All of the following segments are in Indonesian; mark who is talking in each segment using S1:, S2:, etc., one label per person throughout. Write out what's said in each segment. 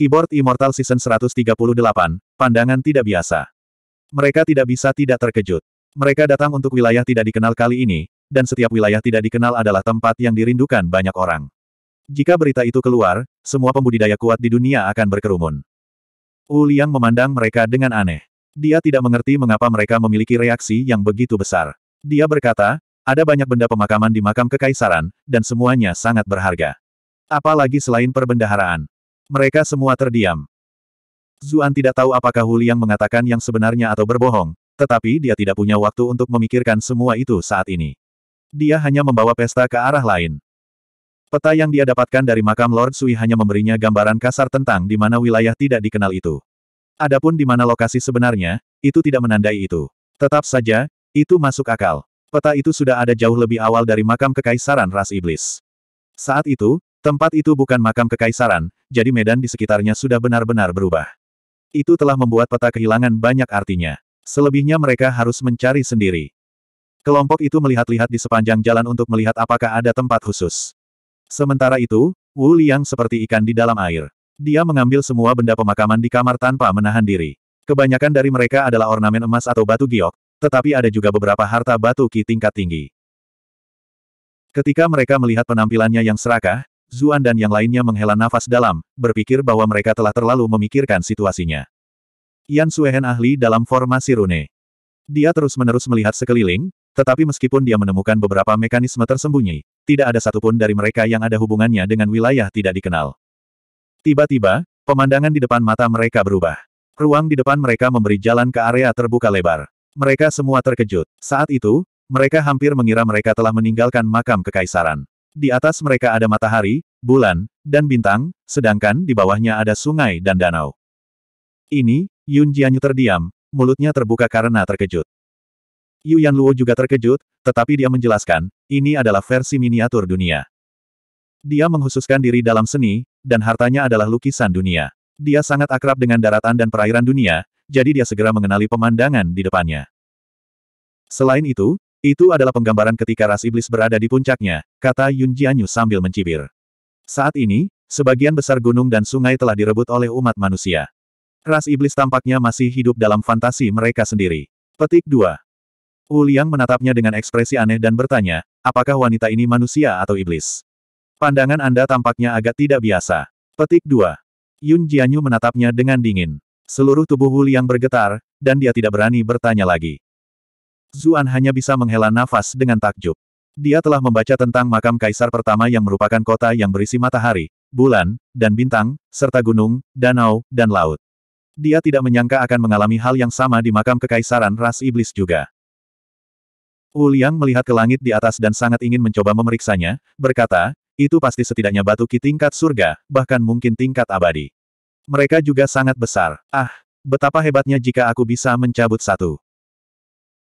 S1: Keyboard Immortal Season 138, pandangan tidak biasa. Mereka tidak bisa tidak terkejut. Mereka datang untuk wilayah tidak dikenal kali ini, dan setiap wilayah tidak dikenal adalah tempat yang dirindukan banyak orang. Jika berita itu keluar, semua pembudidaya kuat di dunia akan berkerumun. Wu Liang memandang mereka dengan aneh. Dia tidak mengerti mengapa mereka memiliki reaksi yang begitu besar. Dia berkata, ada banyak benda pemakaman di makam kekaisaran, dan semuanya sangat berharga. Apalagi selain perbendaharaan. Mereka semua terdiam. Zuan tidak tahu apakah Huli yang mengatakan yang sebenarnya atau berbohong, tetapi dia tidak punya waktu untuk memikirkan semua itu saat ini. Dia hanya membawa pesta ke arah lain. Peta yang dia dapatkan dari makam Lord Sui hanya memberinya gambaran kasar tentang di mana wilayah tidak dikenal itu. Adapun di mana lokasi sebenarnya, itu tidak menandai itu. Tetap saja, itu masuk akal. Peta itu sudah ada jauh lebih awal dari makam kekaisaran ras iblis. Saat itu, tempat itu bukan makam kekaisaran, jadi medan di sekitarnya sudah benar-benar berubah. Itu telah membuat peta kehilangan banyak artinya. Selebihnya mereka harus mencari sendiri. Kelompok itu melihat-lihat di sepanjang jalan untuk melihat apakah ada tempat khusus. Sementara itu, Wu Liang seperti ikan di dalam air. Dia mengambil semua benda pemakaman di kamar tanpa menahan diri. Kebanyakan dari mereka adalah ornamen emas atau batu giok, tetapi ada juga beberapa harta batu ki tingkat tinggi. Ketika mereka melihat penampilannya yang serakah, Zuan dan yang lainnya menghela nafas dalam, berpikir bahwa mereka telah terlalu memikirkan situasinya. Yan Suehen ahli dalam formasi rune. Dia terus-menerus melihat sekeliling, tetapi meskipun dia menemukan beberapa mekanisme tersembunyi, tidak ada satupun dari mereka yang ada hubungannya dengan wilayah tidak dikenal. Tiba-tiba, pemandangan di depan mata mereka berubah. Ruang di depan mereka memberi jalan ke area terbuka lebar. Mereka semua terkejut. Saat itu, mereka hampir mengira mereka telah meninggalkan makam kekaisaran. Di atas mereka ada matahari, bulan, dan bintang, sedangkan di bawahnya ada sungai dan danau. Ini, Yun Jianyu terdiam, mulutnya terbuka karena terkejut. Yu Luo juga terkejut, tetapi dia menjelaskan, ini adalah versi miniatur dunia. Dia menghususkan diri dalam seni, dan hartanya adalah lukisan dunia. Dia sangat akrab dengan daratan dan perairan dunia, jadi dia segera mengenali pemandangan di depannya. Selain itu, itu adalah penggambaran ketika ras iblis berada di puncaknya, kata Yun Jianyu sambil mencibir. Saat ini, sebagian besar gunung dan sungai telah direbut oleh umat manusia. Ras iblis tampaknya masih hidup dalam fantasi mereka sendiri. Petik 2. Wu Liang menatapnya dengan ekspresi aneh dan bertanya, apakah wanita ini manusia atau iblis? Pandangan Anda tampaknya agak tidak biasa. Petik 2. Yun Jianyu menatapnya dengan dingin. Seluruh tubuh Wu Liang bergetar, dan dia tidak berani bertanya lagi. Zuan hanya bisa menghela nafas dengan takjub. Dia telah membaca tentang makam kaisar pertama yang merupakan kota yang berisi matahari, bulan, dan bintang, serta gunung, danau, dan laut. Dia tidak menyangka akan mengalami hal yang sama di makam kekaisaran ras iblis juga. Wu Liang melihat ke langit di atas dan sangat ingin mencoba memeriksanya, berkata, itu pasti setidaknya batu ki tingkat surga, bahkan mungkin tingkat abadi. Mereka juga sangat besar. Ah, betapa hebatnya jika aku bisa mencabut satu.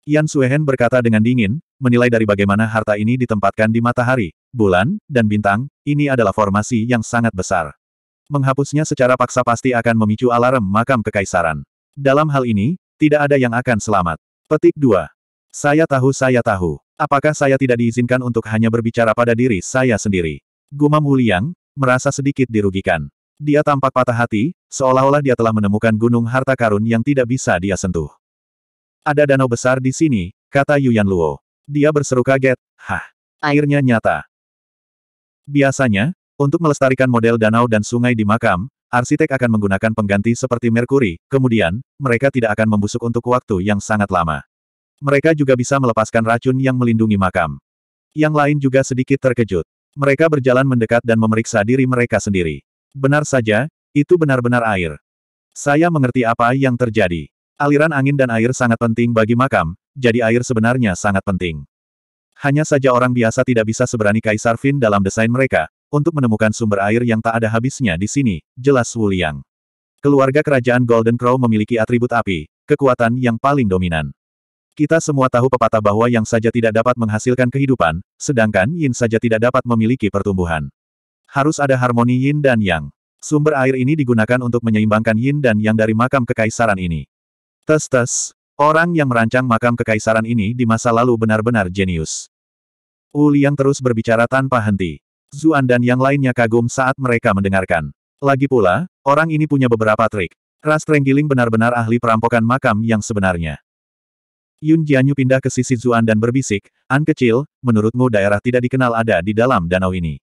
S1: Yan Suehen berkata dengan dingin, menilai dari bagaimana harta ini ditempatkan di matahari, bulan, dan bintang, ini adalah formasi yang sangat besar. Menghapusnya secara paksa pasti akan memicu alarm makam kekaisaran. Dalam hal ini, tidak ada yang akan selamat. Petik 2. Saya tahu saya tahu. Apakah saya tidak diizinkan untuk hanya berbicara pada diri saya sendiri? Gumam Wuliang, merasa sedikit dirugikan. Dia tampak patah hati, seolah-olah dia telah menemukan gunung harta karun yang tidak bisa dia sentuh. Ada danau besar di sini, kata Yuan Luo. Dia berseru kaget, hah, airnya nyata. Biasanya, untuk melestarikan model danau dan sungai di makam, arsitek akan menggunakan pengganti seperti merkuri, kemudian, mereka tidak akan membusuk untuk waktu yang sangat lama. Mereka juga bisa melepaskan racun yang melindungi makam. Yang lain juga sedikit terkejut. Mereka berjalan mendekat dan memeriksa diri mereka sendiri. Benar saja, itu benar-benar air. Saya mengerti apa yang terjadi. Aliran angin dan air sangat penting bagi makam, jadi air sebenarnya sangat penting. Hanya saja orang biasa tidak bisa seberani Kaisar Fin dalam desain mereka, untuk menemukan sumber air yang tak ada habisnya di sini, jelas Wu Liang. Keluarga kerajaan Golden Crow memiliki atribut api, kekuatan yang paling dominan. Kita semua tahu pepatah bahwa yang saja tidak dapat menghasilkan kehidupan, sedangkan yin saja tidak dapat memiliki pertumbuhan. Harus ada harmoni yin dan yang. Sumber air ini digunakan untuk menyeimbangkan yin dan yang dari makam kekaisaran ini. Tes-tes, Orang yang merancang makam kekaisaran ini di masa lalu benar-benar jenius. Wu Liang terus berbicara tanpa henti. Zuan dan yang lainnya kagum saat mereka mendengarkan. Lagi pula, orang ini punya beberapa trik. Ras Trenggiling benar-benar ahli perampokan makam yang sebenarnya. Yun Jianyu pindah ke sisi Zuan dan berbisik, An kecil, menurutmu daerah tidak dikenal ada di dalam danau ini.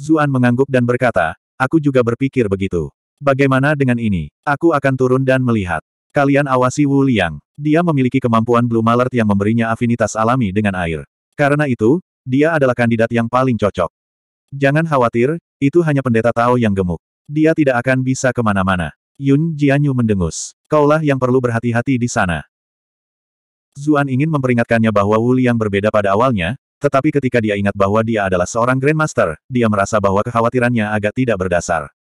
S1: Zuan mengangguk dan berkata, aku juga berpikir begitu. Bagaimana dengan ini? Aku akan turun dan melihat. Kalian awasi Wu Liang. Dia memiliki kemampuan Blue Mallard yang memberinya afinitas alami dengan air. Karena itu, dia adalah kandidat yang paling cocok. Jangan khawatir, itu hanya pendeta Tao yang gemuk. Dia tidak akan bisa kemana-mana. Yun Jianyu mendengus. Kaulah yang perlu berhati-hati di sana. Zuan ingin memperingatkannya bahwa Wu Liang berbeda pada awalnya, tetapi ketika dia ingat bahwa dia adalah seorang Grandmaster, dia merasa bahwa kekhawatirannya agak tidak berdasar.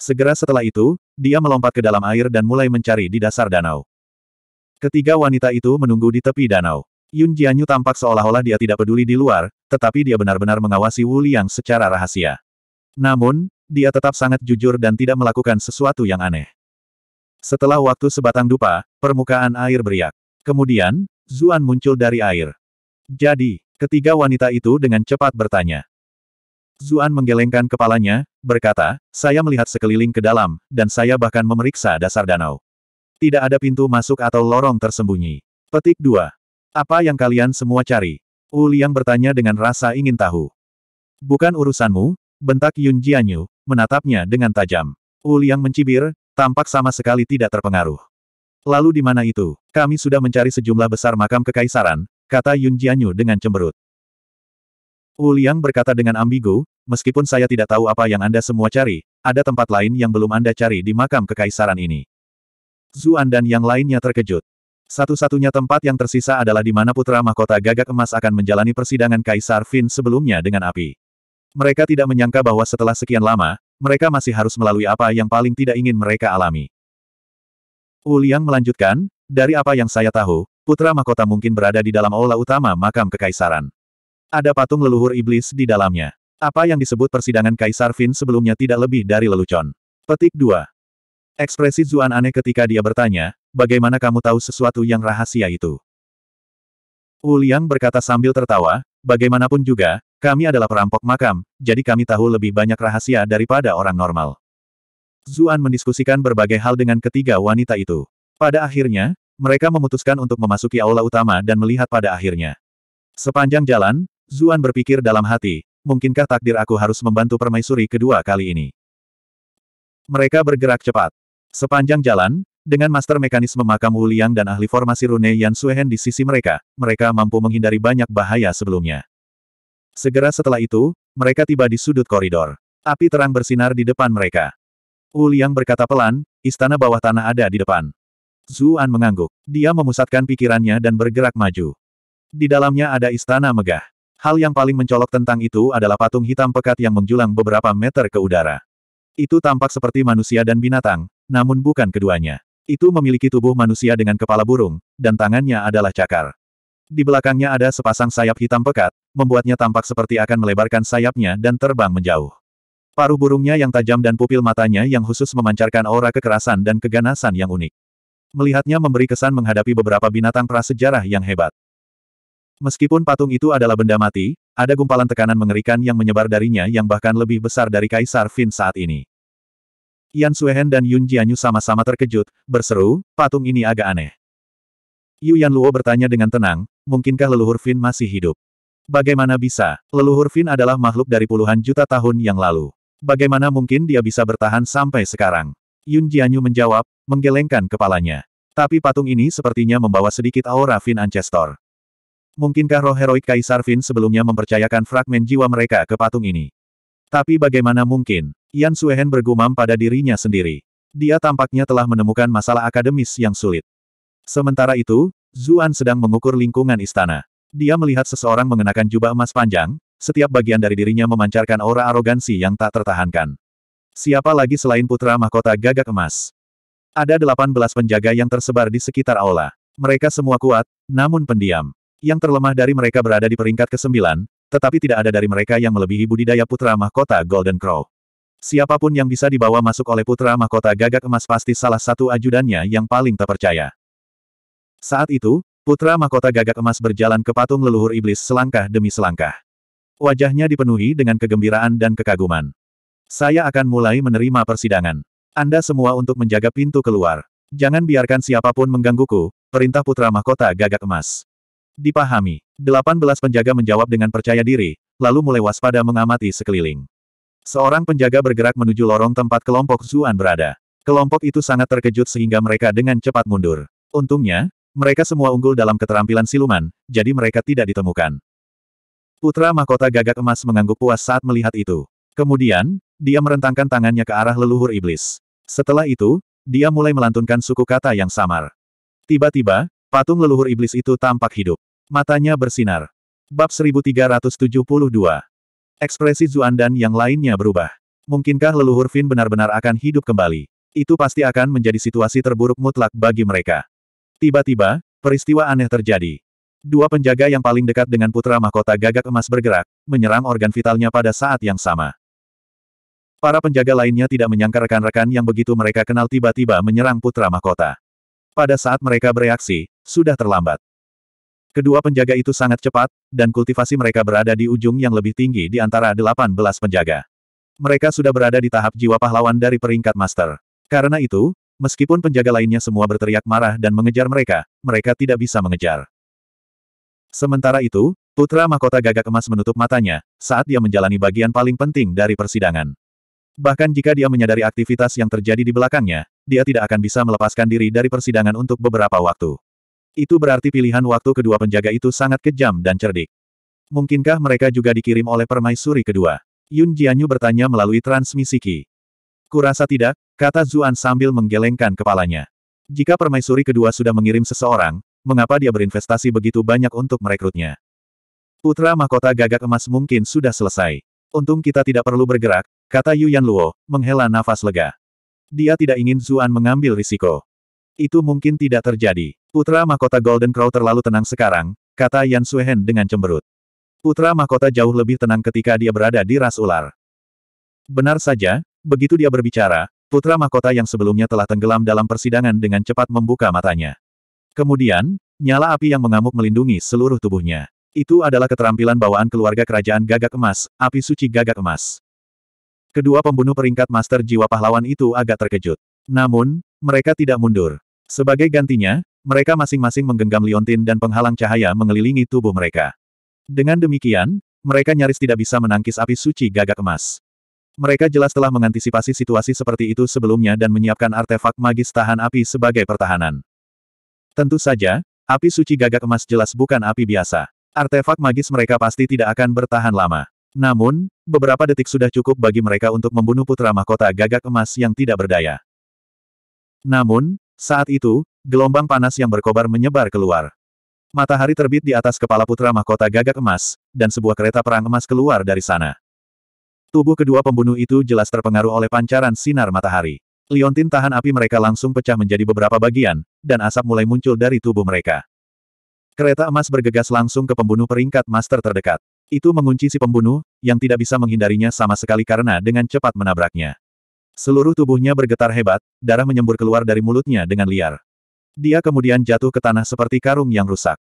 S1: Segera setelah itu, dia melompat ke dalam air dan mulai mencari di dasar danau. Ketiga wanita itu menunggu di tepi danau. Yun Jianyu tampak seolah-olah dia tidak peduli di luar, tetapi dia benar-benar mengawasi Wu Liang secara rahasia. Namun, dia tetap sangat jujur dan tidak melakukan sesuatu yang aneh. Setelah waktu sebatang dupa, permukaan air beriak. Kemudian, Zuan muncul dari air. Jadi, ketiga wanita itu dengan cepat bertanya. Zuan menggelengkan kepalanya, berkata, saya melihat sekeliling ke dalam, dan saya bahkan memeriksa dasar danau. Tidak ada pintu masuk atau lorong tersembunyi. Petik 2. Apa yang kalian semua cari? Wu Liang bertanya dengan rasa ingin tahu. Bukan urusanmu, bentak Yun Jianyu, menatapnya dengan tajam. Wu Liang mencibir, tampak sama sekali tidak terpengaruh. Lalu di mana itu? Kami sudah mencari sejumlah besar makam kekaisaran, kata Yun Jianyu dengan cemberut. Wu Liang berkata dengan ambigu, meskipun saya tidak tahu apa yang Anda semua cari, ada tempat lain yang belum Anda cari di makam kekaisaran ini. Zuan dan yang lainnya terkejut. Satu-satunya tempat yang tersisa adalah di mana putra mahkota gagak emas akan menjalani persidangan Kaisar Fin sebelumnya dengan api. Mereka tidak menyangka bahwa setelah sekian lama, mereka masih harus melalui apa yang paling tidak ingin mereka alami. Wu Liang melanjutkan, dari apa yang saya tahu, putra mahkota mungkin berada di dalam aula utama makam kekaisaran. Ada patung leluhur iblis di dalamnya. Apa yang disebut persidangan Kaisar Fin sebelumnya tidak lebih dari lelucon. Petik 2. Ekspresi Zuan aneh ketika dia bertanya, bagaimana kamu tahu sesuatu yang rahasia itu? Wu Liang berkata sambil tertawa, bagaimanapun juga, kami adalah perampok makam, jadi kami tahu lebih banyak rahasia daripada orang normal. Zuan mendiskusikan berbagai hal dengan ketiga wanita itu. Pada akhirnya, mereka memutuskan untuk memasuki aula utama dan melihat pada akhirnya. Sepanjang jalan, Zuan berpikir dalam hati, mungkinkah takdir aku harus membantu permaisuri kedua kali ini? Mereka bergerak cepat. Sepanjang jalan, dengan master mekanisme makam Wu Liang dan ahli formasi Rune Yan Suhen di sisi mereka, mereka mampu menghindari banyak bahaya sebelumnya. Segera setelah itu, mereka tiba di sudut koridor. Api terang bersinar di depan mereka. Wu Liang berkata pelan, istana bawah tanah ada di depan. Zuan mengangguk. Dia memusatkan pikirannya dan bergerak maju. Di dalamnya ada istana megah. Hal yang paling mencolok tentang itu adalah patung hitam pekat yang menjulang beberapa meter ke udara. Itu tampak seperti manusia dan binatang, namun bukan keduanya. Itu memiliki tubuh manusia dengan kepala burung, dan tangannya adalah cakar. Di belakangnya ada sepasang sayap hitam pekat, membuatnya tampak seperti akan melebarkan sayapnya dan terbang menjauh. Paruh burungnya yang tajam dan pupil matanya yang khusus memancarkan aura kekerasan dan keganasan yang unik. Melihatnya memberi kesan menghadapi beberapa binatang prasejarah yang hebat. Meskipun patung itu adalah benda mati, ada gumpalan tekanan mengerikan yang menyebar darinya yang bahkan lebih besar dari Kaisar Fin saat ini. Yan Suehen dan Yun Jianyu sama-sama terkejut, berseru, patung ini agak aneh. Yu Yan Luo bertanya dengan tenang, mungkinkah leluhur Fin masih hidup? Bagaimana bisa? Leluhur Fin adalah makhluk dari puluhan juta tahun yang lalu. Bagaimana mungkin dia bisa bertahan sampai sekarang? Yun Jianyu menjawab, menggelengkan kepalanya. Tapi patung ini sepertinya membawa sedikit aura Fin Ancestor. Mungkinkah roh heroik Kaisar Vin sebelumnya mempercayakan fragmen jiwa mereka ke patung ini? Tapi bagaimana mungkin? Yan Suehen bergumam pada dirinya sendiri. Dia tampaknya telah menemukan masalah akademis yang sulit. Sementara itu, Zuan sedang mengukur lingkungan istana. Dia melihat seseorang mengenakan jubah emas panjang, setiap bagian dari dirinya memancarkan aura arogansi yang tak tertahankan. Siapa lagi selain putra mahkota gagak emas? Ada 18 penjaga yang tersebar di sekitar aula. Mereka semua kuat, namun pendiam. Yang terlemah dari mereka berada di peringkat ke-9, tetapi tidak ada dari mereka yang melebihi budidaya putra mahkota Golden Crow. Siapapun yang bisa dibawa masuk oleh putra mahkota gagak emas pasti salah satu ajudannya yang paling terpercaya. Saat itu, putra mahkota gagak emas berjalan ke patung leluhur iblis selangkah demi selangkah. Wajahnya dipenuhi dengan kegembiraan dan kekaguman. Saya akan mulai menerima persidangan. Anda semua untuk menjaga pintu keluar. Jangan biarkan siapapun menggangguku, perintah putra mahkota gagak emas. Dipahami. 18 penjaga menjawab dengan percaya diri, lalu mulai waspada mengamati sekeliling. Seorang penjaga bergerak menuju lorong tempat kelompok Zuan berada. Kelompok itu sangat terkejut sehingga mereka dengan cepat mundur. Untungnya, mereka semua unggul dalam keterampilan siluman, jadi mereka tidak ditemukan. Putra mahkota gagak emas mengangguk puas saat melihat itu. Kemudian, dia merentangkan tangannya ke arah leluhur iblis. Setelah itu, dia mulai melantunkan suku kata yang samar. Tiba-tiba, patung leluhur iblis itu tampak hidup. Matanya bersinar. Bab 1372. Ekspresi Zuan dan yang lainnya berubah. Mungkinkah leluhur Fin benar-benar akan hidup kembali? Itu pasti akan menjadi situasi terburuk mutlak bagi mereka. Tiba-tiba, peristiwa aneh terjadi. Dua penjaga yang paling dekat dengan putra mahkota gagak emas bergerak, menyerang organ vitalnya pada saat yang sama. Para penjaga lainnya tidak menyangka rekan-rekan yang begitu mereka kenal tiba-tiba menyerang putra mahkota. Pada saat mereka bereaksi, sudah terlambat. Kedua penjaga itu sangat cepat, dan kultivasi mereka berada di ujung yang lebih tinggi di antara 18 penjaga. Mereka sudah berada di tahap jiwa pahlawan dari peringkat master. Karena itu, meskipun penjaga lainnya semua berteriak marah dan mengejar mereka, mereka tidak bisa mengejar. Sementara itu, putra mahkota gagak emas menutup matanya, saat dia menjalani bagian paling penting dari persidangan. Bahkan jika dia menyadari aktivitas yang terjadi di belakangnya, dia tidak akan bisa melepaskan diri dari persidangan untuk beberapa waktu. Itu berarti pilihan waktu kedua penjaga itu sangat kejam dan cerdik. Mungkinkah mereka juga dikirim oleh permaisuri kedua? Yun Jianyu bertanya melalui transmisi Ki. Kurasa tidak, kata Zuan sambil menggelengkan kepalanya. Jika permaisuri kedua sudah mengirim seseorang, mengapa dia berinvestasi begitu banyak untuk merekrutnya? Putra mahkota gagak emas mungkin sudah selesai. Untung kita tidak perlu bergerak, kata Yu Yan Luo, menghela nafas lega. Dia tidak ingin Zuan mengambil risiko. Itu mungkin tidak terjadi. Putra mahkota Golden Crow terlalu tenang sekarang, kata Yan Suehen dengan cemberut. Putra mahkota jauh lebih tenang ketika dia berada di ras ular. Benar saja, begitu dia berbicara, putra mahkota yang sebelumnya telah tenggelam dalam persidangan dengan cepat membuka matanya. Kemudian, nyala api yang mengamuk melindungi seluruh tubuhnya. Itu adalah keterampilan bawaan keluarga kerajaan gagak emas, api suci gagak emas. Kedua pembunuh peringkat master jiwa pahlawan itu agak terkejut. Namun, mereka tidak mundur. Sebagai gantinya, mereka masing-masing menggenggam liontin dan penghalang cahaya mengelilingi tubuh mereka. Dengan demikian, mereka nyaris tidak bisa menangkis api suci gagak emas. Mereka jelas telah mengantisipasi situasi seperti itu sebelumnya dan menyiapkan artefak magis tahan api sebagai pertahanan. Tentu saja, api suci gagak emas jelas bukan api biasa. Artefak magis mereka pasti tidak akan bertahan lama. Namun, beberapa detik sudah cukup bagi mereka untuk membunuh putra mahkota gagak emas yang tidak berdaya. Namun, saat itu, gelombang panas yang berkobar menyebar keluar. Matahari terbit di atas kepala putra mahkota gagak emas, dan sebuah kereta perang emas keluar dari sana. Tubuh kedua pembunuh itu jelas terpengaruh oleh pancaran sinar matahari. Liontin tahan api mereka langsung pecah menjadi beberapa bagian, dan asap mulai muncul dari tubuh mereka. Kereta emas bergegas langsung ke pembunuh peringkat master terdekat. Itu mengunci si pembunuh, yang tidak bisa menghindarinya sama sekali karena dengan cepat menabraknya. Seluruh tubuhnya bergetar hebat, darah menyembur keluar dari mulutnya dengan liar. Dia kemudian jatuh ke tanah seperti karung yang rusak.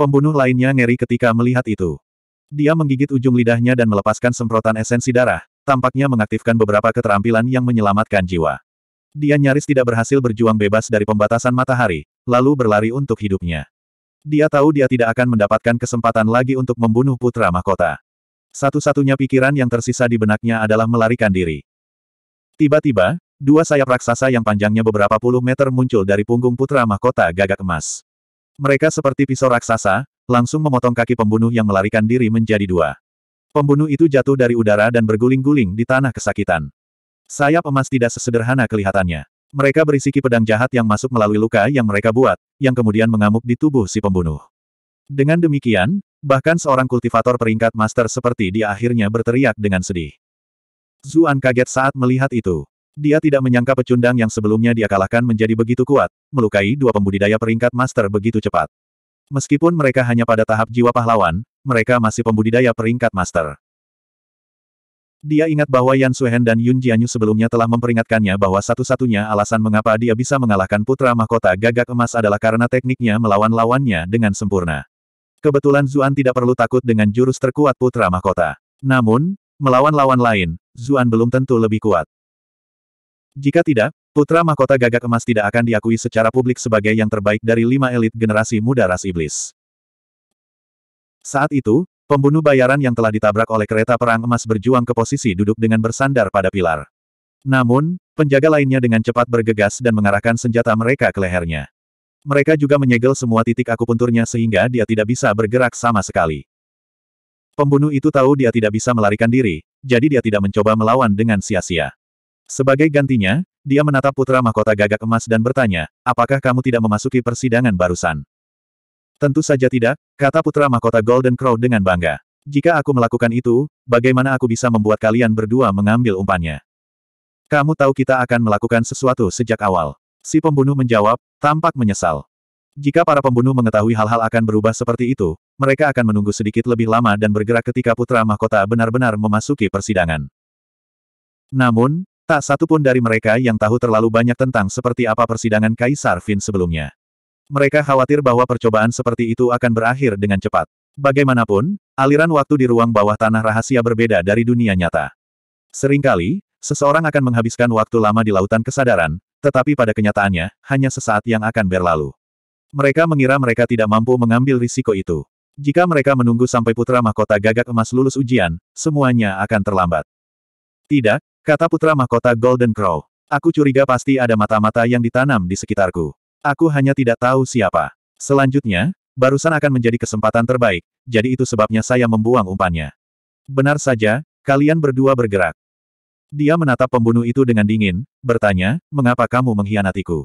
S1: Pembunuh lainnya ngeri ketika melihat itu. Dia menggigit ujung lidahnya dan melepaskan semprotan esensi darah, tampaknya mengaktifkan beberapa keterampilan yang menyelamatkan jiwa. Dia nyaris tidak berhasil berjuang bebas dari pembatasan matahari, lalu berlari untuk hidupnya. Dia tahu dia tidak akan mendapatkan kesempatan lagi untuk membunuh putra mahkota. Satu-satunya pikiran yang tersisa di benaknya adalah melarikan diri. Tiba-tiba, dua sayap raksasa yang panjangnya beberapa puluh meter muncul dari punggung putra mahkota gagak emas. Mereka seperti pisau raksasa, langsung memotong kaki pembunuh yang melarikan diri menjadi dua. Pembunuh itu jatuh dari udara dan berguling-guling di tanah kesakitan. Sayap emas tidak sesederhana kelihatannya. Mereka berisiki pedang jahat yang masuk melalui luka yang mereka buat, yang kemudian mengamuk di tubuh si pembunuh. Dengan demikian, bahkan seorang kultivator peringkat master seperti dia akhirnya berteriak dengan sedih. Zuan kaget saat melihat itu. Dia tidak menyangka pecundang yang sebelumnya dia kalahkan menjadi begitu kuat, melukai dua pembudidaya peringkat master begitu cepat. Meskipun mereka hanya pada tahap jiwa pahlawan, mereka masih pembudidaya peringkat master. Dia ingat bahwa Yan Suhen dan Yun Jianyu sebelumnya telah memperingatkannya bahwa satu-satunya alasan mengapa dia bisa mengalahkan putra mahkota gagak emas adalah karena tekniknya melawan lawannya dengan sempurna. Kebetulan Zuan tidak perlu takut dengan jurus terkuat putra mahkota. Namun, Melawan lawan lain, Zuan belum tentu lebih kuat. Jika tidak, putra mahkota gagak emas tidak akan diakui secara publik sebagai yang terbaik dari lima elit generasi muda ras iblis. Saat itu, pembunuh bayaran yang telah ditabrak oleh kereta perang emas berjuang ke posisi duduk dengan bersandar pada pilar. Namun, penjaga lainnya dengan cepat bergegas dan mengarahkan senjata mereka ke lehernya. Mereka juga menyegel semua titik akupunturnya sehingga dia tidak bisa bergerak sama sekali. Pembunuh itu tahu dia tidak bisa melarikan diri, jadi dia tidak mencoba melawan dengan sia-sia. Sebagai gantinya, dia menatap putra mahkota gagak emas dan bertanya, apakah kamu tidak memasuki persidangan barusan? Tentu saja tidak, kata putra mahkota Golden Crow dengan bangga. Jika aku melakukan itu, bagaimana aku bisa membuat kalian berdua mengambil umpannya? Kamu tahu kita akan melakukan sesuatu sejak awal. Si pembunuh menjawab, tampak menyesal. Jika para pembunuh mengetahui hal-hal akan berubah seperti itu, mereka akan menunggu sedikit lebih lama dan bergerak ketika putra mahkota benar-benar memasuki persidangan. Namun, tak satu pun dari mereka yang tahu terlalu banyak tentang seperti apa persidangan Kaisar Fin sebelumnya. Mereka khawatir bahwa percobaan seperti itu akan berakhir dengan cepat. Bagaimanapun, aliran waktu di ruang bawah tanah rahasia berbeda dari dunia nyata. Seringkali, seseorang akan menghabiskan waktu lama di lautan kesadaran, tetapi pada kenyataannya, hanya sesaat yang akan berlalu. Mereka mengira mereka tidak mampu mengambil risiko itu. Jika mereka menunggu sampai putra mahkota gagak emas lulus ujian, semuanya akan terlambat. Tidak, kata putra mahkota Golden Crow. Aku curiga pasti ada mata-mata yang ditanam di sekitarku. Aku hanya tidak tahu siapa. Selanjutnya, barusan akan menjadi kesempatan terbaik, jadi itu sebabnya saya membuang umpannya. Benar saja, kalian berdua bergerak. Dia menatap pembunuh itu dengan dingin, bertanya, mengapa kamu mengkhianatiku?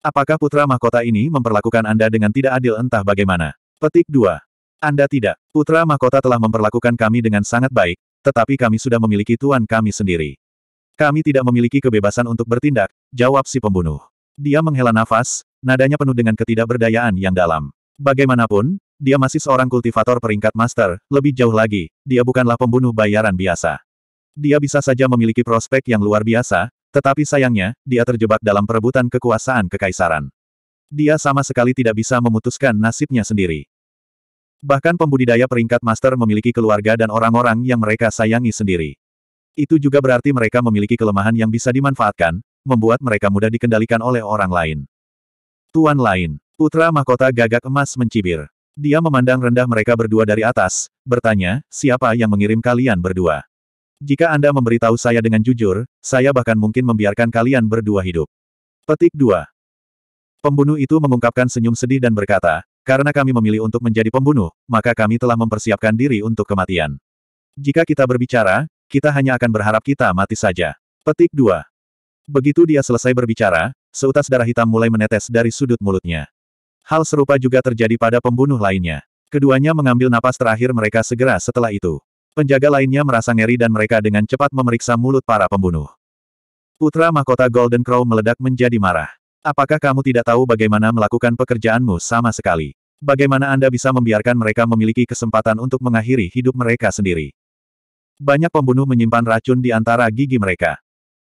S1: Apakah putra mahkota ini memperlakukan Anda dengan tidak adil entah bagaimana? Petik 2. Anda tidak. Putra mahkota telah memperlakukan kami dengan sangat baik, tetapi kami sudah memiliki tuan kami sendiri. Kami tidak memiliki kebebasan untuk bertindak, jawab si pembunuh. Dia menghela nafas, nadanya penuh dengan ketidakberdayaan yang dalam. Bagaimanapun, dia masih seorang kultivator peringkat master, lebih jauh lagi, dia bukanlah pembunuh bayaran biasa. Dia bisa saja memiliki prospek yang luar biasa, tetapi sayangnya, dia terjebak dalam perebutan kekuasaan kekaisaran. Dia sama sekali tidak bisa memutuskan nasibnya sendiri. Bahkan pembudidaya peringkat master memiliki keluarga dan orang-orang yang mereka sayangi sendiri. Itu juga berarti mereka memiliki kelemahan yang bisa dimanfaatkan, membuat mereka mudah dikendalikan oleh orang lain. Tuan lain, putra mahkota gagak emas mencibir. Dia memandang rendah mereka berdua dari atas, bertanya, siapa yang mengirim kalian berdua? Jika Anda memberitahu saya dengan jujur, saya bahkan mungkin membiarkan kalian berdua hidup. Petik 2. Pembunuh itu mengungkapkan senyum sedih dan berkata, karena kami memilih untuk menjadi pembunuh, maka kami telah mempersiapkan diri untuk kematian. Jika kita berbicara, kita hanya akan berharap kita mati saja. Petik 2. Begitu dia selesai berbicara, seutas darah hitam mulai menetes dari sudut mulutnya. Hal serupa juga terjadi pada pembunuh lainnya. Keduanya mengambil napas terakhir mereka segera setelah itu. Penjaga lainnya merasa ngeri dan mereka dengan cepat memeriksa mulut para pembunuh. Putra mahkota Golden Crow meledak menjadi marah. Apakah kamu tidak tahu bagaimana melakukan pekerjaanmu sama sekali? Bagaimana Anda bisa membiarkan mereka memiliki kesempatan untuk mengakhiri hidup mereka sendiri? Banyak pembunuh menyimpan racun di antara gigi mereka.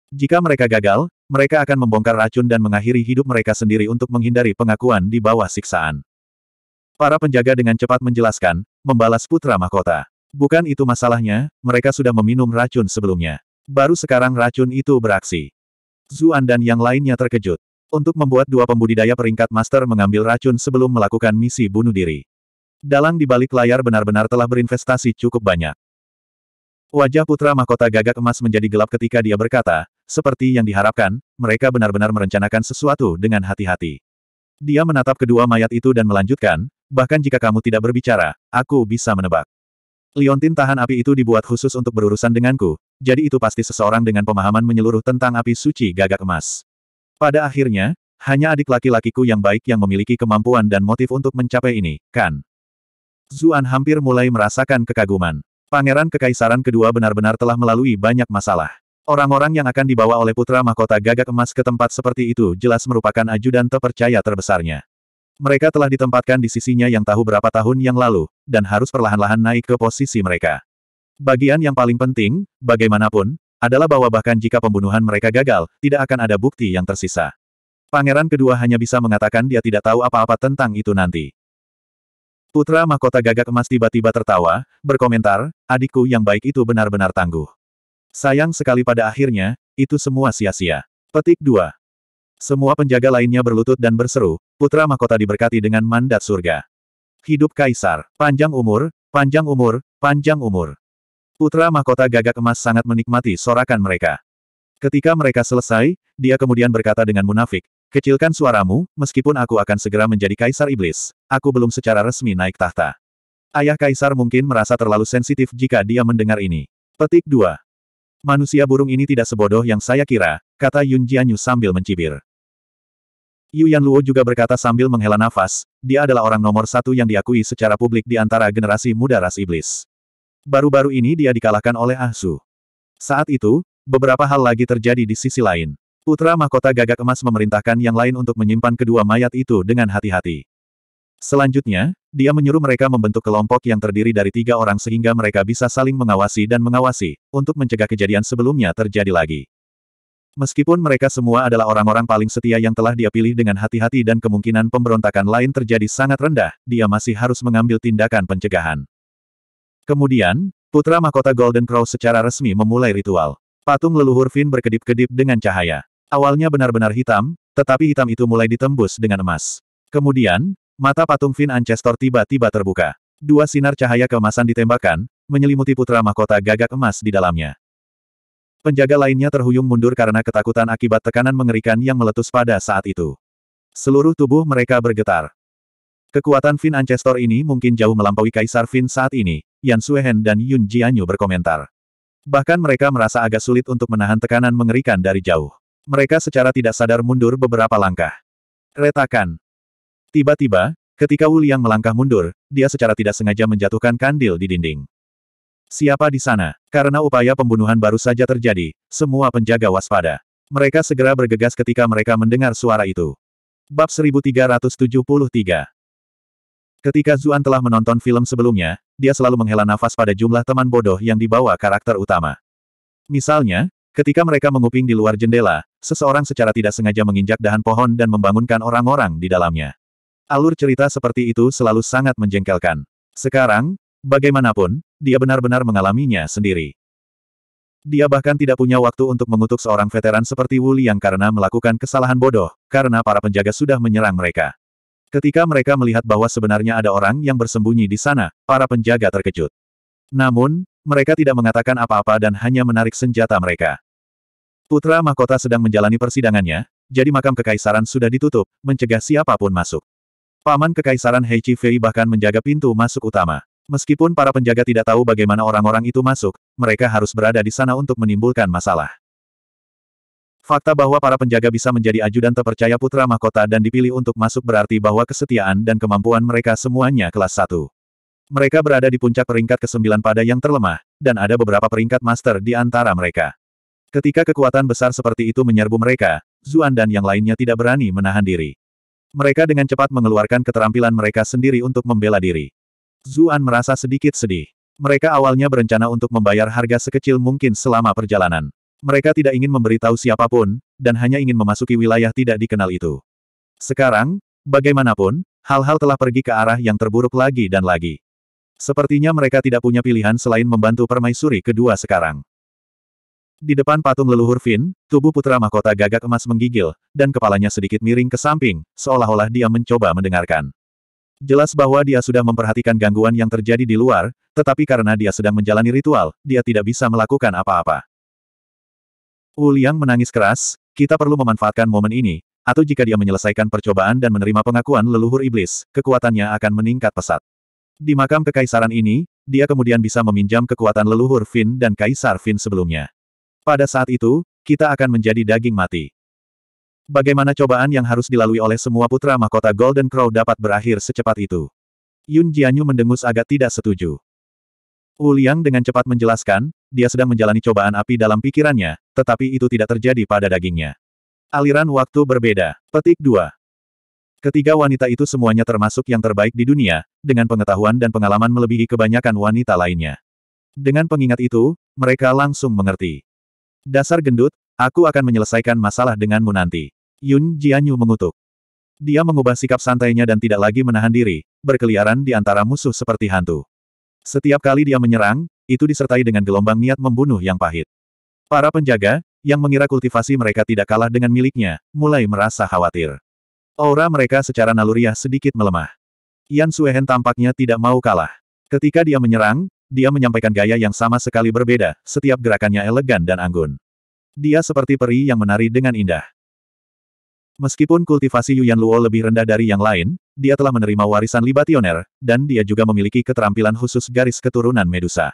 S1: Jika mereka gagal, mereka akan membongkar racun dan mengakhiri hidup mereka sendiri untuk menghindari pengakuan di bawah siksaan. Para penjaga dengan cepat menjelaskan, membalas putra mahkota. Bukan itu masalahnya, mereka sudah meminum racun sebelumnya. Baru sekarang racun itu beraksi. Zuan dan yang lainnya terkejut. Untuk membuat dua pembudidaya peringkat master mengambil racun sebelum melakukan misi bunuh diri. Dalang di balik layar benar-benar telah berinvestasi cukup banyak. Wajah putra mahkota gagak emas menjadi gelap ketika dia berkata, seperti yang diharapkan, mereka benar-benar merencanakan sesuatu dengan hati-hati. Dia menatap kedua mayat itu dan melanjutkan, bahkan jika kamu tidak berbicara, aku bisa menebak. Liontin tahan api itu dibuat khusus untuk berurusan denganku, jadi itu pasti seseorang dengan pemahaman menyeluruh tentang api suci gagak emas. Pada akhirnya, hanya adik laki-lakiku yang baik yang memiliki kemampuan dan motif untuk mencapai ini, kan? Zuan hampir mulai merasakan kekaguman. Pangeran Kekaisaran kedua benar-benar telah melalui banyak masalah. Orang-orang yang akan dibawa oleh putra mahkota gagak emas ke tempat seperti itu jelas merupakan ajudan terpercaya terbesarnya. Mereka telah ditempatkan di sisinya yang tahu berapa tahun yang lalu, dan harus perlahan-lahan naik ke posisi mereka. Bagian yang paling penting, bagaimanapun, adalah bahwa bahkan jika pembunuhan mereka gagal, tidak akan ada bukti yang tersisa. Pangeran kedua hanya bisa mengatakan dia tidak tahu apa-apa tentang itu nanti. Putra mahkota gagak emas tiba-tiba tertawa, berkomentar, adikku yang baik itu benar-benar tangguh. Sayang sekali pada akhirnya, itu semua sia-sia. Petik 2. Semua penjaga lainnya berlutut dan berseru, Putra mahkota diberkati dengan mandat surga. Hidup kaisar, panjang umur, panjang umur, panjang umur. Putra mahkota gagak emas sangat menikmati sorakan mereka. Ketika mereka selesai, dia kemudian berkata dengan munafik, Kecilkan suaramu, meskipun aku akan segera menjadi kaisar iblis, aku belum secara resmi naik tahta. Ayah kaisar mungkin merasa terlalu sensitif jika dia mendengar ini. Petik 2. Manusia burung ini tidak sebodoh yang saya kira, kata Yun Jianyu sambil mencibir. Yu Yan Luo juga berkata sambil menghela nafas, dia adalah orang nomor satu yang diakui secara publik di antara generasi muda ras iblis. Baru-baru ini dia dikalahkan oleh Ah Su. Saat itu, beberapa hal lagi terjadi di sisi lain. Putra Mahkota Gagak Emas memerintahkan yang lain untuk menyimpan kedua mayat itu dengan hati-hati. Selanjutnya, dia menyuruh mereka membentuk kelompok yang terdiri dari tiga orang sehingga mereka bisa saling mengawasi dan mengawasi, untuk mencegah kejadian sebelumnya terjadi lagi. Meskipun mereka semua adalah orang-orang paling setia yang telah dia pilih dengan hati-hati dan kemungkinan pemberontakan lain terjadi sangat rendah, dia masih harus mengambil tindakan pencegahan. Kemudian, Putra Mahkota Golden Crow secara resmi memulai ritual. Patung leluhur Finn berkedip-kedip dengan cahaya. Awalnya benar-benar hitam, tetapi hitam itu mulai ditembus dengan emas. Kemudian, mata patung Finn Ancestor tiba-tiba terbuka. Dua sinar cahaya keemasan ditembakkan, menyelimuti putra mahkota gagak emas di dalamnya. Penjaga lainnya terhuyung mundur karena ketakutan akibat tekanan mengerikan yang meletus pada saat itu. Seluruh tubuh mereka bergetar. Kekuatan Fin Ancestor ini mungkin jauh melampaui Kaisar Fin saat ini, Yan Suehen dan Yun Jianyu berkomentar. Bahkan mereka merasa agak sulit untuk menahan tekanan mengerikan dari jauh. Mereka secara tidak sadar mundur beberapa langkah. Retakan. Tiba-tiba, ketika Wu Liang melangkah mundur, dia secara tidak sengaja menjatuhkan kandil di dinding. Siapa di sana? Karena upaya pembunuhan baru saja terjadi, semua penjaga waspada. Mereka segera bergegas ketika mereka mendengar suara itu. Bab 1373 Ketika Zuan telah menonton film sebelumnya, dia selalu menghela nafas pada jumlah teman bodoh yang dibawa karakter utama. Misalnya, ketika mereka menguping di luar jendela, seseorang secara tidak sengaja menginjak dahan pohon dan membangunkan orang-orang di dalamnya. Alur cerita seperti itu selalu sangat menjengkelkan. Sekarang, Bagaimanapun, dia benar-benar mengalaminya sendiri. Dia bahkan tidak punya waktu untuk mengutuk seorang veteran seperti Wu Liang karena melakukan kesalahan bodoh, karena para penjaga sudah menyerang mereka. Ketika mereka melihat bahwa sebenarnya ada orang yang bersembunyi di sana, para penjaga terkejut. Namun, mereka tidak mengatakan apa-apa dan hanya menarik senjata mereka. Putra mahkota sedang menjalani persidangannya, jadi makam kekaisaran sudah ditutup, mencegah siapapun masuk. Paman kekaisaran Hei Chi Fei bahkan menjaga pintu masuk utama. Meskipun para penjaga tidak tahu bagaimana orang-orang itu masuk, mereka harus berada di sana untuk menimbulkan masalah. Fakta bahwa para penjaga bisa menjadi ajudan terpercaya putra mahkota dan dipilih untuk masuk berarti bahwa kesetiaan dan kemampuan mereka semuanya kelas 1. Mereka berada di puncak peringkat ke-9 pada yang terlemah, dan ada beberapa peringkat master di antara mereka. Ketika kekuatan besar seperti itu menyerbu mereka, Zuan dan yang lainnya tidak berani menahan diri. Mereka dengan cepat mengeluarkan keterampilan mereka sendiri untuk membela diri. Zuan merasa sedikit sedih. Mereka awalnya berencana untuk membayar harga sekecil mungkin selama perjalanan. Mereka tidak ingin memberitahu siapapun, dan hanya ingin memasuki wilayah tidak dikenal itu. Sekarang, bagaimanapun, hal-hal telah pergi ke arah yang terburuk lagi dan lagi. Sepertinya mereka tidak punya pilihan selain membantu permaisuri kedua sekarang. Di depan patung leluhur Finn, tubuh putra mahkota gagak emas menggigil, dan kepalanya sedikit miring ke samping, seolah-olah dia mencoba mendengarkan. Jelas bahwa dia sudah memperhatikan gangguan yang terjadi di luar, tetapi karena dia sedang menjalani ritual, dia tidak bisa melakukan apa-apa. Wu Liang menangis keras, kita perlu memanfaatkan momen ini, atau jika dia menyelesaikan percobaan dan menerima pengakuan leluhur iblis, kekuatannya akan meningkat pesat. Di makam kekaisaran ini, dia kemudian bisa meminjam kekuatan leluhur Fin dan Kaisar Fin sebelumnya. Pada saat itu, kita akan menjadi daging mati. Bagaimana cobaan yang harus dilalui oleh semua putra mahkota Golden Crow dapat berakhir secepat itu? Yun Jianyu mendengus agak tidak setuju. Wu Liang dengan cepat menjelaskan, dia sedang menjalani cobaan api dalam pikirannya, tetapi itu tidak terjadi pada dagingnya. Aliran waktu berbeda. Petik 2. Ketiga wanita itu semuanya termasuk yang terbaik di dunia, dengan pengetahuan dan pengalaman melebihi kebanyakan wanita lainnya. Dengan pengingat itu, mereka langsung mengerti. Dasar gendut, aku akan menyelesaikan masalah denganmu nanti. Yun Jianyu mengutuk. Dia mengubah sikap santainya dan tidak lagi menahan diri, berkeliaran di antara musuh seperti hantu. Setiap kali dia menyerang, itu disertai dengan gelombang niat membunuh yang pahit. Para penjaga, yang mengira kultivasi mereka tidak kalah dengan miliknya, mulai merasa khawatir. Aura mereka secara naluriah sedikit melemah. Yan Suehen tampaknya tidak mau kalah. Ketika dia menyerang, dia menyampaikan gaya yang sama sekali berbeda, setiap gerakannya elegan dan anggun. Dia seperti peri yang menari dengan indah. Meskipun kultivasi Yuan Luo lebih rendah dari yang lain, dia telah menerima warisan libationer, dan dia juga memiliki keterampilan khusus garis keturunan Medusa.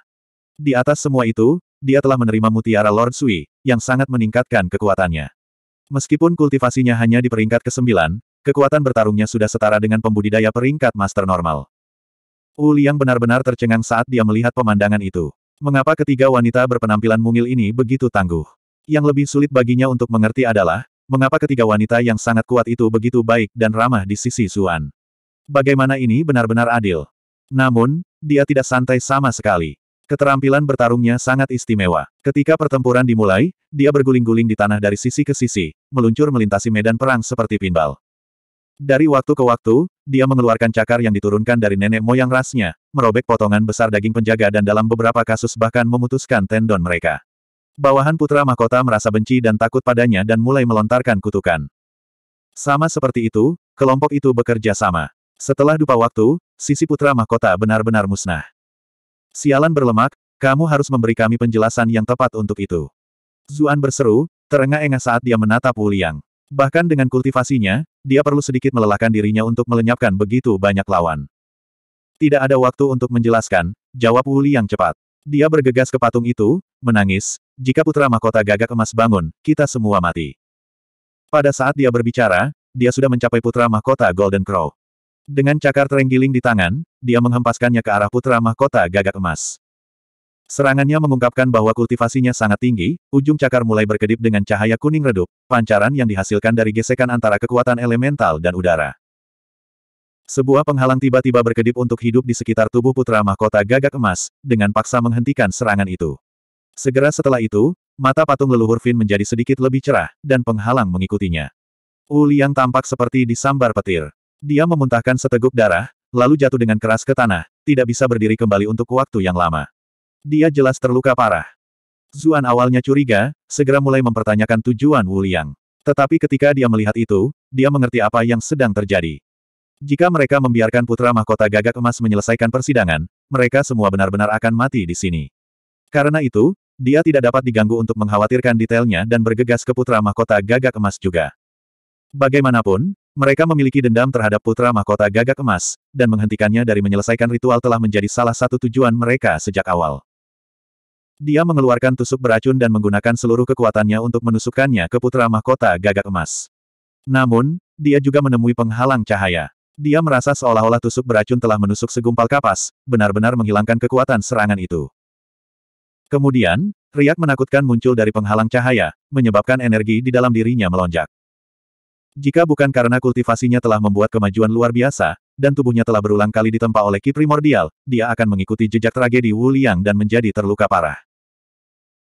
S1: Di atas semua itu, dia telah menerima mutiara Lord Sui, yang sangat meningkatkan kekuatannya. Meskipun kultivasinya hanya di peringkat ke-9, kekuatan bertarungnya sudah setara dengan pembudidaya peringkat master normal. Wu Liang benar-benar tercengang saat dia melihat pemandangan itu. Mengapa ketiga wanita berpenampilan mungil ini begitu tangguh? Yang lebih sulit baginya untuk mengerti adalah, mengapa ketiga wanita yang sangat kuat itu begitu baik dan ramah di sisi Zuan. Bagaimana ini benar-benar adil? Namun, dia tidak santai sama sekali. Keterampilan bertarungnya sangat istimewa. Ketika pertempuran dimulai, dia berguling-guling di tanah dari sisi ke sisi, meluncur melintasi medan perang seperti pinbal. Dari waktu ke waktu, dia mengeluarkan cakar yang diturunkan dari nenek moyang rasnya, merobek potongan besar daging penjaga dan dalam beberapa kasus bahkan memutuskan tendon mereka. Bawahan putra mahkota merasa benci dan takut padanya dan mulai melontarkan kutukan. Sama seperti itu, kelompok itu bekerja sama. Setelah dupa waktu, sisi putra mahkota benar-benar musnah. Sialan berlemak, kamu harus memberi kami penjelasan yang tepat untuk itu. Zuan berseru, terengah-engah saat dia menatap Wuliang. Bahkan dengan kultivasinya, dia perlu sedikit melelahkan dirinya untuk melenyapkan begitu banyak lawan. Tidak ada waktu untuk menjelaskan, jawab Wuliang cepat. Dia bergegas ke patung itu, menangis, jika putra mahkota gagak emas bangun, kita semua mati. Pada saat dia berbicara, dia sudah mencapai putra mahkota Golden Crow. Dengan cakar terenggiling di tangan, dia menghempaskannya ke arah putra mahkota gagak emas. Serangannya mengungkapkan bahwa kultivasinya sangat tinggi, ujung cakar mulai berkedip dengan cahaya kuning redup, pancaran yang dihasilkan dari gesekan antara kekuatan elemental dan udara. Sebuah penghalang tiba-tiba berkedip untuk hidup di sekitar tubuh putra mahkota gagak emas, dengan paksa menghentikan serangan itu. Segera setelah itu, mata patung leluhur Fin menjadi sedikit lebih cerah, dan penghalang mengikutinya. Wu Liang tampak seperti disambar petir. Dia memuntahkan seteguk darah, lalu jatuh dengan keras ke tanah, tidak bisa berdiri kembali untuk waktu yang lama. Dia jelas terluka parah. Zuan awalnya curiga, segera mulai mempertanyakan tujuan Wu Liang. Tetapi ketika dia melihat itu, dia mengerti apa yang sedang terjadi. Jika mereka membiarkan putra mahkota gagak emas menyelesaikan persidangan, mereka semua benar-benar akan mati di sini. Karena itu, dia tidak dapat diganggu untuk mengkhawatirkan detailnya dan bergegas ke putra mahkota gagak emas juga. Bagaimanapun, mereka memiliki dendam terhadap putra mahkota gagak emas, dan menghentikannya dari menyelesaikan ritual telah menjadi salah satu tujuan mereka sejak awal. Dia mengeluarkan tusuk beracun dan menggunakan seluruh kekuatannya untuk menusukkannya ke putra mahkota gagak emas. Namun, dia juga menemui penghalang cahaya. Dia merasa seolah-olah tusuk beracun telah menusuk segumpal kapas, benar-benar menghilangkan kekuatan serangan itu. Kemudian, riak menakutkan muncul dari penghalang cahaya, menyebabkan energi di dalam dirinya melonjak. Jika bukan karena kultivasinya telah membuat kemajuan luar biasa, dan tubuhnya telah berulang kali ditempa oleh ki primordial, dia akan mengikuti jejak tragedi Wu Liang dan menjadi terluka parah.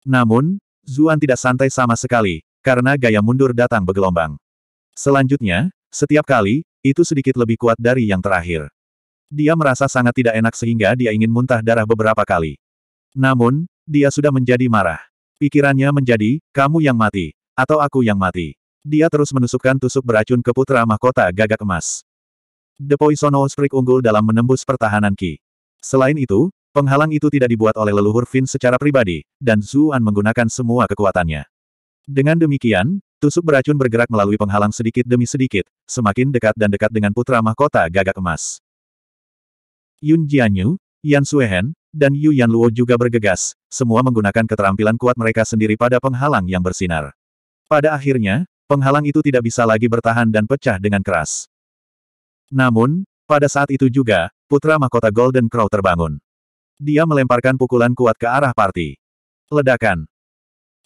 S1: Namun, Zuan tidak santai sama sekali, karena gaya mundur datang bergelombang. Selanjutnya, setiap kali, itu sedikit lebih kuat dari yang terakhir. Dia merasa sangat tidak enak sehingga dia ingin muntah darah beberapa kali. Namun, dia sudah menjadi marah. Pikirannya menjadi, kamu yang mati, atau aku yang mati. Dia terus menusukkan tusuk beracun ke putra mahkota gagak emas. The Poisonous Prick unggul dalam menembus pertahanan Ki. Selain itu, penghalang itu tidak dibuat oleh leluhur Finn secara pribadi, dan Zuan menggunakan semua kekuatannya. Dengan demikian, tusuk beracun bergerak melalui penghalang sedikit demi sedikit, semakin dekat dan dekat dengan putra mahkota gagak emas. Yun Jianyu, Yan Suehen, dan Yu Yan Luo juga bergegas, semua menggunakan keterampilan kuat mereka sendiri pada penghalang yang bersinar. Pada akhirnya, penghalang itu tidak bisa lagi bertahan dan pecah dengan keras. Namun, pada saat itu juga, putra mahkota Golden Crow terbangun. Dia melemparkan pukulan kuat ke arah party. Ledakan.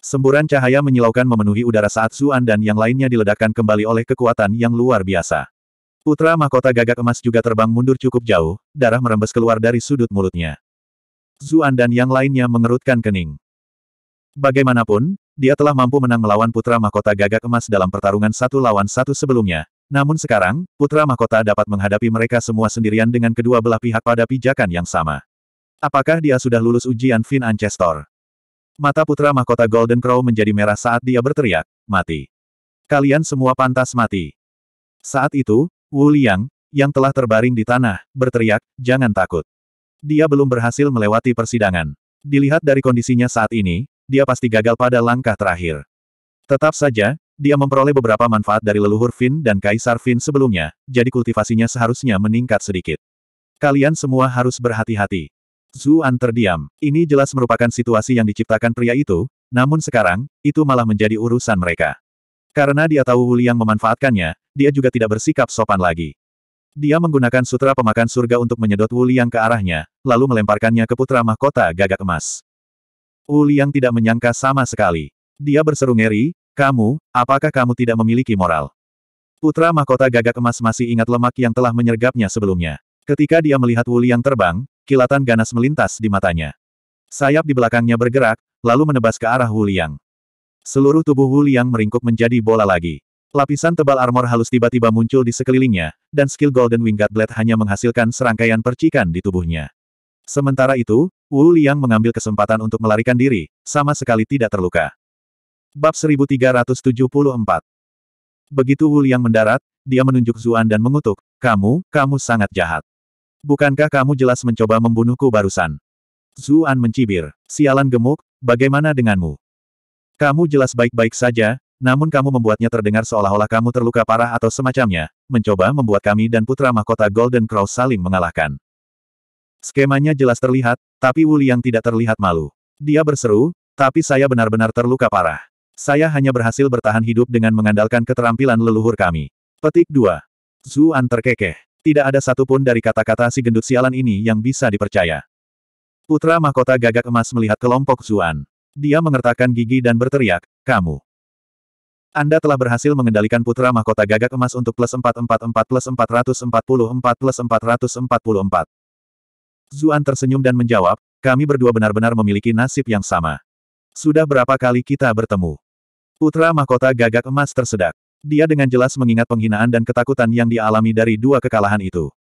S1: Semburan cahaya menyilaukan memenuhi udara saat Zuan dan yang lainnya diledakkan kembali oleh kekuatan yang luar biasa. Putra mahkota gagak emas juga terbang mundur cukup jauh, darah merembes keluar dari sudut mulutnya. Zuan dan yang lainnya mengerutkan kening. Bagaimanapun, dia telah mampu menang melawan putra mahkota gagak emas dalam pertarungan satu lawan satu sebelumnya. Namun sekarang, putra mahkota dapat menghadapi mereka semua sendirian dengan kedua belah pihak pada pijakan yang sama. Apakah dia sudah lulus ujian Finn Ancestor? Mata putra mahkota Golden Crow menjadi merah saat dia berteriak, mati. Kalian semua pantas mati. Saat itu, Wu Liang, yang telah terbaring di tanah, berteriak, jangan takut. Dia belum berhasil melewati persidangan. Dilihat dari kondisinya saat ini, dia pasti gagal pada langkah terakhir. Tetap saja, dia memperoleh beberapa manfaat dari leluhur Finn dan Kaisar Finn sebelumnya, jadi kultivasinya seharusnya meningkat sedikit. Kalian semua harus berhati-hati. Zuan terdiam. Ini jelas merupakan situasi yang diciptakan pria itu, namun sekarang, itu malah menjadi urusan mereka. Karena dia tahu Wu Liang memanfaatkannya, dia juga tidak bersikap sopan lagi. Dia menggunakan sutra pemakan surga untuk menyedot Wu Liang ke arahnya, lalu melemparkannya ke putra mahkota gagak emas. Wu Liang tidak menyangka sama sekali. Dia berseru ngeri, kamu, apakah kamu tidak memiliki moral? Putra mahkota gagak emas masih ingat lemak yang telah menyergapnya sebelumnya. Ketika dia melihat Wu Liang terbang, kilatan ganas melintas di matanya. Sayap di belakangnya bergerak, lalu menebas ke arah Wu Liang. Seluruh tubuh Wu Liang meringkuk menjadi bola lagi. Lapisan tebal armor halus tiba-tiba muncul di sekelilingnya, dan skill Golden Winged Blade hanya menghasilkan serangkaian percikan di tubuhnya. Sementara itu, Wu Liang mengambil kesempatan untuk melarikan diri, sama sekali tidak terluka. Bab 1374 Begitu Wu Liang mendarat, dia menunjuk Zuan dan mengutuk, kamu, kamu sangat jahat. Bukankah kamu jelas mencoba membunuhku barusan? Zuan mencibir, sialan gemuk, bagaimana denganmu? Kamu jelas baik-baik saja, namun kamu membuatnya terdengar seolah-olah kamu terluka parah atau semacamnya, mencoba membuat kami dan putra mahkota Golden Crow saling mengalahkan. Skemanya jelas terlihat, tapi Wuli yang tidak terlihat malu. Dia berseru, tapi saya benar-benar terluka parah. Saya hanya berhasil bertahan hidup dengan mengandalkan keterampilan leluhur kami. Petik 2. Zuan terkekeh. Tidak ada satupun dari kata-kata si gendut sialan ini yang bisa dipercaya. Putra mahkota gagak emas melihat kelompok Zuan. Dia mengertakkan gigi dan berteriak, kamu. Anda telah berhasil mengendalikan putra mahkota gagak emas untuk plus 444 plus 444 plus 444. Zuan tersenyum dan menjawab, kami berdua benar-benar memiliki nasib yang sama. Sudah berapa kali kita bertemu? Putra mahkota gagak emas tersedak. Dia dengan jelas mengingat penghinaan dan ketakutan yang dialami dari dua kekalahan itu.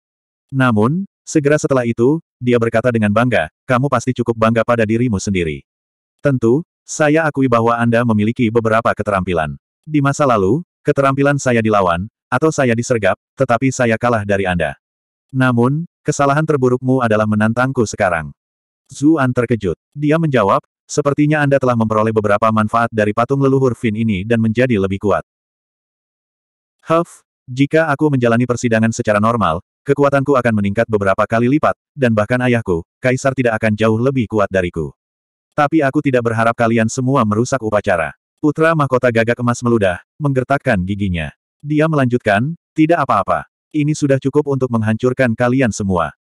S1: Namun, segera setelah itu, dia berkata dengan bangga, kamu pasti cukup bangga pada dirimu sendiri. Tentu, saya akui bahwa Anda memiliki beberapa keterampilan. Di masa lalu, keterampilan saya dilawan, atau saya disergap, tetapi saya kalah dari Anda. Namun, kesalahan terburukmu adalah menantangku sekarang. Zuan terkejut. Dia menjawab, sepertinya Anda telah memperoleh beberapa manfaat dari patung leluhur Fin ini dan menjadi lebih kuat. Huff, jika aku menjalani persidangan secara normal, kekuatanku akan meningkat beberapa kali lipat, dan bahkan ayahku, Kaisar tidak akan jauh lebih kuat dariku. Tapi aku tidak berharap kalian semua merusak upacara. Putra mahkota gagak emas meludah, menggertakkan giginya. Dia melanjutkan, tidak apa-apa. Ini sudah cukup untuk menghancurkan kalian semua.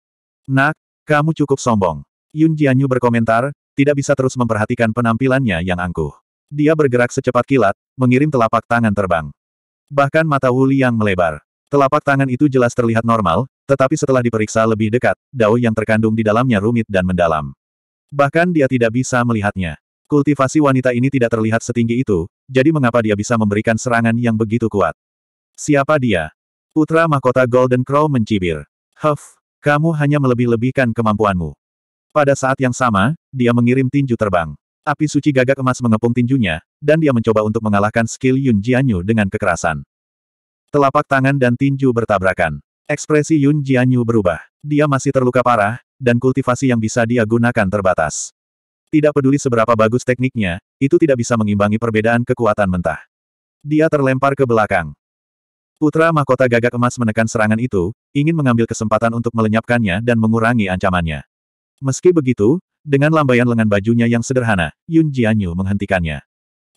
S1: Nak, kamu cukup sombong. Yun Jianyu berkomentar, tidak bisa terus memperhatikan penampilannya yang angkuh. Dia bergerak secepat kilat, mengirim telapak tangan terbang. Bahkan mata Wu Liang melebar. Telapak tangan itu jelas terlihat normal, tetapi setelah diperiksa lebih dekat, dao yang terkandung di dalamnya rumit dan mendalam. Bahkan dia tidak bisa melihatnya. Kultivasi wanita ini tidak terlihat setinggi itu, jadi mengapa dia bisa memberikan serangan yang begitu kuat? Siapa dia? Putra mahkota Golden Crow mencibir. Huff, kamu hanya melebih-lebihkan kemampuanmu. Pada saat yang sama, dia mengirim tinju terbang. Api suci gagak emas mengepung tinjunya, dan dia mencoba untuk mengalahkan skill Yun Jianyu dengan kekerasan. Telapak tangan dan tinju bertabrakan. Ekspresi Yun Jianyu berubah. Dia masih terluka parah, dan kultivasi yang bisa dia gunakan terbatas. Tidak peduli seberapa bagus tekniknya, itu tidak bisa mengimbangi perbedaan kekuatan mentah. Dia terlempar ke belakang. Putra mahkota gagak emas menekan serangan itu, ingin mengambil kesempatan untuk melenyapkannya dan mengurangi ancamannya. Meski begitu, dengan lambaian lengan bajunya yang sederhana, Yun Jianyu menghentikannya.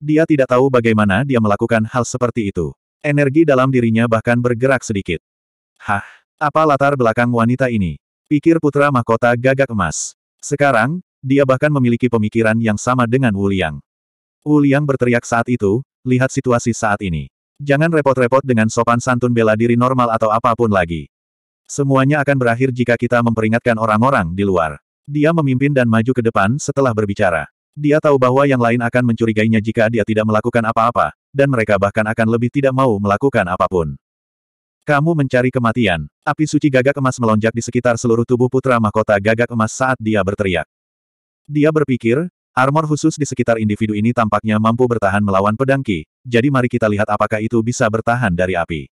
S1: Dia tidak tahu bagaimana dia melakukan hal seperti itu. Energi dalam dirinya bahkan bergerak sedikit. Hah, apa latar belakang wanita ini? Pikir putra mahkota gagak emas. Sekarang, dia bahkan memiliki pemikiran yang sama dengan Wu Liang. Wu Liang berteriak saat itu, lihat situasi saat ini. Jangan repot-repot dengan sopan santun bela diri normal atau apapun lagi. Semuanya akan berakhir jika kita memperingatkan orang-orang di luar. Dia memimpin dan maju ke depan setelah berbicara. Dia tahu bahwa yang lain akan mencurigainya jika dia tidak melakukan apa-apa, dan mereka bahkan akan lebih tidak mau melakukan apapun. Kamu mencari kematian. Api suci gagak emas melonjak di sekitar seluruh tubuh putra mahkota gagak emas saat dia berteriak. Dia berpikir, armor khusus di sekitar individu ini tampaknya mampu bertahan melawan pedang Ki, jadi mari kita lihat apakah itu bisa bertahan dari api.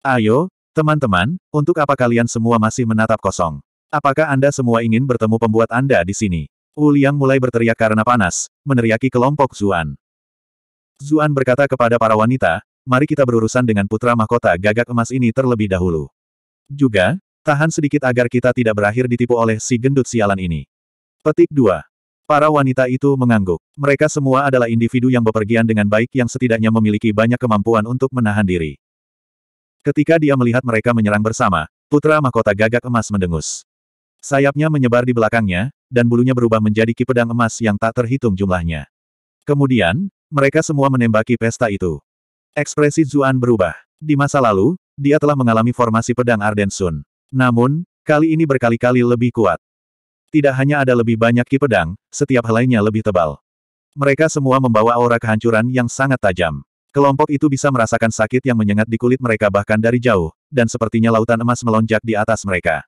S1: Ayo, teman-teman, untuk apa kalian semua masih menatap kosong? Apakah Anda semua ingin bertemu pembuat Anda di sini? Wu Liang mulai berteriak karena panas, meneriaki kelompok Zuan. Zuan berkata kepada para wanita, mari kita berurusan dengan putra mahkota gagak emas ini terlebih dahulu. Juga, tahan sedikit agar kita tidak berakhir ditipu oleh si gendut sialan ini. Petik 2. Para wanita itu mengangguk. Mereka semua adalah individu yang bepergian dengan baik yang setidaknya memiliki banyak kemampuan untuk menahan diri. Ketika dia melihat mereka menyerang bersama, putra mahkota gagak emas mendengus. Sayapnya menyebar di belakangnya, dan bulunya berubah menjadi ki emas yang tak terhitung jumlahnya. Kemudian, mereka semua menembaki pesta itu. Ekspresi Zuan berubah. Di masa lalu, dia telah mengalami formasi pedang Arden Namun, kali ini berkali-kali lebih kuat. Tidak hanya ada lebih banyak ki pedang, setiap helainya lebih tebal. Mereka semua membawa aura kehancuran yang sangat tajam. Kelompok itu bisa merasakan sakit yang menyengat di kulit mereka bahkan dari jauh, dan sepertinya lautan emas melonjak di atas mereka.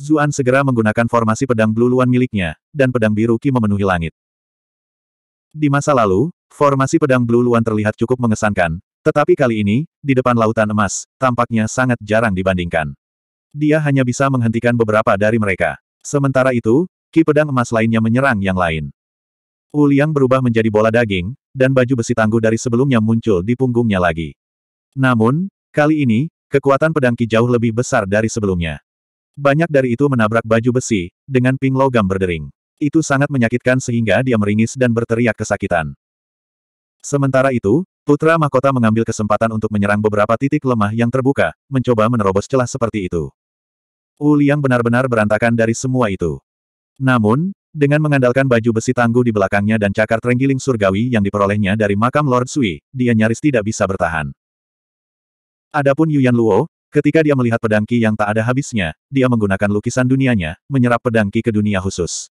S1: Zuan segera menggunakan formasi pedang Blue Luan miliknya, dan pedang biru Ki memenuhi langit. Di masa lalu, formasi pedang Blue Luan terlihat cukup mengesankan, tetapi kali ini, di depan lautan emas, tampaknya sangat jarang dibandingkan. Dia hanya bisa menghentikan beberapa dari mereka. Sementara itu, ki pedang emas lainnya menyerang yang lain. Uliang berubah menjadi bola daging, dan baju besi tangguh dari sebelumnya muncul di punggungnya lagi. Namun, kali ini, kekuatan pedang Ki jauh lebih besar dari sebelumnya. Banyak dari itu menabrak baju besi, dengan ping logam berdering. Itu sangat menyakitkan sehingga dia meringis dan berteriak kesakitan. Sementara itu, Putra Mahkota mengambil kesempatan untuk menyerang beberapa titik lemah yang terbuka, mencoba menerobos celah seperti itu. Wu Liang benar-benar berantakan dari semua itu. Namun, dengan mengandalkan baju besi tangguh di belakangnya dan cakar terenggiling surgawi yang diperolehnya dari makam Lord Sui, dia nyaris tidak bisa bertahan. Adapun Yuan Luo, ketika dia melihat pedang Qi yang tak ada habisnya, dia menggunakan lukisan dunianya, menyerap pedang Qi ke dunia khusus.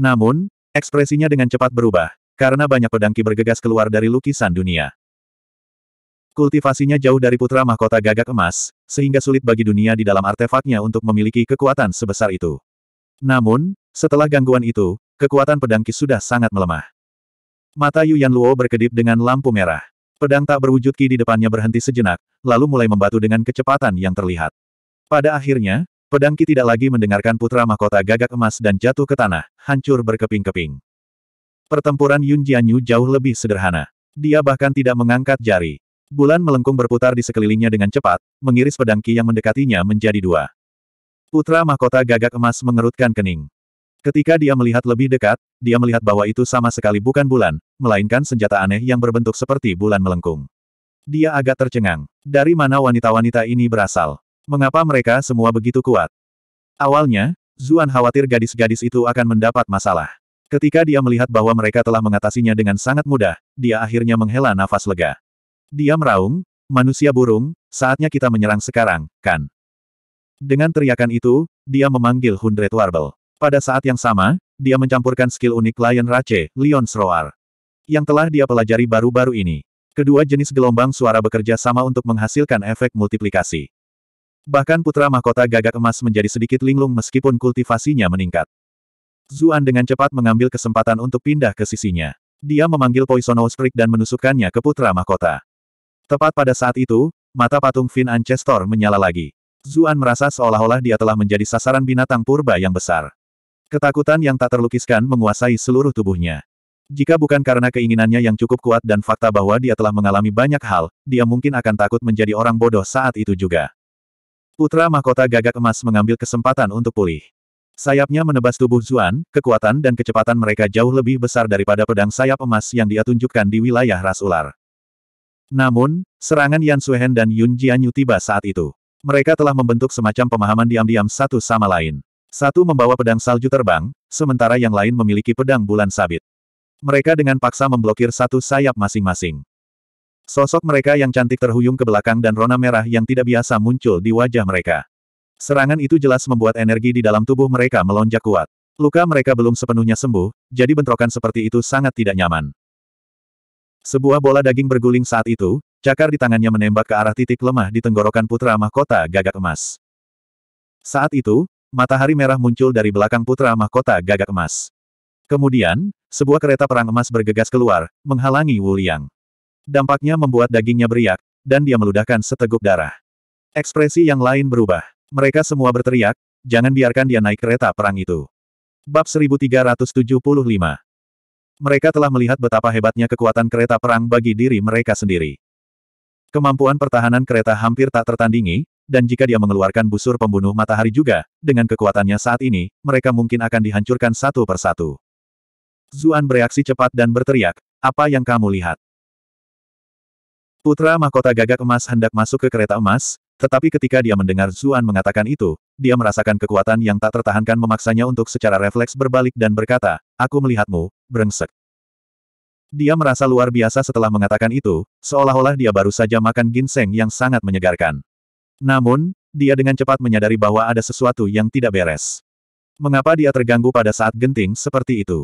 S1: Namun, ekspresinya dengan cepat berubah, karena banyak pedang Qi bergegas keluar dari lukisan dunia. Kultivasinya jauh dari putra mahkota gagak emas, sehingga sulit bagi dunia di dalam artefaknya untuk memiliki kekuatan sebesar itu. Namun, setelah gangguan itu, kekuatan pedang Qi sudah sangat melemah. Mata Yuan Luo berkedip dengan lampu merah. Pedang tak berwujud Qi di depannya berhenti sejenak, lalu mulai membatu dengan kecepatan yang terlihat. Pada akhirnya, pedang Qi tidak lagi mendengarkan putra mahkota gagak emas dan jatuh ke tanah, hancur berkeping-keping. Pertempuran Yun Jianyu jauh lebih sederhana. Dia bahkan tidak mengangkat jari. Bulan melengkung berputar di sekelilingnya dengan cepat, mengiris pedang Ki yang mendekatinya menjadi dua. Putra mahkota gagak emas mengerutkan kening. Ketika dia melihat lebih dekat, dia melihat bahwa itu sama sekali bukan bulan, melainkan senjata aneh yang berbentuk seperti bulan melengkung. Dia agak tercengang. Dari mana wanita-wanita ini berasal? Mengapa mereka semua begitu kuat? Awalnya, Zuan khawatir gadis-gadis itu akan mendapat masalah. Ketika dia melihat bahwa mereka telah mengatasinya dengan sangat mudah, dia akhirnya menghela nafas lega. Dia meraung, manusia burung, saatnya kita menyerang sekarang, kan? Dengan teriakan itu, dia memanggil Hundred Warble. Pada saat yang sama, dia mencampurkan skill unik Lion Rache, lion Roar. Yang telah dia pelajari baru-baru ini. Kedua jenis gelombang suara bekerja sama untuk menghasilkan efek multiplikasi. Bahkan putra mahkota gagak emas menjadi sedikit linglung meskipun kultivasinya meningkat. Zuan dengan cepat mengambil kesempatan untuk pindah ke sisinya. Dia memanggil Poisonous Prick dan menusukkannya ke putra mahkota. Tepat pada saat itu, mata patung Finn Ancestor menyala lagi. Zuan merasa seolah-olah dia telah menjadi sasaran binatang purba yang besar. Ketakutan yang tak terlukiskan menguasai seluruh tubuhnya. Jika bukan karena keinginannya yang cukup kuat dan fakta bahwa dia telah mengalami banyak hal, dia mungkin akan takut menjadi orang bodoh saat itu juga. Putra mahkota gagak emas mengambil kesempatan untuk pulih. Sayapnya menebas tubuh Zuan, kekuatan dan kecepatan mereka jauh lebih besar daripada pedang sayap emas yang dia tunjukkan di wilayah ras ular. Namun, serangan Yan Suhen dan Yun Jianyu tiba saat itu. Mereka telah membentuk semacam pemahaman diam-diam satu sama lain. Satu membawa pedang salju terbang, sementara yang lain memiliki pedang bulan sabit. Mereka dengan paksa memblokir satu sayap masing-masing. Sosok mereka yang cantik terhuyung ke belakang dan rona merah yang tidak biasa muncul di wajah mereka. Serangan itu jelas membuat energi di dalam tubuh mereka melonjak kuat. Luka mereka belum sepenuhnya sembuh, jadi bentrokan seperti itu sangat tidak nyaman. Sebuah bola daging berguling saat itu, cakar di tangannya menembak ke arah titik lemah di tenggorokan putra mahkota gagak emas. Saat itu, matahari merah muncul dari belakang putra mahkota gagak emas. Kemudian, sebuah kereta perang emas bergegas keluar, menghalangi Wu Liang. Dampaknya membuat dagingnya beriak, dan dia meludahkan seteguk darah. Ekspresi yang lain berubah. Mereka semua berteriak, jangan biarkan dia naik kereta perang itu. Bab 1375 mereka telah melihat betapa hebatnya kekuatan kereta perang bagi diri mereka sendiri. Kemampuan pertahanan kereta hampir tak tertandingi, dan jika dia mengeluarkan busur pembunuh matahari juga, dengan kekuatannya saat ini, mereka mungkin akan dihancurkan satu persatu. Zuan bereaksi cepat dan berteriak, apa yang kamu lihat? Putra mahkota gagak emas hendak masuk ke kereta emas, tetapi ketika dia mendengar Zuan mengatakan itu, dia merasakan kekuatan yang tak tertahankan memaksanya untuk secara refleks berbalik dan berkata, Aku melihatmu, brengsek. Dia merasa luar biasa setelah mengatakan itu, seolah-olah dia baru saja makan ginseng yang sangat menyegarkan. Namun, dia dengan cepat menyadari bahwa ada sesuatu yang tidak beres. Mengapa dia terganggu pada saat genting seperti itu?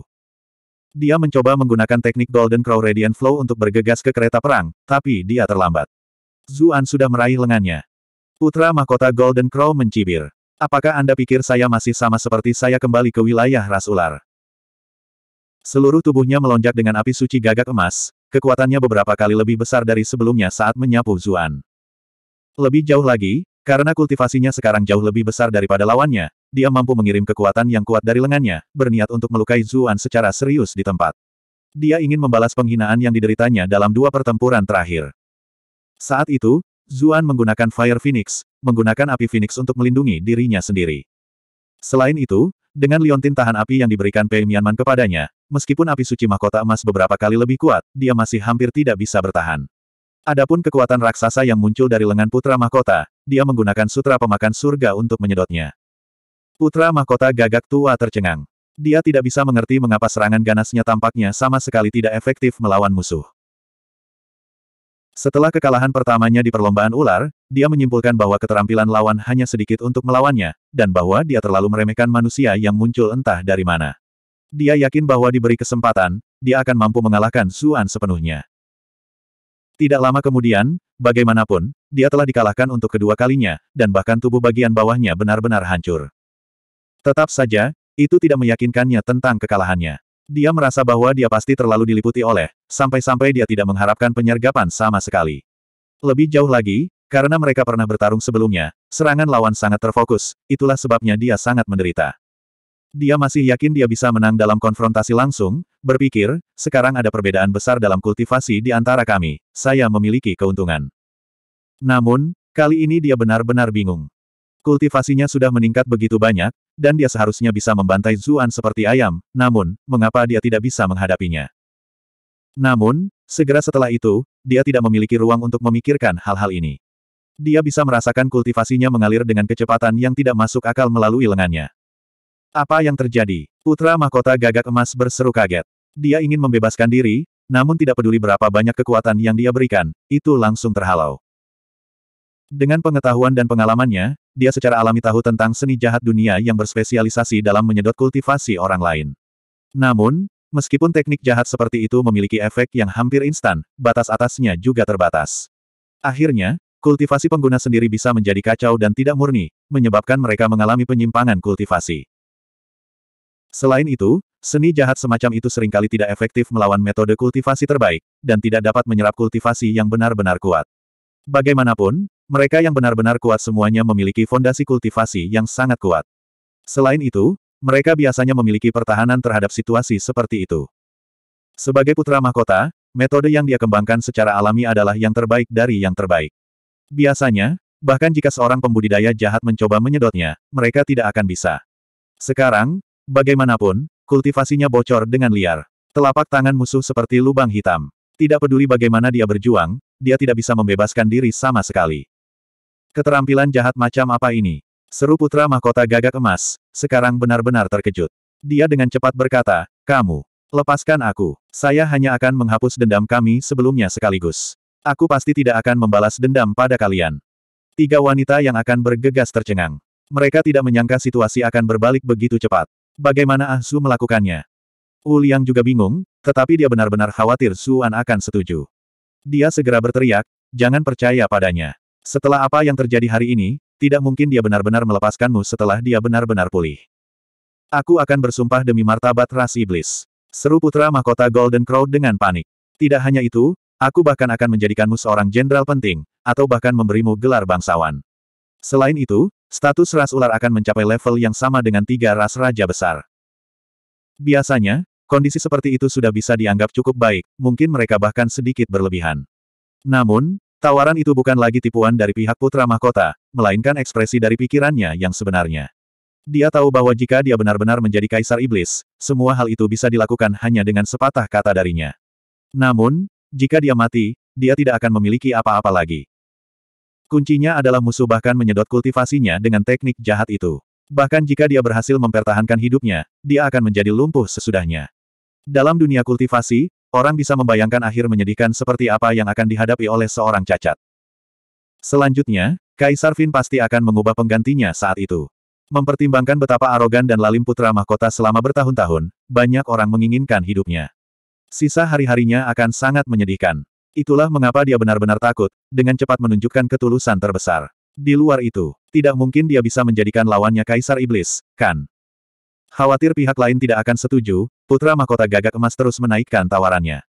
S1: Dia mencoba menggunakan teknik Golden Crow Radiant Flow untuk bergegas ke kereta perang, tapi dia terlambat. Zuan sudah meraih lengannya. Putra mahkota Golden Crow mencibir. Apakah Anda pikir saya masih sama seperti saya kembali ke wilayah ras ular? Seluruh tubuhnya melonjak dengan api suci gagak emas, kekuatannya beberapa kali lebih besar dari sebelumnya saat menyapu Zuan. Lebih jauh lagi, karena kultivasinya sekarang jauh lebih besar daripada lawannya, dia mampu mengirim kekuatan yang kuat dari lengannya, berniat untuk melukai Zuan secara serius di tempat. Dia ingin membalas penghinaan yang dideritanya dalam dua pertempuran terakhir. Saat itu, Zuan menggunakan Fire Phoenix, menggunakan api Phoenix untuk melindungi dirinya sendiri. Selain itu, dengan liontin tahan api yang diberikan Pei Mianman kepadanya, meskipun api suci mahkota emas beberapa kali lebih kuat, dia masih hampir tidak bisa bertahan. Adapun kekuatan raksasa yang muncul dari lengan putra mahkota, dia menggunakan sutra pemakan surga untuk menyedotnya. Putra mahkota gagak tua tercengang. Dia tidak bisa mengerti mengapa serangan ganasnya tampaknya sama sekali tidak efektif melawan musuh. Setelah kekalahan pertamanya di perlombaan ular, dia menyimpulkan bahwa keterampilan lawan hanya sedikit untuk melawannya, dan bahwa dia terlalu meremehkan manusia yang muncul entah dari mana. Dia yakin bahwa diberi kesempatan, dia akan mampu mengalahkan Xuan sepenuhnya. Tidak lama kemudian, bagaimanapun, dia telah dikalahkan untuk kedua kalinya, dan bahkan tubuh bagian bawahnya benar-benar hancur. Tetap saja, itu tidak meyakinkannya tentang kekalahannya. Dia merasa bahwa dia pasti terlalu diliputi oleh, sampai-sampai dia tidak mengharapkan penyergapan sama sekali. Lebih jauh lagi, karena mereka pernah bertarung sebelumnya, serangan lawan sangat terfokus, itulah sebabnya dia sangat menderita. Dia masih yakin dia bisa menang dalam konfrontasi langsung, berpikir, sekarang ada perbedaan besar dalam kultivasi di antara kami, saya memiliki keuntungan. Namun, kali ini dia benar-benar bingung. Kultivasinya sudah meningkat begitu banyak, dan dia seharusnya bisa membantai Zuan seperti ayam, namun, mengapa dia tidak bisa menghadapinya? Namun, segera setelah itu, dia tidak memiliki ruang untuk memikirkan hal-hal ini. Dia bisa merasakan kultivasinya mengalir dengan kecepatan yang tidak masuk akal melalui lengannya. Apa yang terjadi? Putra mahkota gagak emas berseru kaget. Dia ingin membebaskan diri, namun tidak peduli berapa banyak kekuatan yang dia berikan, itu langsung terhalau. Dengan pengetahuan dan pengalamannya, dia secara alami tahu tentang seni jahat dunia yang berspesialisasi dalam menyedot kultivasi orang lain. Namun, meskipun teknik jahat seperti itu memiliki efek yang hampir instan, batas atasnya juga terbatas. Akhirnya, kultivasi pengguna sendiri bisa menjadi kacau dan tidak murni, menyebabkan mereka mengalami penyimpangan kultivasi. Selain itu, seni jahat semacam itu seringkali tidak efektif melawan metode kultivasi terbaik, dan tidak dapat menyerap kultivasi yang benar-benar kuat. Bagaimanapun, mereka yang benar-benar kuat semuanya memiliki fondasi kultivasi yang sangat kuat. Selain itu, mereka biasanya memiliki pertahanan terhadap situasi seperti itu. Sebagai putra mahkota, metode yang dia kembangkan secara alami adalah yang terbaik dari yang terbaik. Biasanya, bahkan jika seorang pembudidaya jahat mencoba menyedotnya, mereka tidak akan bisa. Sekarang, Bagaimanapun, kultivasinya bocor dengan liar. Telapak tangan musuh seperti lubang hitam. Tidak peduli bagaimana dia berjuang, dia tidak bisa membebaskan diri sama sekali. Keterampilan jahat macam apa ini? Seru putra mahkota gagak emas, sekarang benar-benar terkejut. Dia dengan cepat berkata, kamu, lepaskan aku. Saya hanya akan menghapus dendam kami sebelumnya sekaligus. Aku pasti tidak akan membalas dendam pada kalian. Tiga wanita yang akan bergegas tercengang. Mereka tidak menyangka situasi akan berbalik begitu cepat. Bagaimana Ah Su melakukannya? Wu Liang juga bingung, tetapi dia benar-benar khawatir Suan akan setuju. Dia segera berteriak, jangan percaya padanya. Setelah apa yang terjadi hari ini, tidak mungkin dia benar-benar melepaskanmu setelah dia benar-benar pulih. Aku akan bersumpah demi martabat ras iblis. Seru putra mahkota Golden Crow dengan panik. Tidak hanya itu, aku bahkan akan menjadikanmu seorang jenderal penting, atau bahkan memberimu gelar bangsawan. Selain itu, status ras ular akan mencapai level yang sama dengan tiga ras raja besar. Biasanya, kondisi seperti itu sudah bisa dianggap cukup baik, mungkin mereka bahkan sedikit berlebihan. Namun, tawaran itu bukan lagi tipuan dari pihak putra mahkota, melainkan ekspresi dari pikirannya yang sebenarnya. Dia tahu bahwa jika dia benar-benar menjadi kaisar iblis, semua hal itu bisa dilakukan hanya dengan sepatah kata darinya. Namun, jika dia mati, dia tidak akan memiliki apa-apa lagi. Kuncinya adalah musuh bahkan menyedot kultivasinya dengan teknik jahat itu. Bahkan jika dia berhasil mempertahankan hidupnya, dia akan menjadi lumpuh sesudahnya. Dalam dunia kultivasi, orang bisa membayangkan akhir menyedihkan seperti apa yang akan dihadapi oleh seorang cacat. Selanjutnya, Kaisar Vin pasti akan mengubah penggantinya saat itu. Mempertimbangkan betapa arogan dan lalim putra mahkota selama bertahun-tahun, banyak orang menginginkan hidupnya. Sisa hari-harinya akan sangat menyedihkan. Itulah mengapa dia benar-benar takut, dengan cepat menunjukkan ketulusan terbesar. Di luar itu, tidak mungkin dia bisa menjadikan lawannya Kaisar Iblis, kan? Khawatir pihak lain tidak akan setuju, Putra Mahkota Gagak Emas terus menaikkan tawarannya.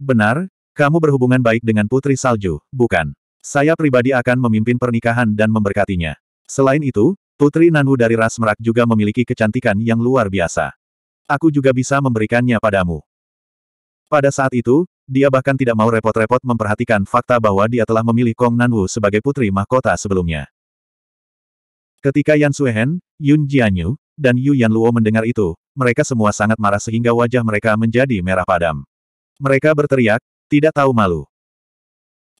S1: Benar, kamu berhubungan baik dengan Putri Salju, bukan? Saya pribadi akan memimpin pernikahan dan memberkatinya. Selain itu, Putri Nanu dari ras merak juga memiliki kecantikan yang luar biasa. Aku juga bisa memberikannya padamu. Pada saat itu, dia bahkan tidak mau repot-repot memperhatikan fakta bahwa dia telah memilih Kong Nanwu sebagai putri mahkota sebelumnya. Ketika Yan Suehen, Yun Jianyu, dan Yu Yan Luo mendengar itu, mereka semua sangat marah sehingga wajah mereka menjadi merah padam. Mereka berteriak, tidak tahu malu.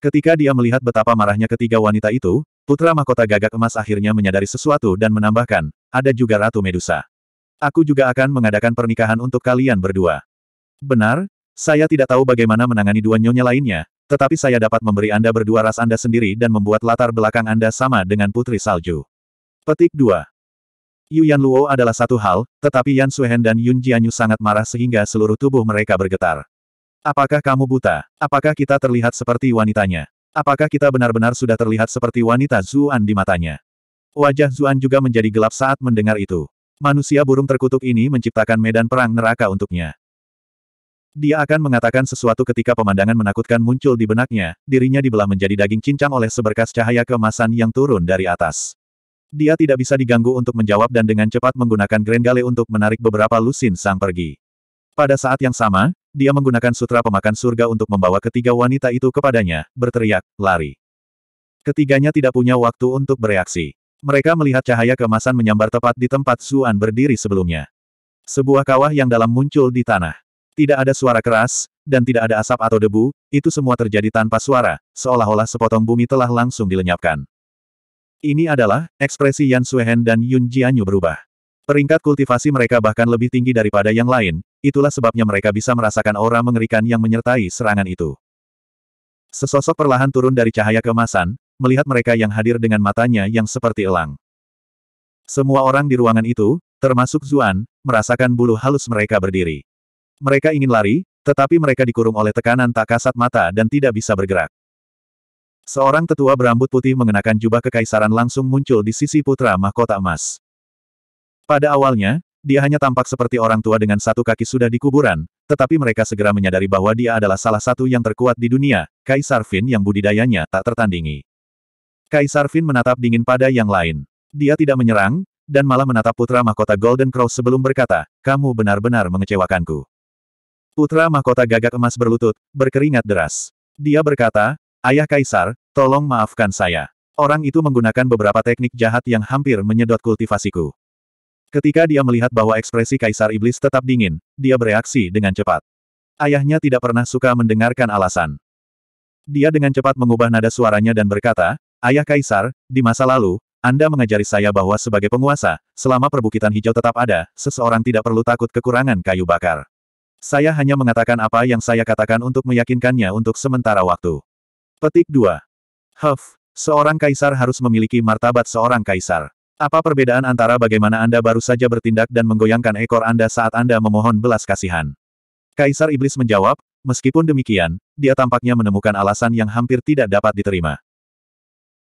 S1: Ketika dia melihat betapa marahnya ketiga wanita itu, putra mahkota gagak emas akhirnya menyadari sesuatu dan menambahkan, ada juga Ratu Medusa. Aku juga akan mengadakan pernikahan untuk kalian berdua. Benar, saya tidak tahu bagaimana menangani dua nyonya lainnya, tetapi saya dapat memberi Anda berdua ras Anda sendiri dan membuat latar belakang Anda sama dengan Putri Salju. Petik 2. Yu Yan Luo adalah satu hal, tetapi Yan Suhen dan Yun Jianyu sangat marah sehingga seluruh tubuh mereka bergetar. Apakah kamu buta? Apakah kita terlihat seperti wanitanya? Apakah kita benar-benar sudah terlihat seperti wanita Zuan di matanya? Wajah Zuan juga menjadi gelap saat mendengar itu. Manusia burung terkutuk ini menciptakan medan perang neraka untuknya. Dia akan mengatakan sesuatu ketika pemandangan menakutkan muncul di benaknya, dirinya dibelah menjadi daging cincang oleh seberkas cahaya kemasan yang turun dari atas. Dia tidak bisa diganggu untuk menjawab dan dengan cepat menggunakan Grendale untuk menarik beberapa lusin sang pergi. Pada saat yang sama, dia menggunakan sutra pemakan surga untuk membawa ketiga wanita itu kepadanya, berteriak, lari. Ketiganya tidak punya waktu untuk bereaksi. Mereka melihat cahaya kemasan menyambar tepat di tempat Suan berdiri sebelumnya. Sebuah kawah yang dalam muncul di tanah. Tidak ada suara keras, dan tidak ada asap atau debu, itu semua terjadi tanpa suara, seolah-olah sepotong bumi telah langsung dilenyapkan. Ini adalah ekspresi Yan Suehen dan Yun Jianyu berubah. Peringkat kultivasi mereka bahkan lebih tinggi daripada yang lain, itulah sebabnya mereka bisa merasakan aura mengerikan yang menyertai serangan itu. Sesosok perlahan turun dari cahaya kemasan, melihat mereka yang hadir dengan matanya yang seperti elang. Semua orang di ruangan itu, termasuk Zuan, merasakan bulu halus mereka berdiri. Mereka ingin lari, tetapi mereka dikurung oleh tekanan tak kasat mata dan tidak bisa bergerak. Seorang tetua berambut putih mengenakan jubah kekaisaran langsung muncul di sisi putra mahkota emas. Pada awalnya, dia hanya tampak seperti orang tua dengan satu kaki sudah di kuburan, tetapi mereka segera menyadari bahwa dia adalah salah satu yang terkuat di dunia, Kaisar Fin yang budidayanya tak tertandingi. Kaisar Fin menatap dingin pada yang lain. Dia tidak menyerang, dan malah menatap putra mahkota Golden Crow sebelum berkata, kamu benar-benar mengecewakanku. Putra mahkota gagak emas berlutut, berkeringat deras. Dia berkata, Ayah Kaisar, tolong maafkan saya. Orang itu menggunakan beberapa teknik jahat yang hampir menyedot kultivasiku. Ketika dia melihat bahwa ekspresi Kaisar Iblis tetap dingin, dia bereaksi dengan cepat. Ayahnya tidak pernah suka mendengarkan alasan. Dia dengan cepat mengubah nada suaranya dan berkata, Ayah Kaisar, di masa lalu, Anda mengajari saya bahwa sebagai penguasa, selama perbukitan hijau tetap ada, seseorang tidak perlu takut kekurangan kayu bakar. Saya hanya mengatakan apa yang saya katakan untuk meyakinkannya untuk sementara waktu. Petik 2. Huff, seorang kaisar harus memiliki martabat seorang kaisar. Apa perbedaan antara bagaimana Anda baru saja bertindak dan menggoyangkan ekor Anda saat Anda memohon belas kasihan? Kaisar Iblis menjawab, meskipun demikian, dia tampaknya menemukan alasan yang hampir tidak dapat diterima.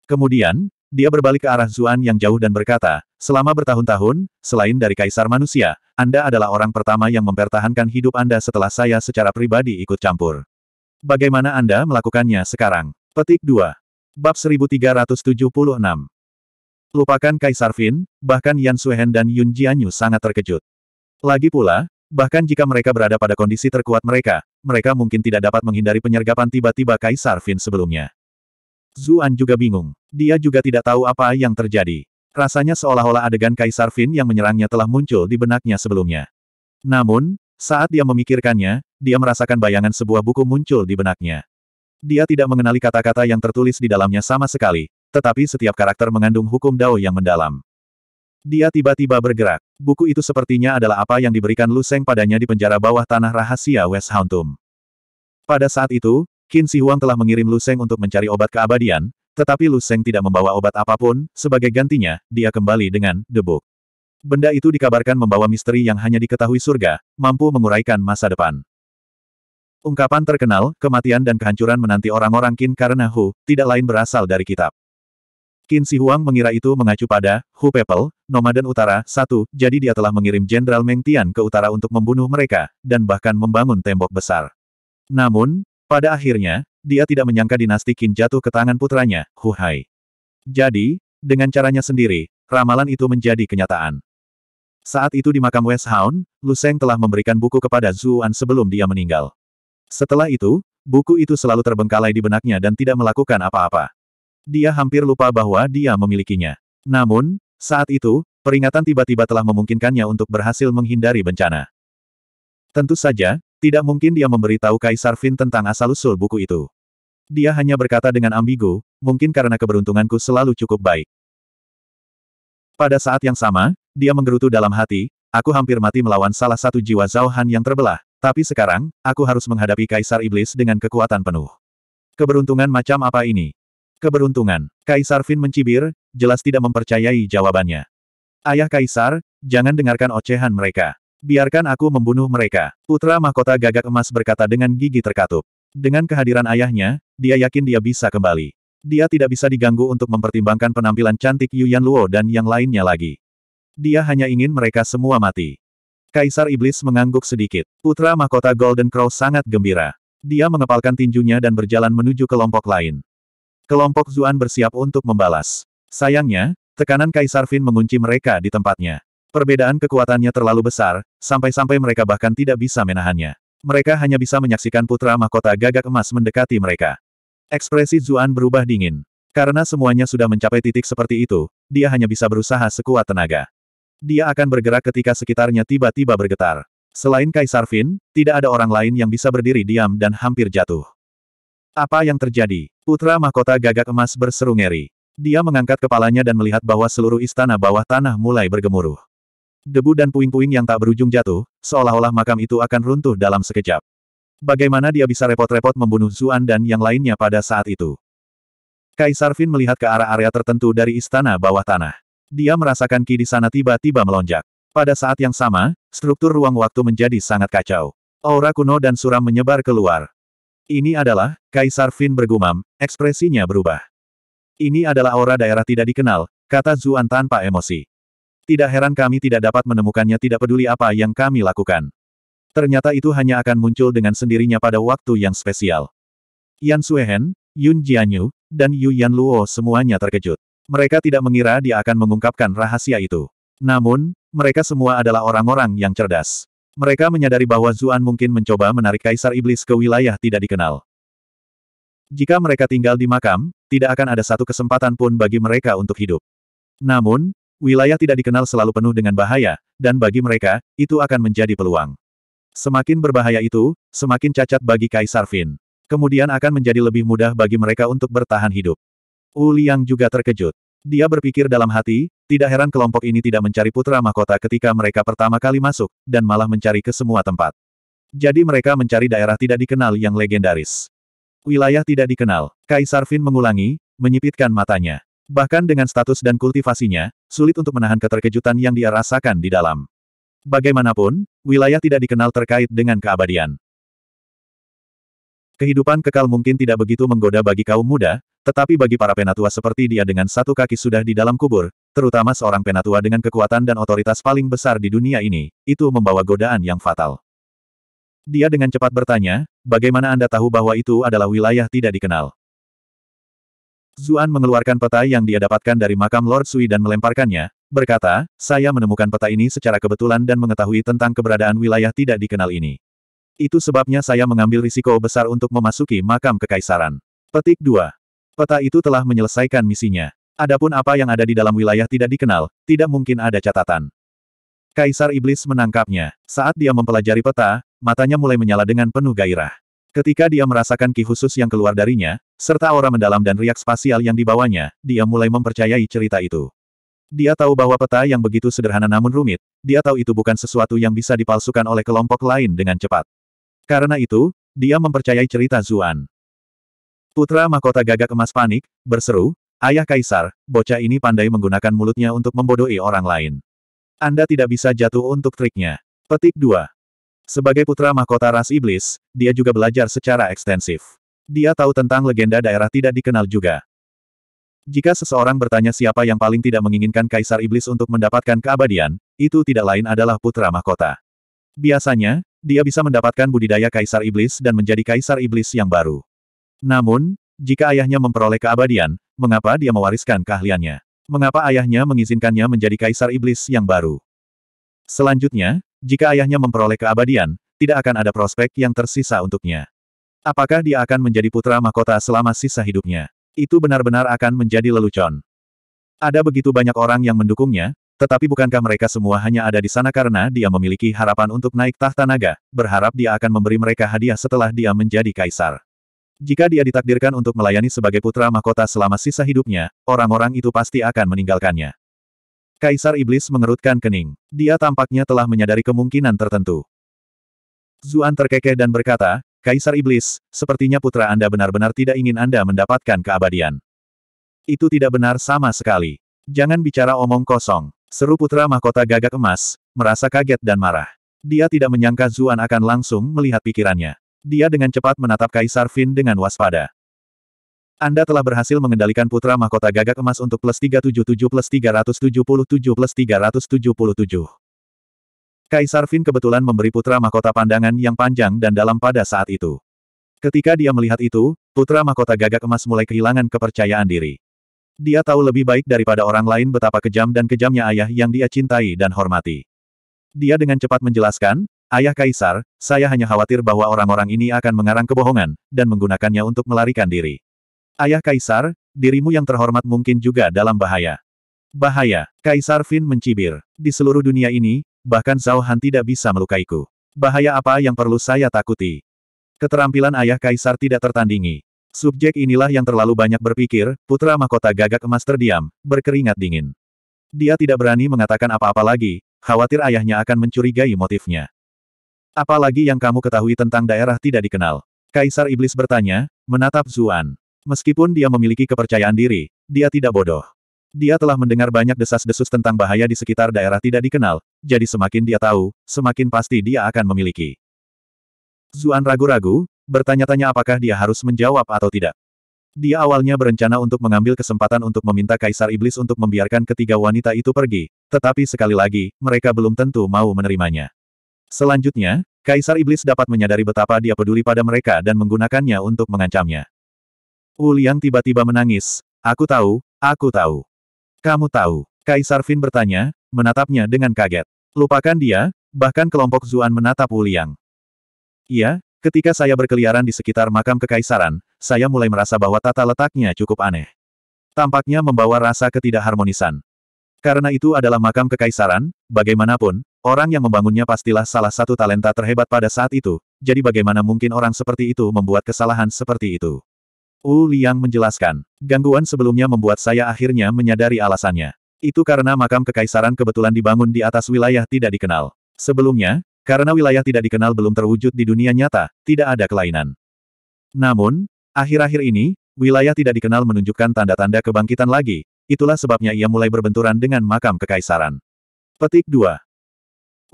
S1: Kemudian, dia berbalik ke arah Zuan yang jauh dan berkata, selama bertahun-tahun, selain dari kaisar manusia, anda adalah orang pertama yang mempertahankan hidup Anda setelah saya secara pribadi ikut campur. Bagaimana Anda melakukannya sekarang? Petik 2. Bab 1376 Lupakan Kaisar Fin, bahkan Yan Suhen dan Yun Jianyu sangat terkejut. Lagi pula, bahkan jika mereka berada pada kondisi terkuat mereka, mereka mungkin tidak dapat menghindari penyergapan tiba-tiba Kaisar Fin sebelumnya. Zuan juga bingung. Dia juga tidak tahu apa yang terjadi. Rasanya seolah-olah adegan Kaisar Fin yang menyerangnya telah muncul di benaknya sebelumnya. Namun, saat dia memikirkannya, dia merasakan bayangan sebuah buku muncul di benaknya. Dia tidak mengenali kata-kata yang tertulis di dalamnya sama sekali, tetapi setiap karakter mengandung hukum Dao yang mendalam. Dia tiba-tiba bergerak. Buku itu sepertinya adalah apa yang diberikan Lu Seng padanya di penjara bawah tanah rahasia West Hauntum. Pada saat itu, Qin Si Huang telah mengirim Lu Seng untuk mencari obat keabadian, tetapi Lu Seng tidak membawa obat apapun, sebagai gantinya, dia kembali dengan debu. Benda itu dikabarkan membawa misteri yang hanya diketahui surga, mampu menguraikan masa depan. Ungkapan terkenal, kematian dan kehancuran menanti orang-orang Qin karena Hu, tidak lain berasal dari kitab. Qin Si Huang mengira itu mengacu pada Hu People, nomaden utara, satu, jadi dia telah mengirim Jenderal Meng Tian ke utara untuk membunuh mereka, dan bahkan membangun tembok besar. Namun, pada akhirnya, dia tidak menyangka dinasti Qin jatuh ke tangan putranya, Hu Hai. Jadi, dengan caranya sendiri, ramalan itu menjadi kenyataan. Saat itu di makam West Hound, Lu Seng telah memberikan buku kepada Zuan sebelum dia meninggal. Setelah itu, buku itu selalu terbengkalai di benaknya dan tidak melakukan apa-apa. Dia hampir lupa bahwa dia memilikinya. Namun, saat itu, peringatan tiba-tiba telah memungkinkannya untuk berhasil menghindari bencana. Tentu saja, tidak mungkin dia memberitahu Kaisar Vin tentang asal-usul buku itu. Dia hanya berkata dengan ambigu, mungkin karena keberuntunganku selalu cukup baik. Pada saat yang sama, dia menggerutu dalam hati, aku hampir mati melawan salah satu jiwa Zhao yang terbelah, tapi sekarang, aku harus menghadapi Kaisar Iblis dengan kekuatan penuh. Keberuntungan macam apa ini? Keberuntungan. Kaisar Fin mencibir, jelas tidak mempercayai jawabannya. Ayah Kaisar, jangan dengarkan ocehan mereka. Biarkan aku membunuh mereka. Putra mahkota gagak emas berkata dengan gigi terkatup. Dengan kehadiran ayahnya, dia yakin dia bisa kembali. Dia tidak bisa diganggu untuk mempertimbangkan penampilan cantik Yuan Luo dan yang lainnya lagi. Dia hanya ingin mereka semua mati. Kaisar Iblis mengangguk sedikit. Putra mahkota Golden Crow sangat gembira. Dia mengepalkan tinjunya dan berjalan menuju kelompok lain. Kelompok Zuan bersiap untuk membalas. Sayangnya, tekanan Kaisar Fin mengunci mereka di tempatnya. Perbedaan kekuatannya terlalu besar, sampai-sampai mereka bahkan tidak bisa menahannya. Mereka hanya bisa menyaksikan putra mahkota gagak emas mendekati mereka. Ekspresi Zuan berubah dingin. Karena semuanya sudah mencapai titik seperti itu, dia hanya bisa berusaha sekuat tenaga. Dia akan bergerak ketika sekitarnya tiba-tiba bergetar. Selain Kaisar Fin, tidak ada orang lain yang bisa berdiri diam dan hampir jatuh. Apa yang terjadi? Putra mahkota gagak emas berseru ngeri. Dia mengangkat kepalanya dan melihat bahwa seluruh istana bawah tanah mulai bergemuruh. Debu dan puing-puing yang tak berujung jatuh, seolah-olah makam itu akan runtuh dalam sekejap. Bagaimana dia bisa repot-repot membunuh Zuan dan yang lainnya pada saat itu? Kaisar Fin melihat ke arah area tertentu dari istana bawah tanah. Dia merasakan ki di sana tiba-tiba melonjak. Pada saat yang sama, struktur ruang waktu menjadi sangat kacau. Aura kuno dan suram menyebar keluar. Ini adalah, Kaisar Fin bergumam, ekspresinya berubah. Ini adalah aura daerah tidak dikenal, kata Zuan tanpa emosi. Tidak heran kami tidak dapat menemukannya tidak peduli apa yang kami lakukan. Ternyata itu hanya akan muncul dengan sendirinya pada waktu yang spesial. Yan Suehen, Yun Jianyu, dan Yu Yan Luo semuanya terkejut. Mereka tidak mengira dia akan mengungkapkan rahasia itu. Namun, mereka semua adalah orang-orang yang cerdas. Mereka menyadari bahwa Zuan mungkin mencoba menarik Kaisar Iblis ke wilayah tidak dikenal. Jika mereka tinggal di makam, tidak akan ada satu kesempatan pun bagi mereka untuk hidup. Namun, wilayah tidak dikenal selalu penuh dengan bahaya, dan bagi mereka, itu akan menjadi peluang. Semakin berbahaya itu, semakin cacat bagi Kaisar Fin. Kemudian akan menjadi lebih mudah bagi mereka untuk bertahan hidup. Uliang juga terkejut. Dia berpikir dalam hati, tidak heran kelompok ini tidak mencari putra mahkota ketika mereka pertama kali masuk, dan malah mencari ke semua tempat. Jadi mereka mencari daerah tidak dikenal yang legendaris. Wilayah tidak dikenal. Kaisar Fin mengulangi, menyipitkan matanya. Bahkan dengan status dan kultivasinya, sulit untuk menahan keterkejutan yang dia rasakan di dalam. Bagaimanapun, wilayah tidak dikenal terkait dengan keabadian. Kehidupan kekal mungkin tidak begitu menggoda bagi kaum muda, tetapi bagi para penatua seperti dia dengan satu kaki sudah di dalam kubur, terutama seorang penatua dengan kekuatan dan otoritas paling besar di dunia ini, itu membawa godaan yang fatal. Dia dengan cepat bertanya, bagaimana Anda tahu bahwa itu adalah wilayah tidak dikenal? Zuan mengeluarkan peta yang dia dapatkan dari makam Lord Sui dan melemparkannya, berkata, saya menemukan peta ini secara kebetulan dan mengetahui tentang keberadaan wilayah tidak dikenal ini. Itu sebabnya saya mengambil risiko besar untuk memasuki makam kekaisaran. Petik 2. Peta itu telah menyelesaikan misinya. Adapun apa yang ada di dalam wilayah tidak dikenal, tidak mungkin ada catatan. Kaisar Iblis menangkapnya. Saat dia mempelajari peta, matanya mulai menyala dengan penuh gairah. Ketika dia merasakan ki khusus yang keluar darinya, serta aura mendalam dan riak spasial yang dibawanya, dia mulai mempercayai cerita itu. Dia tahu bahwa peta yang begitu sederhana namun rumit, dia tahu itu bukan sesuatu yang bisa dipalsukan oleh kelompok lain dengan cepat. Karena itu, dia mempercayai cerita Zuan. Putra mahkota gagak emas panik, berseru, Ayah Kaisar, bocah ini pandai menggunakan mulutnya untuk membodohi orang lain. Anda tidak bisa jatuh untuk triknya. Petik 2. Sebagai putra mahkota ras iblis, dia juga belajar secara ekstensif. Dia tahu tentang legenda daerah tidak dikenal juga. Jika seseorang bertanya siapa yang paling tidak menginginkan kaisar iblis untuk mendapatkan keabadian, itu tidak lain adalah putra mahkota. Biasanya, dia bisa mendapatkan budidaya kaisar iblis dan menjadi kaisar iblis yang baru. Namun, jika ayahnya memperoleh keabadian, mengapa dia mewariskan keahliannya? Mengapa ayahnya mengizinkannya menjadi kaisar iblis yang baru? Selanjutnya, jika ayahnya memperoleh keabadian, tidak akan ada prospek yang tersisa untuknya. Apakah dia akan menjadi putra mahkota selama sisa hidupnya? Itu benar-benar akan menjadi lelucon. Ada begitu banyak orang yang mendukungnya, tetapi bukankah mereka semua hanya ada di sana karena dia memiliki harapan untuk naik tahta naga, berharap dia akan memberi mereka hadiah setelah dia menjadi kaisar. Jika dia ditakdirkan untuk melayani sebagai putra mahkota selama sisa hidupnya, orang-orang itu pasti akan meninggalkannya. Kaisar Iblis mengerutkan kening. Dia tampaknya telah menyadari kemungkinan tertentu. Zuan terkekeh dan berkata, Kaisar Iblis, sepertinya putra Anda benar-benar tidak ingin Anda mendapatkan keabadian. Itu tidak benar sama sekali. Jangan bicara omong kosong. Seru putra mahkota gagak emas, merasa kaget dan marah. Dia tidak menyangka Zuan akan langsung melihat pikirannya. Dia dengan cepat menatap Kaisar Fin dengan waspada. Anda telah berhasil mengendalikan putra mahkota gagak emas untuk plus 377 plus 377 plus 377. Kaisar Fin kebetulan memberi putra mahkota pandangan yang panjang dan dalam pada saat itu. Ketika dia melihat itu, putra mahkota gagak emas mulai kehilangan kepercayaan diri. Dia tahu lebih baik daripada orang lain betapa kejam dan kejamnya ayah yang dia cintai dan hormati. Dia dengan cepat menjelaskan, Ayah Kaisar, saya hanya khawatir bahwa orang-orang ini akan mengarang kebohongan, dan menggunakannya untuk melarikan diri. Ayah Kaisar, dirimu yang terhormat mungkin juga dalam bahaya. Bahaya, Kaisar Fin mencibir. Di seluruh dunia ini, bahkan Zhao Han tidak bisa melukaiku. Bahaya apa yang perlu saya takuti? Keterampilan ayah Kaisar tidak tertandingi. Subjek inilah yang terlalu banyak berpikir, putra mahkota gagak emas terdiam, berkeringat dingin. Dia tidak berani mengatakan apa-apa lagi, khawatir ayahnya akan mencurigai motifnya. Apalagi yang kamu ketahui tentang daerah tidak dikenal. Kaisar Iblis bertanya, menatap Zuan. Meskipun dia memiliki kepercayaan diri, dia tidak bodoh. Dia telah mendengar banyak desas-desus tentang bahaya di sekitar daerah tidak dikenal, jadi semakin dia tahu, semakin pasti dia akan memiliki. Zuan ragu-ragu, bertanya-tanya apakah dia harus menjawab atau tidak. Dia awalnya berencana untuk mengambil kesempatan untuk meminta Kaisar Iblis untuk membiarkan ketiga wanita itu pergi, tetapi sekali lagi, mereka belum tentu mau menerimanya. Selanjutnya, Kaisar Iblis dapat menyadari betapa dia peduli pada mereka dan menggunakannya untuk mengancamnya. Uliang tiba-tiba menangis. Aku tahu, aku tahu. Kamu tahu. Kaisar Fin bertanya, menatapnya dengan kaget. Lupakan dia, bahkan kelompok Zuan menatap Uliang. Iya, ketika saya berkeliaran di sekitar makam kekaisaran, saya mulai merasa bahwa tata letaknya cukup aneh. Tampaknya membawa rasa ketidakharmonisan. Karena itu adalah makam kekaisaran, bagaimanapun, orang yang membangunnya pastilah salah satu talenta terhebat pada saat itu, jadi bagaimana mungkin orang seperti itu membuat kesalahan seperti itu. U Liang menjelaskan, gangguan sebelumnya membuat saya akhirnya menyadari alasannya. Itu karena makam kekaisaran kebetulan dibangun di atas wilayah tidak dikenal. Sebelumnya, karena wilayah tidak dikenal belum terwujud di dunia nyata, tidak ada kelainan. Namun, akhir-akhir ini, wilayah tidak dikenal menunjukkan tanda-tanda kebangkitan lagi, itulah sebabnya ia mulai berbenturan dengan makam kekaisaran. Petik 2.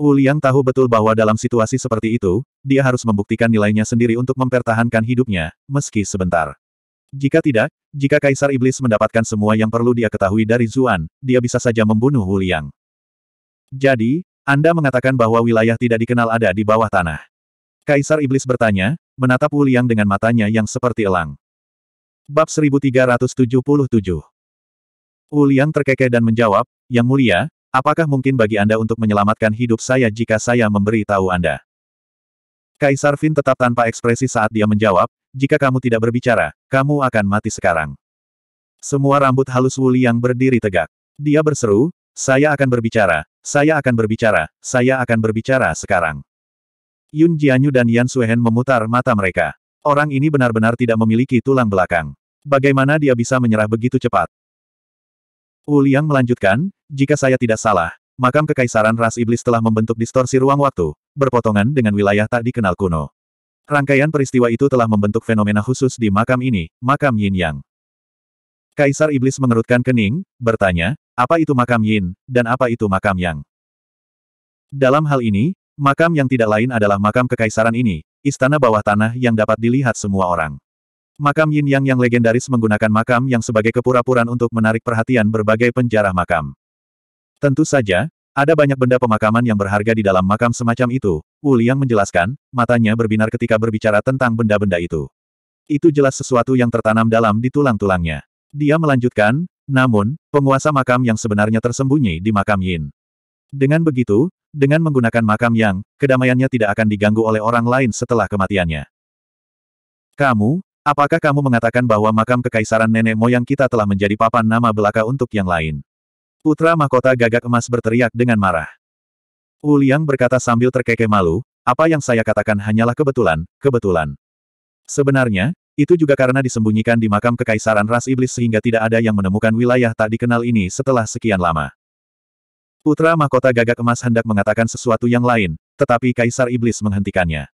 S1: U Liang tahu betul bahwa dalam situasi seperti itu, dia harus membuktikan nilainya sendiri untuk mempertahankan hidupnya, meski sebentar. Jika tidak, jika Kaisar Iblis mendapatkan semua yang perlu dia ketahui dari Zuan, dia bisa saja membunuh Wu Liang. Jadi, Anda mengatakan bahwa wilayah tidak dikenal ada di bawah tanah. Kaisar Iblis bertanya, menatap Wu Liang dengan matanya yang seperti elang. Bab 1377 Wu Liang terkekeh dan menjawab, Yang mulia, apakah mungkin bagi Anda untuk menyelamatkan hidup saya jika saya memberi tahu Anda? Kaisar Vin tetap tanpa ekspresi saat dia menjawab, jika kamu tidak berbicara, kamu akan mati sekarang. Semua rambut halus Wuli yang berdiri tegak. Dia berseru, saya akan berbicara, saya akan berbicara, saya akan berbicara sekarang. Yun Jianyu dan Yan Suehen memutar mata mereka. Orang ini benar-benar tidak memiliki tulang belakang. Bagaimana dia bisa menyerah begitu cepat? Wuliang yang melanjutkan, jika saya tidak salah, makam kekaisaran ras iblis telah membentuk distorsi ruang waktu, berpotongan dengan wilayah tak dikenal kuno. Rangkaian peristiwa itu telah membentuk fenomena khusus di makam ini, makam Yin Yang. Kaisar Iblis mengerutkan kening, bertanya, apa itu makam Yin, dan apa itu makam Yang? Dalam hal ini, makam yang tidak lain adalah makam kekaisaran ini, istana bawah tanah yang dapat dilihat semua orang. Makam Yin Yang yang legendaris menggunakan makam yang sebagai kepura-puraan untuk menarik perhatian berbagai penjara makam. Tentu saja, ada banyak benda pemakaman yang berharga di dalam makam semacam itu, Wu Liang menjelaskan, matanya berbinar ketika berbicara tentang benda-benda itu. Itu jelas sesuatu yang tertanam dalam di tulang-tulangnya. Dia melanjutkan, namun, penguasa makam yang sebenarnya tersembunyi di makam Yin. Dengan begitu, dengan menggunakan makam yang, kedamaiannya tidak akan diganggu oleh orang lain setelah kematiannya. Kamu, apakah kamu mengatakan bahwa makam kekaisaran nenek moyang kita telah menjadi papan nama belaka untuk yang lain? Putra mahkota gagak emas berteriak dengan marah. Wu Liang berkata sambil terkekeh malu, apa yang saya katakan hanyalah kebetulan, kebetulan. Sebenarnya, itu juga karena disembunyikan di makam kekaisaran ras iblis sehingga tidak ada yang menemukan wilayah tak dikenal ini setelah sekian lama. Putra mahkota gagak emas hendak mengatakan sesuatu yang lain, tetapi kaisar iblis menghentikannya.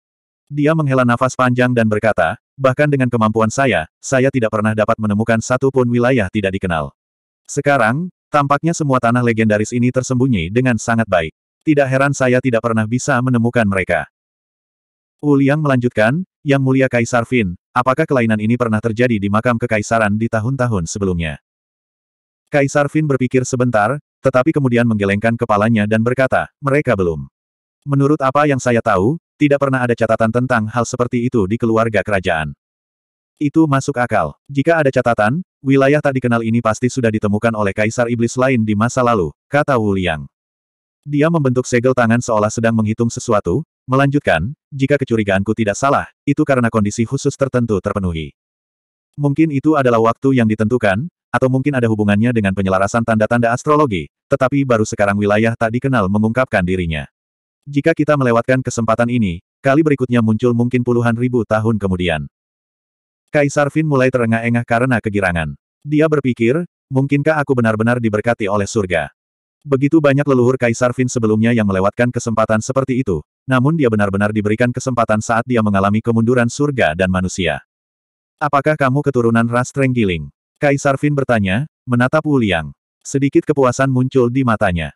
S1: Dia menghela nafas panjang dan berkata, bahkan dengan kemampuan saya, saya tidak pernah dapat menemukan satu pun wilayah tidak dikenal. Sekarang, Tampaknya semua tanah legendaris ini tersembunyi dengan sangat baik. Tidak heran saya tidak pernah bisa menemukan mereka. Wu melanjutkan, Yang Mulia Kaisar Fin, apakah kelainan ini pernah terjadi di makam kekaisaran di tahun-tahun sebelumnya? Kaisar Fin berpikir sebentar, tetapi kemudian menggelengkan kepalanya dan berkata, mereka belum. Menurut apa yang saya tahu, tidak pernah ada catatan tentang hal seperti itu di keluarga kerajaan. Itu masuk akal. Jika ada catatan, wilayah tak dikenal ini pasti sudah ditemukan oleh kaisar iblis lain di masa lalu, kata Wu Liang. Dia membentuk segel tangan seolah sedang menghitung sesuatu, melanjutkan, jika kecurigaanku tidak salah, itu karena kondisi khusus tertentu terpenuhi. Mungkin itu adalah waktu yang ditentukan, atau mungkin ada hubungannya dengan penyelarasan tanda-tanda astrologi, tetapi baru sekarang wilayah tak dikenal mengungkapkan dirinya. Jika kita melewatkan kesempatan ini, kali berikutnya muncul mungkin puluhan ribu tahun kemudian. Kaisar Fin mulai terengah-engah karena kegirangan. Dia berpikir, mungkinkah aku benar-benar diberkati oleh surga? Begitu banyak leluhur Kaisar Fin sebelumnya yang melewatkan kesempatan seperti itu, namun dia benar-benar diberikan kesempatan saat dia mengalami kemunduran surga dan manusia. Apakah kamu keturunan ras Trenggiling? Kaisar Fin bertanya, menatap Wu Sedikit kepuasan muncul di matanya.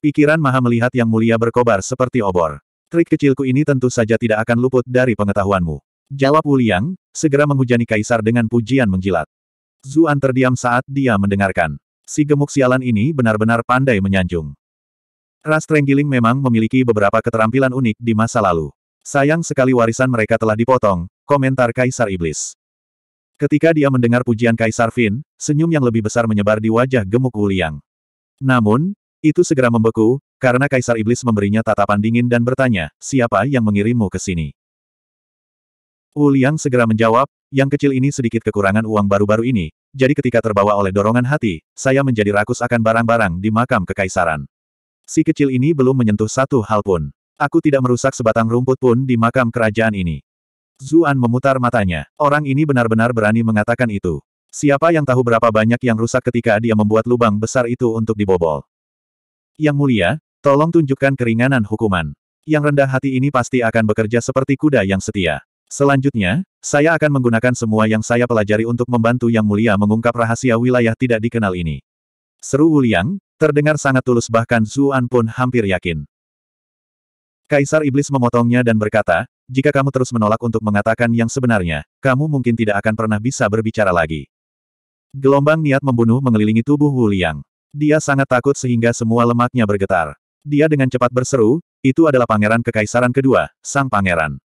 S1: Pikiran Maha melihat Yang Mulia berkobar seperti obor. Trik kecilku ini tentu saja tidak akan luput dari pengetahuanmu. Jawab Wuliang, segera menghujani kaisar dengan pujian menjilat. Zuan terdiam saat dia mendengarkan. Si gemuk sialan ini benar-benar pandai menyanjung. Ras Trenggiling memang memiliki beberapa keterampilan unik di masa lalu. Sayang sekali warisan mereka telah dipotong, komentar Kaisar Iblis. Ketika dia mendengar pujian Kaisar Fin, senyum yang lebih besar menyebar di wajah gemuk Wuliang. Namun, itu segera membeku, karena Kaisar Iblis memberinya tatapan dingin dan bertanya, siapa yang mengirimmu ke sini? Wu Liang segera menjawab, yang kecil ini sedikit kekurangan uang baru-baru ini, jadi ketika terbawa oleh dorongan hati, saya menjadi rakus akan barang-barang di makam kekaisaran. Si kecil ini belum menyentuh satu hal pun. Aku tidak merusak sebatang rumput pun di makam kerajaan ini. Zuan memutar matanya. Orang ini benar-benar berani mengatakan itu. Siapa yang tahu berapa banyak yang rusak ketika dia membuat lubang besar itu untuk dibobol? Yang mulia, tolong tunjukkan keringanan hukuman. Yang rendah hati ini pasti akan bekerja seperti kuda yang setia. Selanjutnya, saya akan menggunakan semua yang saya pelajari untuk membantu Yang Mulia mengungkap rahasia wilayah tidak dikenal ini. Seru Wuliang, terdengar sangat tulus bahkan Zuan pun hampir yakin. Kaisar Iblis memotongnya dan berkata, jika kamu terus menolak untuk mengatakan yang sebenarnya, kamu mungkin tidak akan pernah bisa berbicara lagi. Gelombang niat membunuh mengelilingi tubuh Wuliang. Dia sangat takut sehingga semua lemaknya bergetar. Dia dengan cepat berseru, itu adalah pangeran kekaisaran kedua, sang pangeran.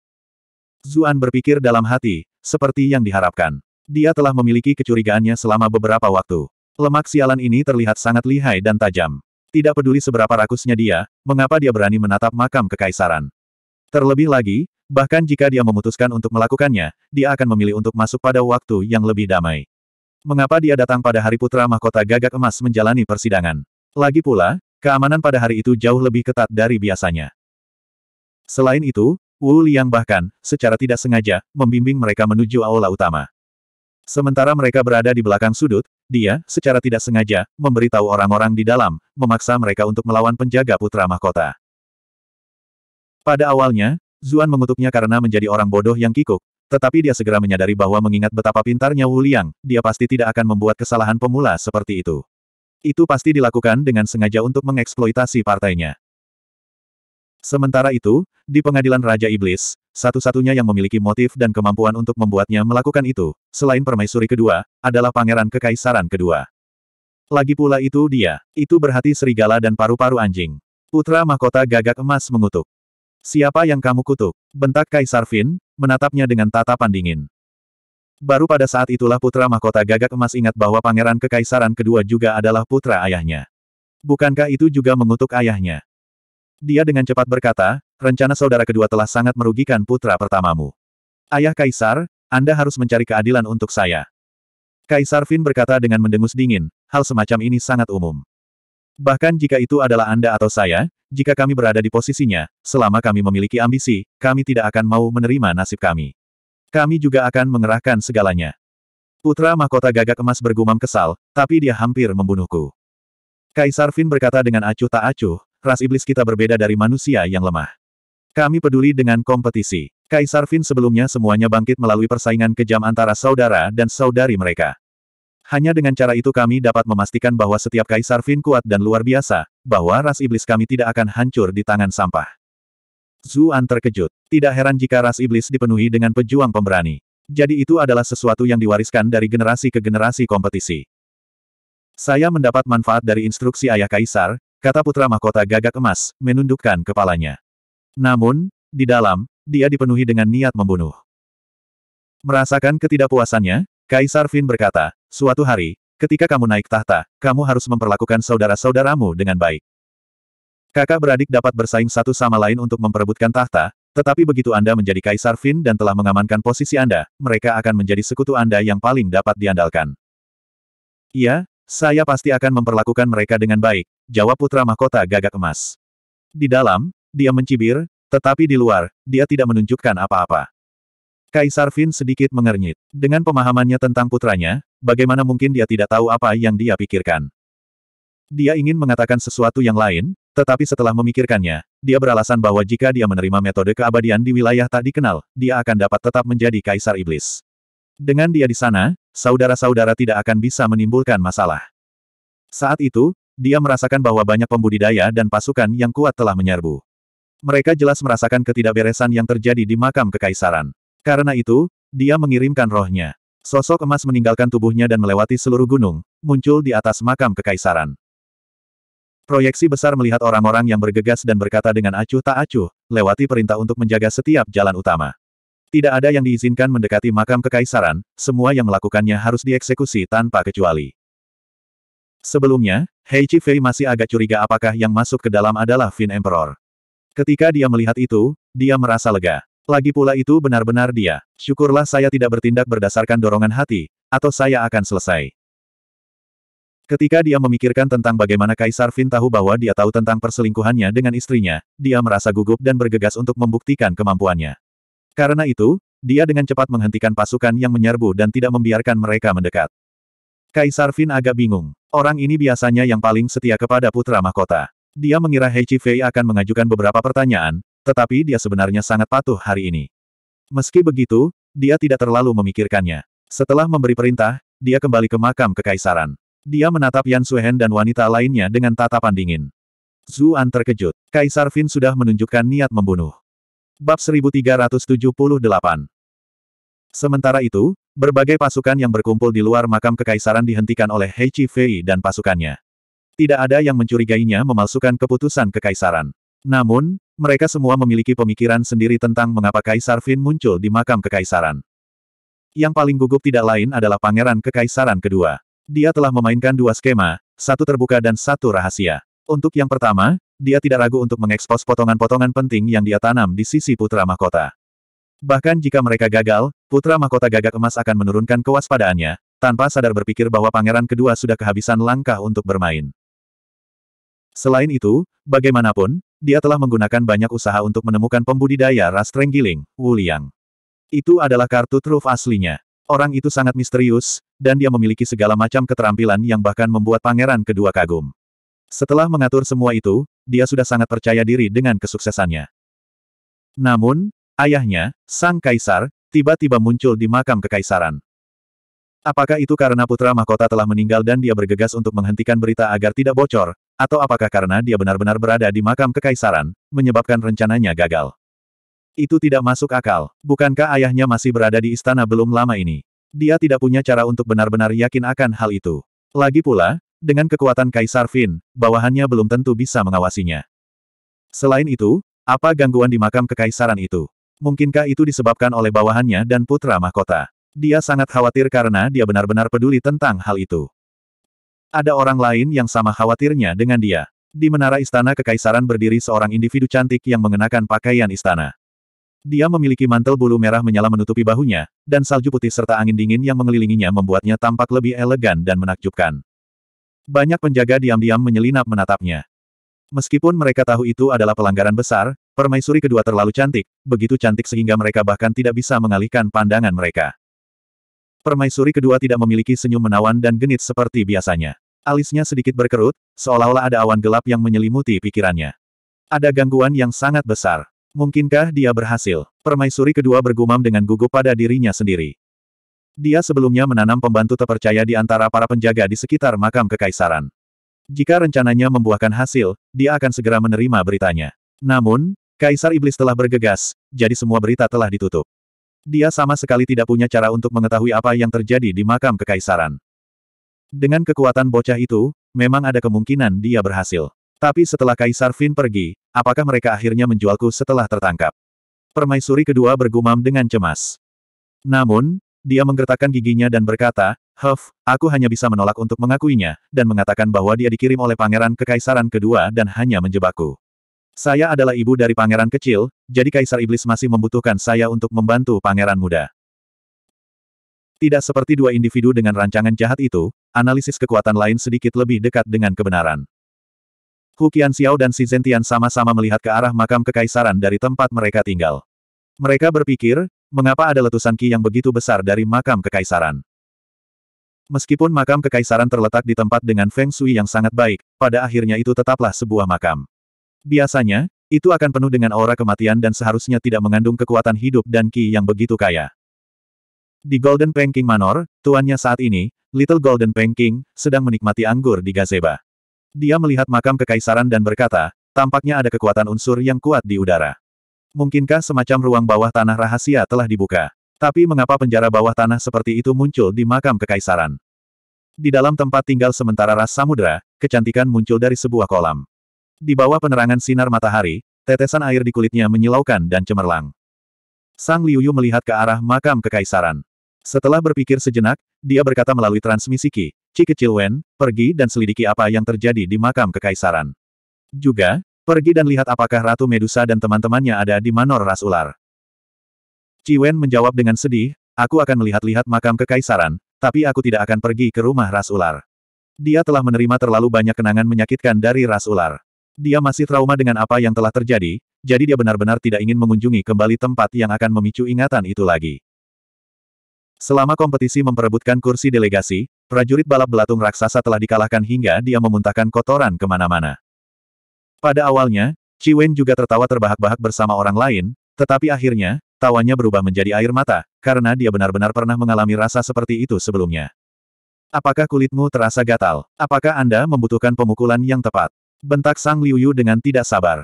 S1: Zuan berpikir dalam hati, seperti yang diharapkan. Dia telah memiliki kecurigaannya selama beberapa waktu. Lemak sialan ini terlihat sangat lihai dan tajam. Tidak peduli seberapa rakusnya dia, mengapa dia berani menatap makam kekaisaran. Terlebih lagi, bahkan jika dia memutuskan untuk melakukannya, dia akan memilih untuk masuk pada waktu yang lebih damai. Mengapa dia datang pada hari putra mahkota gagak emas menjalani persidangan? Lagi pula, keamanan pada hari itu jauh lebih ketat dari biasanya. Selain itu, Wu Liang bahkan, secara tidak sengaja, membimbing mereka menuju aula utama. Sementara mereka berada di belakang sudut, dia, secara tidak sengaja, memberitahu orang-orang di dalam, memaksa mereka untuk melawan penjaga putra mahkota. Pada awalnya, Zuan mengutuknya karena menjadi orang bodoh yang kikuk, tetapi dia segera menyadari bahwa mengingat betapa pintarnya Wu Liang, dia pasti tidak akan membuat kesalahan pemula seperti itu. Itu pasti dilakukan dengan sengaja untuk mengeksploitasi partainya. Sementara itu, di pengadilan Raja Iblis, satu-satunya yang memiliki motif dan kemampuan untuk membuatnya melakukan itu, selain permaisuri kedua, adalah pangeran kekaisaran kedua. Lagi pula itu dia, itu berhati serigala dan paru-paru anjing. Putra mahkota gagak emas mengutuk. Siapa yang kamu kutuk? Bentak Kaisar Fin, menatapnya dengan tatapan dingin. Baru pada saat itulah putra mahkota gagak emas ingat bahwa pangeran kekaisaran kedua juga adalah putra ayahnya. Bukankah itu juga mengutuk ayahnya? Dia dengan cepat berkata, rencana saudara kedua telah sangat merugikan putra pertamamu. Ayah Kaisar, Anda harus mencari keadilan untuk saya. Kaisar Vin berkata dengan mendengus dingin, hal semacam ini sangat umum. Bahkan jika itu adalah Anda atau saya, jika kami berada di posisinya, selama kami memiliki ambisi, kami tidak akan mau menerima nasib kami. Kami juga akan mengerahkan segalanya. Putra mahkota gagak emas bergumam kesal, tapi dia hampir membunuhku. Kaisar Vin berkata dengan acuh tak acuh, ras iblis kita berbeda dari manusia yang lemah. Kami peduli dengan kompetisi. Kaisar Fin sebelumnya semuanya bangkit melalui persaingan kejam antara saudara dan saudari mereka. Hanya dengan cara itu kami dapat memastikan bahwa setiap Kaisar Fin kuat dan luar biasa, bahwa ras iblis kami tidak akan hancur di tangan sampah. Zuan terkejut. Tidak heran jika ras iblis dipenuhi dengan pejuang pemberani. Jadi itu adalah sesuatu yang diwariskan dari generasi ke generasi kompetisi. Saya mendapat manfaat dari instruksi ayah Kaisar, kata putra mahkota gagak emas, menundukkan kepalanya. Namun, di dalam, dia dipenuhi dengan niat membunuh. Merasakan ketidakpuasannya, Kaisar Fin berkata, suatu hari, ketika kamu naik tahta, kamu harus memperlakukan saudara-saudaramu dengan baik. Kakak beradik dapat bersaing satu sama lain untuk memperebutkan tahta, tetapi begitu Anda menjadi Kaisar Fin dan telah mengamankan posisi Anda, mereka akan menjadi sekutu Anda yang paling dapat diandalkan. Iya, saya pasti akan memperlakukan mereka dengan baik, jawab putra mahkota gagak emas. Di dalam, dia mencibir, tetapi di luar, dia tidak menunjukkan apa-apa. Kaisar Vin sedikit mengernyit. Dengan pemahamannya tentang putranya, bagaimana mungkin dia tidak tahu apa yang dia pikirkan. Dia ingin mengatakan sesuatu yang lain, tetapi setelah memikirkannya, dia beralasan bahwa jika dia menerima metode keabadian di wilayah tak dikenal, dia akan dapat tetap menjadi Kaisar Iblis. Dengan dia di sana, saudara-saudara tidak akan bisa menimbulkan masalah. Saat itu, dia merasakan bahwa banyak pembudidaya dan pasukan yang kuat telah menyerbu. Mereka jelas merasakan ketidakberesan yang terjadi di makam kekaisaran. Karena itu, dia mengirimkan rohnya. Sosok emas meninggalkan tubuhnya dan melewati seluruh gunung, muncul di atas makam kekaisaran. Proyeksi besar melihat orang-orang yang bergegas dan berkata dengan acuh tak acuh, lewati perintah untuk menjaga setiap jalan utama. Tidak ada yang diizinkan mendekati makam kekaisaran, semua yang melakukannya harus dieksekusi tanpa kecuali. Sebelumnya, Hei Chi Fei masih agak curiga apakah yang masuk ke dalam adalah Fin Emperor. Ketika dia melihat itu, dia merasa lega. Lagi pula itu benar-benar dia. Syukurlah saya tidak bertindak berdasarkan dorongan hati, atau saya akan selesai. Ketika dia memikirkan tentang bagaimana Kaisar Fin tahu bahwa dia tahu tentang perselingkuhannya dengan istrinya, dia merasa gugup dan bergegas untuk membuktikan kemampuannya. Karena itu, dia dengan cepat menghentikan pasukan yang menyerbu dan tidak membiarkan mereka mendekat. Kaisar Fin agak bingung. Orang ini biasanya yang paling setia kepada putra mahkota. Dia mengira Chi Fei akan mengajukan beberapa pertanyaan, tetapi dia sebenarnya sangat patuh hari ini. Meski begitu, dia tidak terlalu memikirkannya. Setelah memberi perintah, dia kembali ke makam kekaisaran. Dia menatap Yan Suhen dan wanita lainnya dengan tatapan dingin. Zuan terkejut. Kaisar Vin sudah menunjukkan niat membunuh. Bab 1378 Sementara itu, Berbagai pasukan yang berkumpul di luar makam kekaisaran dihentikan oleh Hei Chi Fei dan pasukannya. Tidak ada yang mencurigainya memalsukan keputusan kekaisaran. Namun, mereka semua memiliki pemikiran sendiri tentang mengapa Kaisar Fin muncul di makam kekaisaran. Yang paling gugup tidak lain adalah pangeran kekaisaran kedua. Dia telah memainkan dua skema, satu terbuka dan satu rahasia. Untuk yang pertama, dia tidak ragu untuk mengekspos potongan-potongan penting yang dia tanam di sisi putra mahkota. Bahkan jika mereka gagal, putra mahkota gagak emas akan menurunkan kewaspadaannya, tanpa sadar berpikir bahwa pangeran kedua sudah kehabisan langkah untuk bermain. Selain itu, bagaimanapun, dia telah menggunakan banyak usaha untuk menemukan pembudidaya ras Trenggiling, Wu Liang. Itu adalah kartu truf aslinya. Orang itu sangat misterius, dan dia memiliki segala macam keterampilan yang bahkan membuat pangeran kedua kagum. Setelah mengatur semua itu, dia sudah sangat percaya diri dengan kesuksesannya. Namun, Ayahnya, sang kaisar, tiba-tiba muncul di makam kekaisaran. Apakah itu karena putra mahkota telah meninggal dan dia bergegas untuk menghentikan berita agar tidak bocor, atau apakah karena dia benar-benar berada di makam kekaisaran, menyebabkan rencananya gagal? Itu tidak masuk akal. Bukankah ayahnya masih berada di istana belum lama ini? Dia tidak punya cara untuk benar-benar yakin akan hal itu. Lagi pula, dengan kekuatan Kaisar Finn, bawahannya belum tentu bisa mengawasinya. Selain itu, apa gangguan di makam kekaisaran itu? Mungkinkah itu disebabkan oleh bawahannya dan putra mahkota? Dia sangat khawatir karena dia benar-benar peduli tentang hal itu. Ada orang lain yang sama khawatirnya dengan dia. Di menara istana kekaisaran berdiri seorang individu cantik yang mengenakan pakaian istana. Dia memiliki mantel bulu merah menyala menutupi bahunya, dan salju putih serta angin dingin yang mengelilinginya membuatnya tampak lebih elegan dan menakjubkan. Banyak penjaga diam-diam menyelinap menatapnya. Meskipun mereka tahu itu adalah pelanggaran besar, Permaisuri kedua terlalu cantik, begitu cantik sehingga mereka bahkan tidak bisa mengalihkan pandangan mereka. Permaisuri kedua tidak memiliki senyum menawan dan genit seperti biasanya. Alisnya sedikit berkerut, seolah-olah ada awan gelap yang menyelimuti pikirannya. Ada gangguan yang sangat besar. Mungkinkah dia berhasil? Permaisuri kedua bergumam dengan gugup pada dirinya sendiri. Dia sebelumnya menanam pembantu terpercaya di antara para penjaga di sekitar makam kekaisaran. Jika rencananya membuahkan hasil, dia akan segera menerima beritanya. Namun, Kaisar Iblis telah bergegas, jadi semua berita telah ditutup. Dia sama sekali tidak punya cara untuk mengetahui apa yang terjadi di makam kekaisaran. Dengan kekuatan bocah itu, memang ada kemungkinan dia berhasil. Tapi setelah Kaisar Fin pergi, apakah mereka akhirnya menjualku setelah tertangkap? Permaisuri kedua bergumam dengan cemas. Namun, dia menggertakkan giginya dan berkata, Huff, aku hanya bisa menolak untuk mengakuinya, dan mengatakan bahwa dia dikirim oleh pangeran kekaisaran kedua dan hanya menjebakku. Saya adalah ibu dari pangeran kecil, jadi kaisar iblis masih membutuhkan saya untuk membantu pangeran muda. Tidak seperti dua individu dengan rancangan jahat itu, analisis kekuatan lain sedikit lebih dekat dengan kebenaran. Hu Qianxiao dan Si Zentian sama-sama melihat ke arah makam kekaisaran dari tempat mereka tinggal. Mereka berpikir, mengapa ada letusan ki yang begitu besar dari makam kekaisaran? Meskipun makam kekaisaran terletak di tempat dengan feng shui yang sangat baik, pada akhirnya itu tetaplah sebuah makam. Biasanya, itu akan penuh dengan aura kematian dan seharusnya tidak mengandung kekuatan hidup dan ki yang begitu kaya. Di Golden Panking Manor, tuannya saat ini, Little Golden Panking, sedang menikmati anggur di gazeba. Dia melihat makam kekaisaran dan berkata, tampaknya ada kekuatan unsur yang kuat di udara. Mungkinkah semacam ruang bawah tanah rahasia telah dibuka? Tapi mengapa penjara bawah tanah seperti itu muncul di makam kekaisaran? Di dalam tempat tinggal sementara ras samudera, kecantikan muncul dari sebuah kolam. Di bawah penerangan sinar matahari, tetesan air di kulitnya menyilaukan dan cemerlang. Sang Liuyu melihat ke arah makam kekaisaran. Setelah berpikir sejenak, dia berkata melalui transmisi Ki, Ci kecil Wen, pergi dan selidiki apa yang terjadi di makam kekaisaran. Juga, pergi dan lihat apakah Ratu Medusa dan teman-temannya ada di Manor Ras Ular. Ci Wen menjawab dengan sedih, aku akan melihat-lihat makam kekaisaran, tapi aku tidak akan pergi ke rumah Ras Ular. Dia telah menerima terlalu banyak kenangan menyakitkan dari Ras Ular. Dia masih trauma dengan apa yang telah terjadi, jadi dia benar-benar tidak ingin mengunjungi kembali tempat yang akan memicu ingatan itu lagi. Selama kompetisi memperebutkan kursi delegasi, prajurit balap belatung raksasa telah dikalahkan hingga dia memuntahkan kotoran kemana-mana. Pada awalnya, Ciwen juga tertawa terbahak-bahak bersama orang lain, tetapi akhirnya, tawanya berubah menjadi air mata, karena dia benar-benar pernah mengalami rasa seperti itu sebelumnya. Apakah kulitmu terasa gatal? Apakah Anda membutuhkan pemukulan yang tepat? Bentak Sang Liu Yu dengan tidak sabar.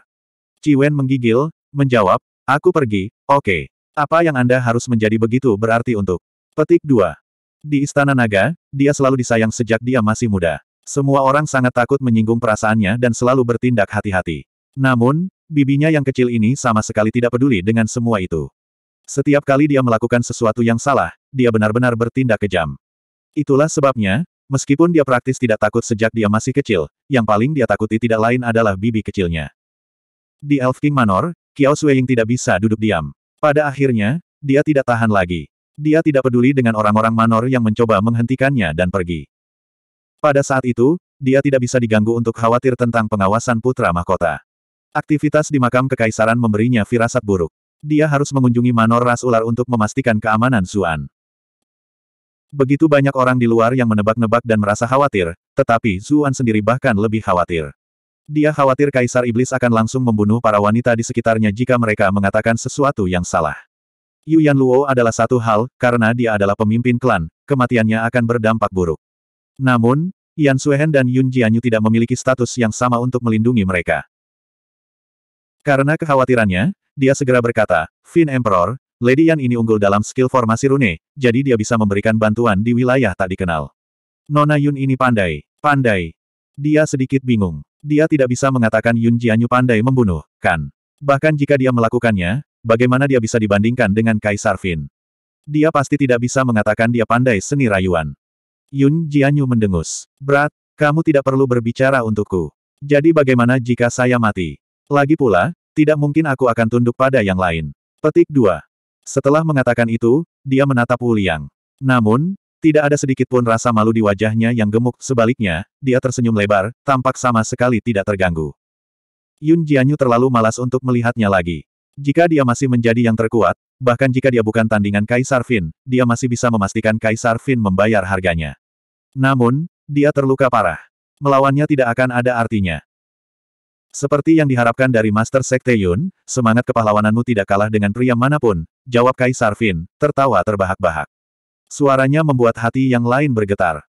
S1: Ciwen menggigil, menjawab, aku pergi, oke. Okay. Apa yang Anda harus menjadi begitu berarti untuk? Petik 2. Di Istana Naga, dia selalu disayang sejak dia masih muda. Semua orang sangat takut menyinggung perasaannya dan selalu bertindak hati-hati. Namun, bibinya yang kecil ini sama sekali tidak peduli dengan semua itu. Setiap kali dia melakukan sesuatu yang salah, dia benar-benar bertindak kejam. Itulah sebabnya, Meskipun dia praktis tidak takut sejak dia masih kecil, yang paling dia takuti tidak lain adalah bibi kecilnya. Di Elf King Manor, Qiao Sueying tidak bisa duduk diam. Pada akhirnya, dia tidak tahan lagi. Dia tidak peduli dengan orang-orang Manor yang mencoba menghentikannya dan pergi. Pada saat itu, dia tidak bisa diganggu untuk khawatir tentang pengawasan putra mahkota. Aktivitas di makam kekaisaran memberinya firasat buruk. Dia harus mengunjungi Manor Ras Ular untuk memastikan keamanan Suan. Begitu banyak orang di luar yang menebak-nebak dan merasa khawatir, tetapi Zuan sendiri bahkan lebih khawatir. Dia khawatir Kaisar Iblis akan langsung membunuh para wanita di sekitarnya jika mereka mengatakan sesuatu yang salah. Yu Yan Luo adalah satu hal, karena dia adalah pemimpin klan, kematiannya akan berdampak buruk. Namun, Yan Suehen dan Yun Jianyu tidak memiliki status yang sama untuk melindungi mereka. Karena kekhawatirannya, dia segera berkata, Fin Emperor, Lady Yan ini unggul dalam skill formasi rune, jadi dia bisa memberikan bantuan di wilayah tak dikenal. Nona Yun ini pandai. Pandai. Dia sedikit bingung. Dia tidak bisa mengatakan Yun Jianyu pandai membunuh, kan? Bahkan jika dia melakukannya, bagaimana dia bisa dibandingkan dengan Kaisar Fin? Dia pasti tidak bisa mengatakan dia pandai seni rayuan. Yun Jianyu mendengus. Berat, kamu tidak perlu berbicara untukku. Jadi bagaimana jika saya mati? Lagi pula, tidak mungkin aku akan tunduk pada yang lain. Petik 2. Setelah mengatakan itu, dia menatap Wu Liang. Namun, tidak ada sedikit pun rasa malu di wajahnya yang gemuk, sebaliknya, dia tersenyum lebar, tampak sama sekali tidak terganggu. Yun Jianyu terlalu malas untuk melihatnya lagi. Jika dia masih menjadi yang terkuat, bahkan jika dia bukan tandingan Kaisar Fin, dia masih bisa memastikan Kaisar Fin membayar harganya. Namun, dia terluka parah. Melawannya tidak akan ada artinya. Seperti yang diharapkan dari Master Sekte Yun, semangat kepahlawananmu tidak kalah dengan pria manapun, jawab Kaisar Fin, tertawa terbahak-bahak. Suaranya membuat hati yang lain bergetar.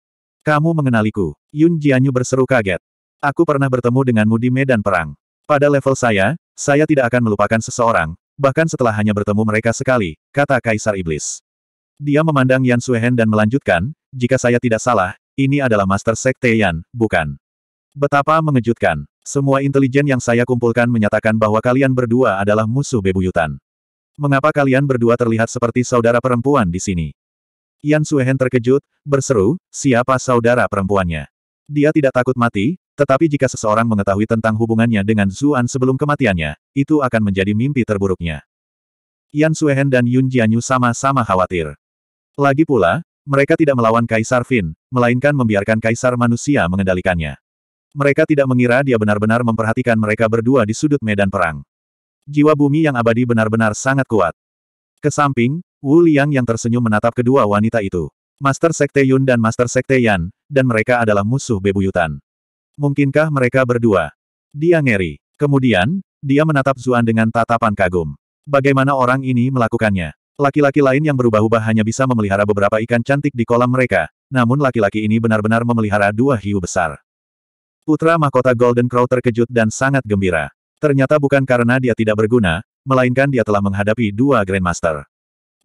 S1: Kamu mengenaliku, Yun Jianyu berseru kaget. Aku pernah bertemu denganmu di medan perang. Pada level saya, saya tidak akan melupakan seseorang, bahkan setelah hanya bertemu mereka sekali, kata Kaisar Iblis. Dia memandang Yan Suehen dan melanjutkan, jika saya tidak salah, ini adalah Master Sekte Yan, bukan? Betapa mengejutkan. Semua intelijen yang saya kumpulkan menyatakan bahwa kalian berdua adalah musuh bebuyutan. Mengapa kalian berdua terlihat seperti saudara perempuan di sini? Yan Suehen terkejut, berseru, siapa saudara perempuannya? Dia tidak takut mati, tetapi jika seseorang mengetahui tentang hubungannya dengan Zuan sebelum kematiannya, itu akan menjadi mimpi terburuknya. Yan Suehen dan Yun Jianyu sama-sama khawatir. Lagi pula, mereka tidak melawan Kaisar Fin, melainkan membiarkan Kaisar manusia mengendalikannya. Mereka tidak mengira dia benar-benar memperhatikan mereka berdua di sudut medan perang. Jiwa bumi yang abadi benar-benar sangat kuat. Kesamping, Wu Liang yang tersenyum menatap kedua wanita itu. Master Sekte Yun dan Master Sekte Yan, dan mereka adalah musuh bebuyutan. Mungkinkah mereka berdua? Dia ngeri. Kemudian, dia menatap Zuan dengan tatapan kagum. Bagaimana orang ini melakukannya? Laki-laki lain yang berubah-ubah hanya bisa memelihara beberapa ikan cantik di kolam mereka, namun laki-laki ini benar-benar memelihara dua hiu besar. Putra mahkota Golden Crow terkejut dan sangat gembira. Ternyata bukan karena dia tidak berguna, melainkan dia telah menghadapi dua Grandmaster.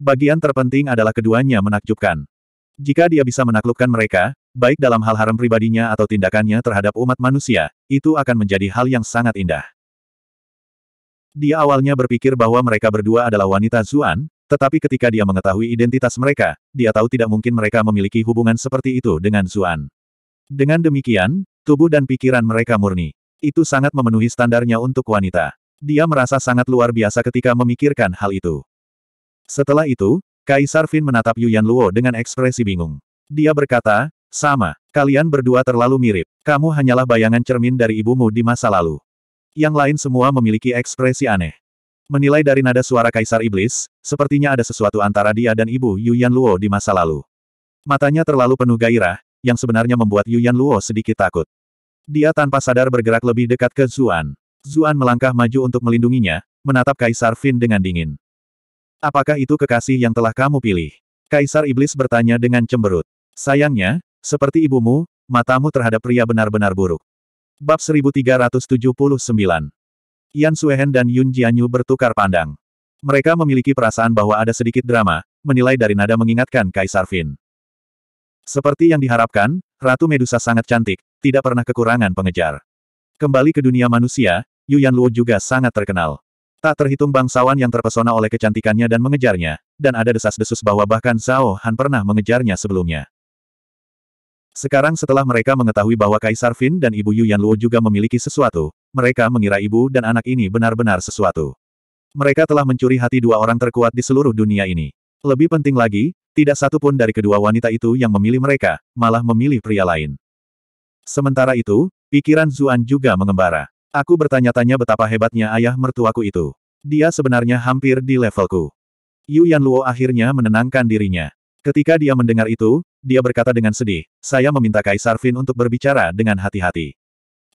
S1: Bagian terpenting adalah keduanya menakjubkan. Jika dia bisa menaklukkan mereka, baik dalam hal haram pribadinya atau tindakannya terhadap umat manusia, itu akan menjadi hal yang sangat indah. Dia awalnya berpikir bahwa mereka berdua adalah wanita Zuan, tetapi ketika dia mengetahui identitas mereka, dia tahu tidak mungkin mereka memiliki hubungan seperti itu dengan Zuan. Dengan demikian, Tubuh dan pikiran mereka murni. Itu sangat memenuhi standarnya untuk wanita. Dia merasa sangat luar biasa ketika memikirkan hal itu. Setelah itu, Kaisar Fin menatap Yuan Luo dengan ekspresi bingung. Dia berkata, sama, kalian berdua terlalu mirip. Kamu hanyalah bayangan cermin dari ibumu di masa lalu. Yang lain semua memiliki ekspresi aneh. Menilai dari nada suara Kaisar Iblis, sepertinya ada sesuatu antara dia dan ibu Yuyan Luo di masa lalu. Matanya terlalu penuh gairah, yang sebenarnya membuat Yuyan Luo sedikit takut. Dia tanpa sadar bergerak lebih dekat ke Zuan. Zuan melangkah maju untuk melindunginya, menatap Kaisar Fin dengan dingin. Apakah itu kekasih yang telah kamu pilih? Kaisar Iblis bertanya dengan cemberut. Sayangnya, seperti ibumu, matamu terhadap pria benar-benar buruk. Bab 1379 Yan Suehen dan Yun Jianyu bertukar pandang. Mereka memiliki perasaan bahwa ada sedikit drama, menilai dari nada mengingatkan Kaisar Fin. Seperti yang diharapkan, Ratu Medusa sangat cantik, tidak pernah kekurangan pengejar. Kembali ke dunia manusia, Yuan Luo juga sangat terkenal. Tak terhitung bangsawan yang terpesona oleh kecantikannya dan mengejarnya, dan ada desas-desus bahwa bahkan Zhao Han pernah mengejarnya sebelumnya. Sekarang setelah mereka mengetahui bahwa Kaisar Fin dan ibu Yuan Luo juga memiliki sesuatu, mereka mengira ibu dan anak ini benar-benar sesuatu. Mereka telah mencuri hati dua orang terkuat di seluruh dunia ini. Lebih penting lagi, tidak satu pun dari kedua wanita itu yang memilih mereka, malah memilih pria lain. Sementara itu, pikiran Zuan juga mengembara. Aku bertanya-tanya betapa hebatnya ayah mertuaku itu. Dia sebenarnya hampir di levelku. Yu Yan Luo akhirnya menenangkan dirinya. Ketika dia mendengar itu, dia berkata dengan sedih, saya meminta Kaisar Fin untuk berbicara dengan hati-hati.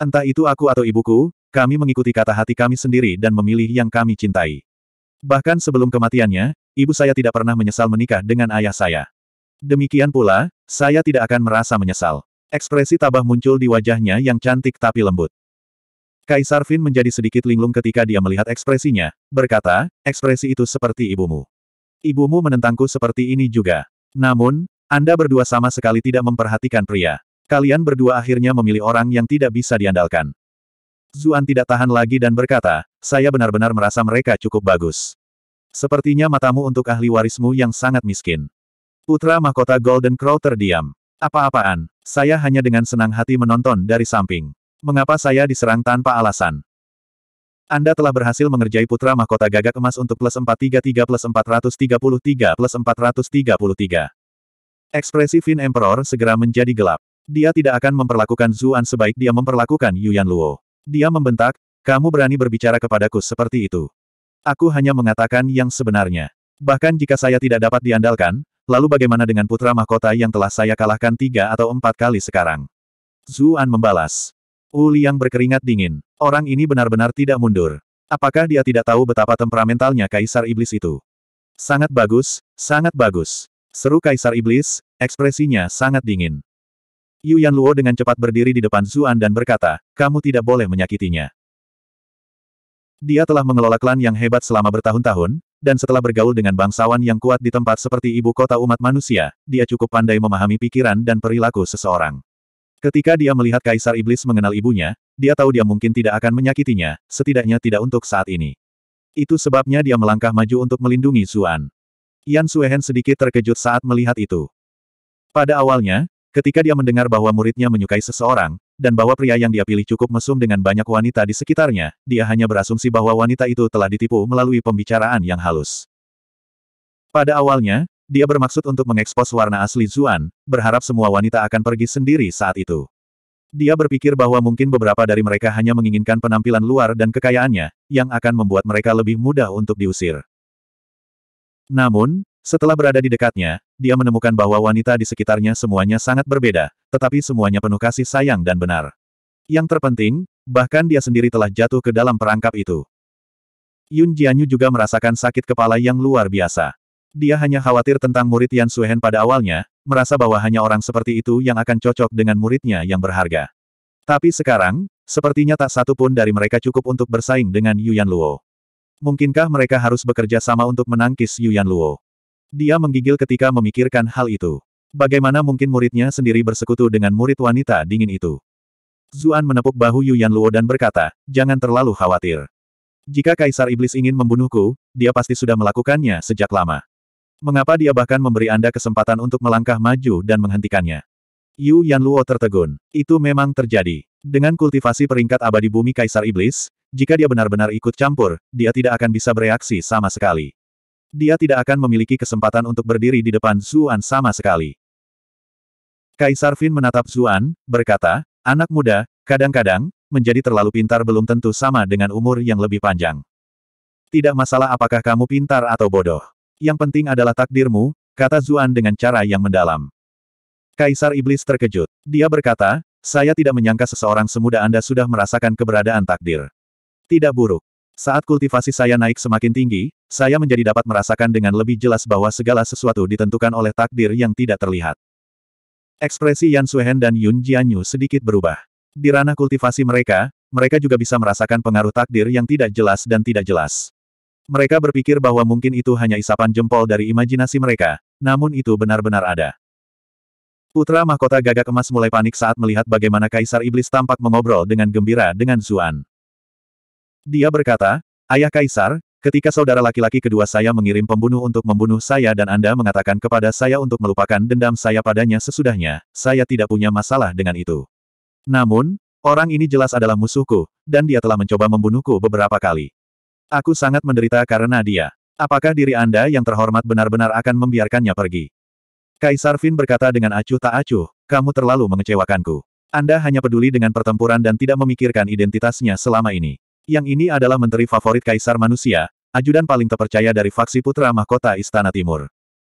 S1: Entah itu aku atau ibuku, kami mengikuti kata hati kami sendiri dan memilih yang kami cintai. Bahkan sebelum kematiannya, ibu saya tidak pernah menyesal menikah dengan ayah saya. Demikian pula, saya tidak akan merasa menyesal. Ekspresi tabah muncul di wajahnya yang cantik tapi lembut. Kaisar Finn menjadi sedikit linglung ketika dia melihat ekspresinya, berkata, ekspresi itu seperti ibumu. Ibumu menentangku seperti ini juga. Namun, Anda berdua sama sekali tidak memperhatikan pria. Kalian berdua akhirnya memilih orang yang tidak bisa diandalkan. Zuan tidak tahan lagi dan berkata, saya benar-benar merasa mereka cukup bagus. Sepertinya matamu untuk ahli warismu yang sangat miskin. Putra mahkota Golden Crow terdiam. Apa-apaan, saya hanya dengan senang hati menonton dari samping. Mengapa saya diserang tanpa alasan? Anda telah berhasil mengerjai putra mahkota gagak emas untuk plus 433 plus 433 plus 433. Ekspresi Fin Emperor segera menjadi gelap. Dia tidak akan memperlakukan Zuan sebaik dia memperlakukan Yuan Luo. Dia membentak, kamu berani berbicara kepadaku seperti itu. Aku hanya mengatakan yang sebenarnya. Bahkan jika saya tidak dapat diandalkan, lalu bagaimana dengan putra mahkota yang telah saya kalahkan tiga atau empat kali sekarang? Zuan membalas. Uli yang berkeringat dingin. Orang ini benar-benar tidak mundur. Apakah dia tidak tahu betapa temperamentalnya Kaisar Iblis itu? Sangat bagus, sangat bagus. Seru Kaisar Iblis, ekspresinya sangat dingin. Yu Luo dengan cepat berdiri di depan Zuan dan berkata, kamu tidak boleh menyakitinya. Dia telah mengelola klan yang hebat selama bertahun-tahun, dan setelah bergaul dengan bangsawan yang kuat di tempat seperti ibu kota umat manusia, dia cukup pandai memahami pikiran dan perilaku seseorang. Ketika dia melihat Kaisar Iblis mengenal ibunya, dia tahu dia mungkin tidak akan menyakitinya, setidaknya tidak untuk saat ini. Itu sebabnya dia melangkah maju untuk melindungi Zuan. Yan Suehen sedikit terkejut saat melihat itu. Pada awalnya, Ketika dia mendengar bahwa muridnya menyukai seseorang, dan bahwa pria yang dia pilih cukup mesum dengan banyak wanita di sekitarnya, dia hanya berasumsi bahwa wanita itu telah ditipu melalui pembicaraan yang halus. Pada awalnya, dia bermaksud untuk mengekspos warna asli Zuan, berharap semua wanita akan pergi sendiri saat itu. Dia berpikir bahwa mungkin beberapa dari mereka hanya menginginkan penampilan luar dan kekayaannya, yang akan membuat mereka lebih mudah untuk diusir. Namun, setelah berada di dekatnya, dia menemukan bahwa wanita di sekitarnya semuanya sangat berbeda, tetapi semuanya penuh kasih sayang dan benar. Yang terpenting, bahkan dia sendiri telah jatuh ke dalam perangkap itu. Yun Jianyu juga merasakan sakit kepala yang luar biasa. Dia hanya khawatir tentang murid Yan Suhen pada awalnya, merasa bahwa hanya orang seperti itu yang akan cocok dengan muridnya yang berharga. Tapi sekarang, sepertinya tak satu pun dari mereka cukup untuk bersaing dengan Yuan Luo. Mungkinkah mereka harus bekerja sama untuk menangkis Yuan Luo? Dia menggigil ketika memikirkan hal itu. Bagaimana mungkin muridnya sendiri bersekutu dengan murid wanita dingin itu? Zuan menepuk bahu Yuan Luo dan berkata, jangan terlalu khawatir. Jika Kaisar Iblis ingin membunuhku, dia pasti sudah melakukannya sejak lama. Mengapa dia bahkan memberi Anda kesempatan untuk melangkah maju dan menghentikannya? Yu Yan Luo tertegun. Itu memang terjadi. Dengan kultivasi peringkat abadi bumi Kaisar Iblis, jika dia benar-benar ikut campur, dia tidak akan bisa bereaksi sama sekali. Dia tidak akan memiliki kesempatan untuk berdiri di depan Zuan sama sekali. Kaisar Fin menatap Zuan, berkata, anak muda, kadang-kadang, menjadi terlalu pintar belum tentu sama dengan umur yang lebih panjang. Tidak masalah apakah kamu pintar atau bodoh. Yang penting adalah takdirmu, kata Zuan dengan cara yang mendalam. Kaisar Iblis terkejut. Dia berkata, saya tidak menyangka seseorang semuda Anda sudah merasakan keberadaan takdir. Tidak buruk. Saat kultivasi saya naik semakin tinggi, saya menjadi dapat merasakan dengan lebih jelas bahwa segala sesuatu ditentukan oleh takdir yang tidak terlihat. Ekspresi Yan Suhen dan Yun Jianyu sedikit berubah. Di ranah kultivasi mereka, mereka juga bisa merasakan pengaruh takdir yang tidak jelas dan tidak jelas. Mereka berpikir bahwa mungkin itu hanya isapan jempol dari imajinasi mereka, namun itu benar-benar ada. Putra mahkota gagak emas mulai panik saat melihat bagaimana Kaisar Iblis tampak mengobrol dengan gembira dengan Zuan. Dia berkata, Ayah Kaisar, Ketika saudara laki-laki kedua saya mengirim pembunuh untuk membunuh saya dan Anda mengatakan kepada saya untuk melupakan dendam saya padanya sesudahnya, saya tidak punya masalah dengan itu. Namun, orang ini jelas adalah musuhku, dan dia telah mencoba membunuhku beberapa kali. Aku sangat menderita karena dia. Apakah diri Anda yang terhormat benar-benar akan membiarkannya pergi? Kaisar Vin berkata dengan acuh tak acuh, kamu terlalu mengecewakanku. Anda hanya peduli dengan pertempuran dan tidak memikirkan identitasnya selama ini. Yang ini adalah menteri favorit kaisar manusia, ajudan paling terpercaya dari faksi putra mahkota Istana Timur.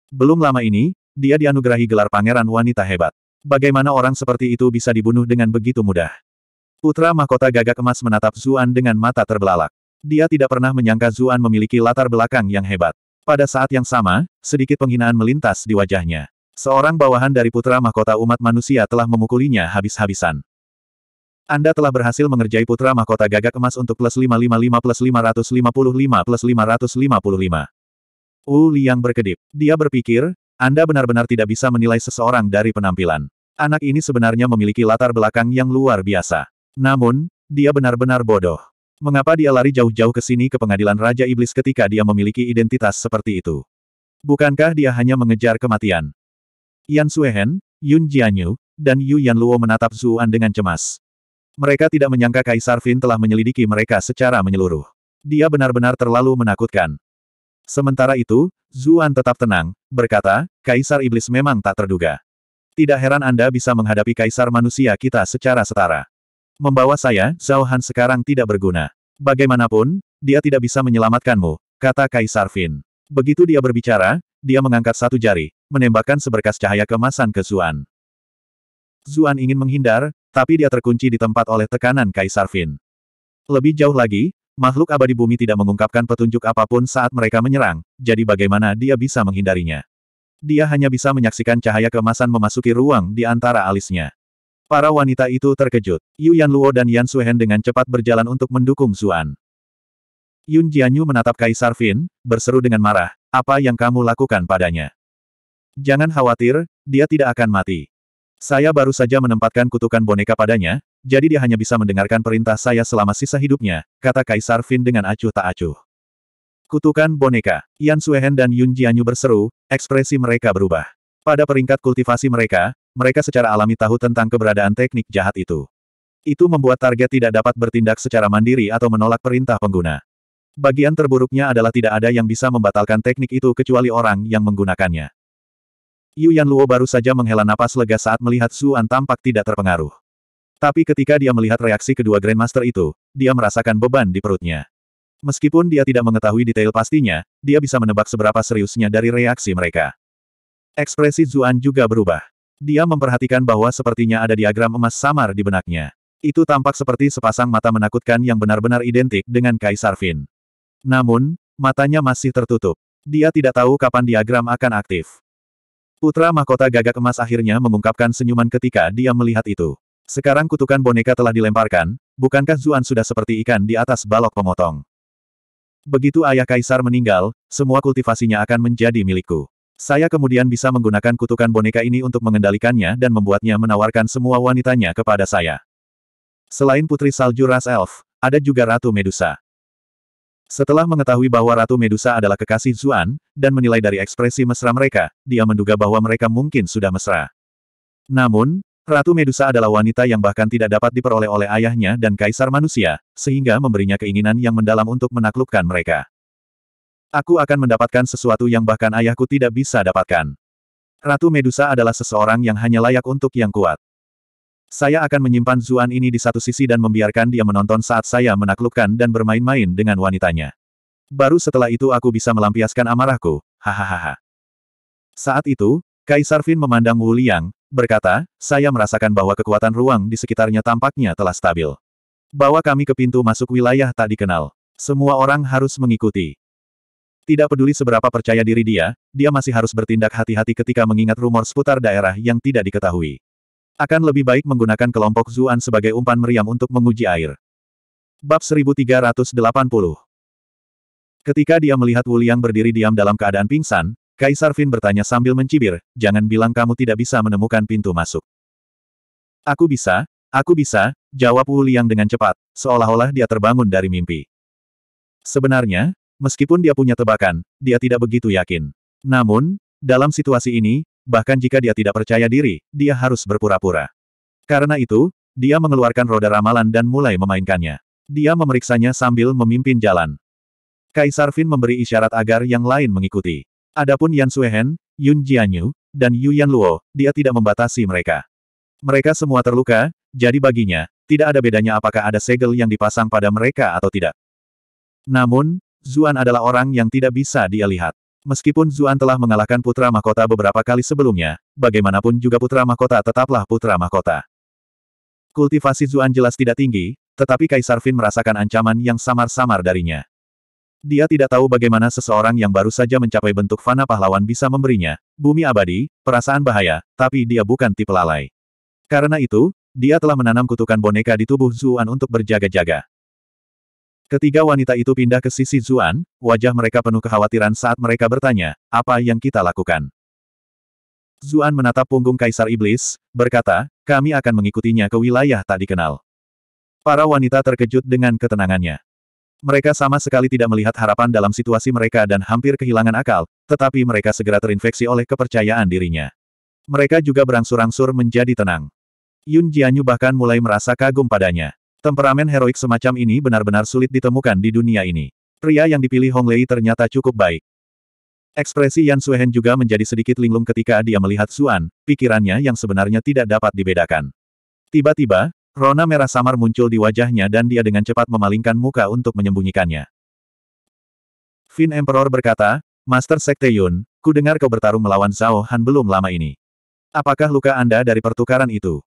S1: Belum lama ini, dia dianugerahi gelar pangeran wanita hebat. Bagaimana orang seperti itu bisa dibunuh dengan begitu mudah? Putra mahkota gagak emas menatap Zuan dengan mata terbelalak. Dia tidak pernah menyangka Zuan memiliki latar belakang yang hebat. Pada saat yang sama, sedikit penghinaan melintas di wajahnya. Seorang bawahan dari putra mahkota umat manusia telah memukulinya habis-habisan. Anda telah berhasil mengerjai putra mahkota gagak emas untuk plus 555 plus 555 plus 555. Wu Liang berkedip. Dia berpikir, Anda benar-benar tidak bisa menilai seseorang dari penampilan. Anak ini sebenarnya memiliki latar belakang yang luar biasa. Namun, dia benar-benar bodoh. Mengapa dia lari jauh-jauh ke sini ke pengadilan Raja Iblis ketika dia memiliki identitas seperti itu? Bukankah dia hanya mengejar kematian? Yan Suehen, Yun Jianyu, dan Yu Yan Luo menatap Zuan dengan cemas. Mereka tidak menyangka Kaisar Fin telah menyelidiki mereka secara menyeluruh. Dia benar-benar terlalu menakutkan. Sementara itu, Zuan tetap tenang, berkata, Kaisar Iblis memang tak terduga. Tidak heran Anda bisa menghadapi Kaisar manusia kita secara setara. Membawa saya, Zhao Han sekarang tidak berguna. Bagaimanapun, dia tidak bisa menyelamatkanmu, kata Kaisar Fin. Begitu dia berbicara, dia mengangkat satu jari, menembakkan seberkas cahaya kemasan ke Zuan. Zuan ingin menghindar, tapi dia terkunci di tempat oleh tekanan Kaisar Fin. Lebih jauh lagi, makhluk abadi bumi tidak mengungkapkan petunjuk apapun saat mereka menyerang, jadi bagaimana dia bisa menghindarinya? Dia hanya bisa menyaksikan cahaya kemasan memasuki ruang di antara alisnya. Para wanita itu terkejut. Yu Yan Luo dan Yan Suhen dengan cepat berjalan untuk mendukung Zuan. Yun Jianyu menatap Kaisar Fin, berseru dengan marah, apa yang kamu lakukan padanya? Jangan khawatir, dia tidak akan mati. Saya baru saja menempatkan kutukan boneka padanya, jadi dia hanya bisa mendengarkan perintah saya selama sisa hidupnya, kata Kaisar Fin dengan acuh tak acuh. Kutukan boneka. Yan Suehen dan Yun Jianyu berseru, ekspresi mereka berubah. Pada peringkat kultivasi mereka, mereka secara alami tahu tentang keberadaan teknik jahat itu. Itu membuat target tidak dapat bertindak secara mandiri atau menolak perintah pengguna. Bagian terburuknya adalah tidak ada yang bisa membatalkan teknik itu kecuali orang yang menggunakannya. Yu Yan Luo baru saja menghela napas lega saat melihat Zuan tampak tidak terpengaruh. Tapi ketika dia melihat reaksi kedua Grandmaster itu, dia merasakan beban di perutnya. Meskipun dia tidak mengetahui detail pastinya, dia bisa menebak seberapa seriusnya dari reaksi mereka. Ekspresi Zuan juga berubah. Dia memperhatikan bahwa sepertinya ada diagram emas samar di benaknya. Itu tampak seperti sepasang mata menakutkan yang benar-benar identik dengan Kaisar Finn. Namun, matanya masih tertutup. Dia tidak tahu kapan diagram akan aktif. Putra mahkota gagak emas akhirnya mengungkapkan senyuman ketika dia melihat itu. Sekarang kutukan boneka telah dilemparkan, bukankah Zuan sudah seperti ikan di atas balok pemotong? Begitu ayah kaisar meninggal, semua kultivasinya akan menjadi milikku. Saya kemudian bisa menggunakan kutukan boneka ini untuk mengendalikannya dan membuatnya menawarkan semua wanitanya kepada saya. Selain putri salju ras elf, ada juga Ratu Medusa. Setelah mengetahui bahwa Ratu Medusa adalah kekasih Zuan, dan menilai dari ekspresi mesra mereka, dia menduga bahwa mereka mungkin sudah mesra. Namun, Ratu Medusa adalah wanita yang bahkan tidak dapat diperoleh oleh ayahnya dan kaisar manusia, sehingga memberinya keinginan yang mendalam untuk menaklukkan mereka. Aku akan mendapatkan sesuatu yang bahkan ayahku tidak bisa dapatkan. Ratu Medusa adalah seseorang yang hanya layak untuk yang kuat. Saya akan menyimpan Zuan ini di satu sisi dan membiarkan dia menonton saat saya menaklukkan dan bermain-main dengan wanitanya. Baru setelah itu aku bisa melampiaskan amarahku, hahaha. Saat itu, Kaisar Fin memandang Wu Liang, berkata, saya merasakan bahwa kekuatan ruang di sekitarnya tampaknya telah stabil. Bawa kami ke pintu masuk wilayah tak dikenal. Semua orang harus mengikuti. Tidak peduli seberapa percaya diri dia, dia masih harus bertindak hati-hati ketika mengingat rumor seputar daerah yang tidak diketahui. Akan lebih baik menggunakan kelompok Zuan sebagai umpan meriam untuk menguji air. Bab 1380 Ketika dia melihat Wu Liang berdiri diam dalam keadaan pingsan, Kaisar Fin bertanya sambil mencibir, jangan bilang kamu tidak bisa menemukan pintu masuk. Aku bisa, aku bisa, jawab Wu Liang dengan cepat, seolah-olah dia terbangun dari mimpi. Sebenarnya, meskipun dia punya tebakan, dia tidak begitu yakin. Namun, dalam situasi ini, bahkan jika dia tidak percaya diri, dia harus berpura-pura. Karena itu, dia mengeluarkan roda ramalan dan mulai memainkannya. Dia memeriksanya sambil memimpin jalan. Kaisar Fin memberi isyarat agar yang lain mengikuti. Adapun Yan Suehen, Yun Jianyu, dan Yu Yan Luo, dia tidak membatasi mereka. Mereka semua terluka, jadi baginya, tidak ada bedanya apakah ada segel yang dipasang pada mereka atau tidak. Namun, Zuan adalah orang yang tidak bisa dia lihat. Meskipun Zuan telah mengalahkan putra mahkota beberapa kali sebelumnya, bagaimanapun juga putra mahkota tetaplah putra mahkota. Kultivasi Zuan jelas tidak tinggi, tetapi Kaisar Fin merasakan ancaman yang samar-samar darinya. Dia tidak tahu bagaimana seseorang yang baru saja mencapai bentuk fana pahlawan bisa memberinya, bumi abadi, perasaan bahaya, tapi dia bukan tipe lalai. Karena itu, dia telah menanam kutukan boneka di tubuh Zuan untuk berjaga-jaga. Ketiga wanita itu pindah ke sisi Zuan, wajah mereka penuh kekhawatiran saat mereka bertanya, apa yang kita lakukan? Zuan menatap punggung Kaisar Iblis, berkata, kami akan mengikutinya ke wilayah tak dikenal. Para wanita terkejut dengan ketenangannya. Mereka sama sekali tidak melihat harapan dalam situasi mereka dan hampir kehilangan akal, tetapi mereka segera terinfeksi oleh kepercayaan dirinya. Mereka juga berangsur-angsur menjadi tenang. Yun Jianyu bahkan mulai merasa kagum padanya. Temperamen heroik semacam ini benar-benar sulit ditemukan di dunia ini. Pria yang dipilih Hong Lei ternyata cukup baik. Ekspresi Yan Suehen juga menjadi sedikit linglung ketika dia melihat Suan, pikirannya yang sebenarnya tidak dapat dibedakan. Tiba-tiba, rona merah samar muncul di wajahnya dan dia dengan cepat memalingkan muka untuk menyembunyikannya. Fin Emperor berkata, Master Sekte Yun, ku dengar kau bertarung melawan Zhao Han belum lama ini. Apakah luka Anda dari pertukaran itu?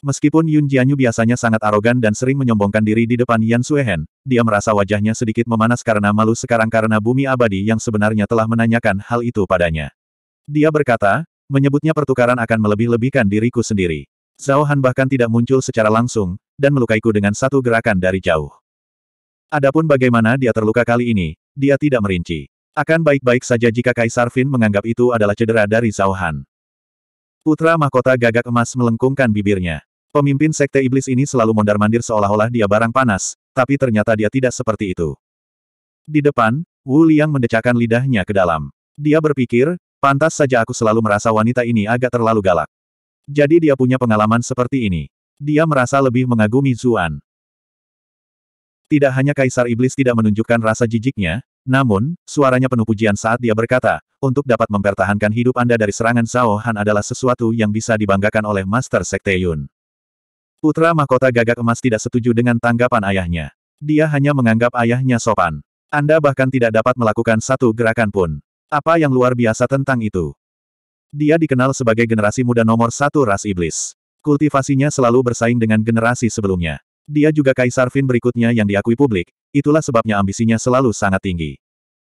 S1: Meskipun Yun Jianyu biasanya sangat arogan dan sering menyombongkan diri di depan Yan Suehen, dia merasa wajahnya sedikit memanas karena malu sekarang karena bumi abadi yang sebenarnya telah menanyakan hal itu padanya. Dia berkata, menyebutnya pertukaran akan melebih-lebihkan diriku sendiri. Zhao Han bahkan tidak muncul secara langsung, dan melukaiku dengan satu gerakan dari jauh. Adapun bagaimana dia terluka kali ini, dia tidak merinci. Akan baik-baik saja jika Kaisar Fin menganggap itu adalah cedera dari Zhao Han. Putra mahkota gagak emas melengkungkan bibirnya. Pemimpin sekte iblis ini selalu mondar-mandir seolah-olah dia barang panas, tapi ternyata dia tidak seperti itu. Di depan, Wu Liang mendecakkan lidahnya ke dalam. Dia berpikir, pantas saja aku selalu merasa wanita ini agak terlalu galak. Jadi dia punya pengalaman seperti ini. Dia merasa lebih mengagumi Zuan. Tidak hanya Kaisar Iblis tidak menunjukkan rasa jijiknya, namun, suaranya penuh pujian saat dia berkata, untuk dapat mempertahankan hidup Anda dari serangan Zhao Han adalah sesuatu yang bisa dibanggakan oleh Master Sekte Yun. Putra mahkota gagak emas tidak setuju dengan tanggapan ayahnya. Dia hanya menganggap ayahnya sopan. Anda bahkan tidak dapat melakukan satu gerakan pun. Apa yang luar biasa tentang itu? Dia dikenal sebagai generasi muda nomor satu ras iblis. Kultivasinya selalu bersaing dengan generasi sebelumnya. Dia juga kaisar Fin berikutnya yang diakui publik, itulah sebabnya ambisinya selalu sangat tinggi.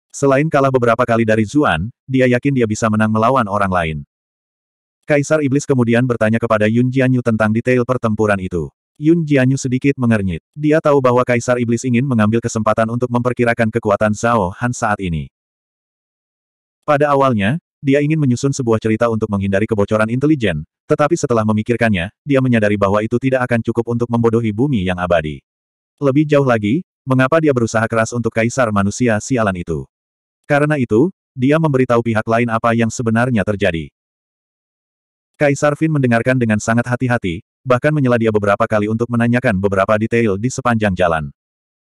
S1: Selain kalah beberapa kali dari Zuan, dia yakin dia bisa menang melawan orang lain. Kaisar Iblis kemudian bertanya kepada Yun Jianyu tentang detail pertempuran itu. Yun Jianyu sedikit mengernyit. Dia tahu bahwa Kaisar Iblis ingin mengambil kesempatan untuk memperkirakan kekuatan Zhao Han saat ini. Pada awalnya, dia ingin menyusun sebuah cerita untuk menghindari kebocoran intelijen, tetapi setelah memikirkannya, dia menyadari bahwa itu tidak akan cukup untuk membodohi bumi yang abadi. Lebih jauh lagi, mengapa dia berusaha keras untuk kaisar manusia sialan itu? Karena itu, dia memberitahu pihak lain apa yang sebenarnya terjadi. Kaisar Fin mendengarkan dengan sangat hati-hati, bahkan menyela dia beberapa kali untuk menanyakan beberapa detail di sepanjang jalan.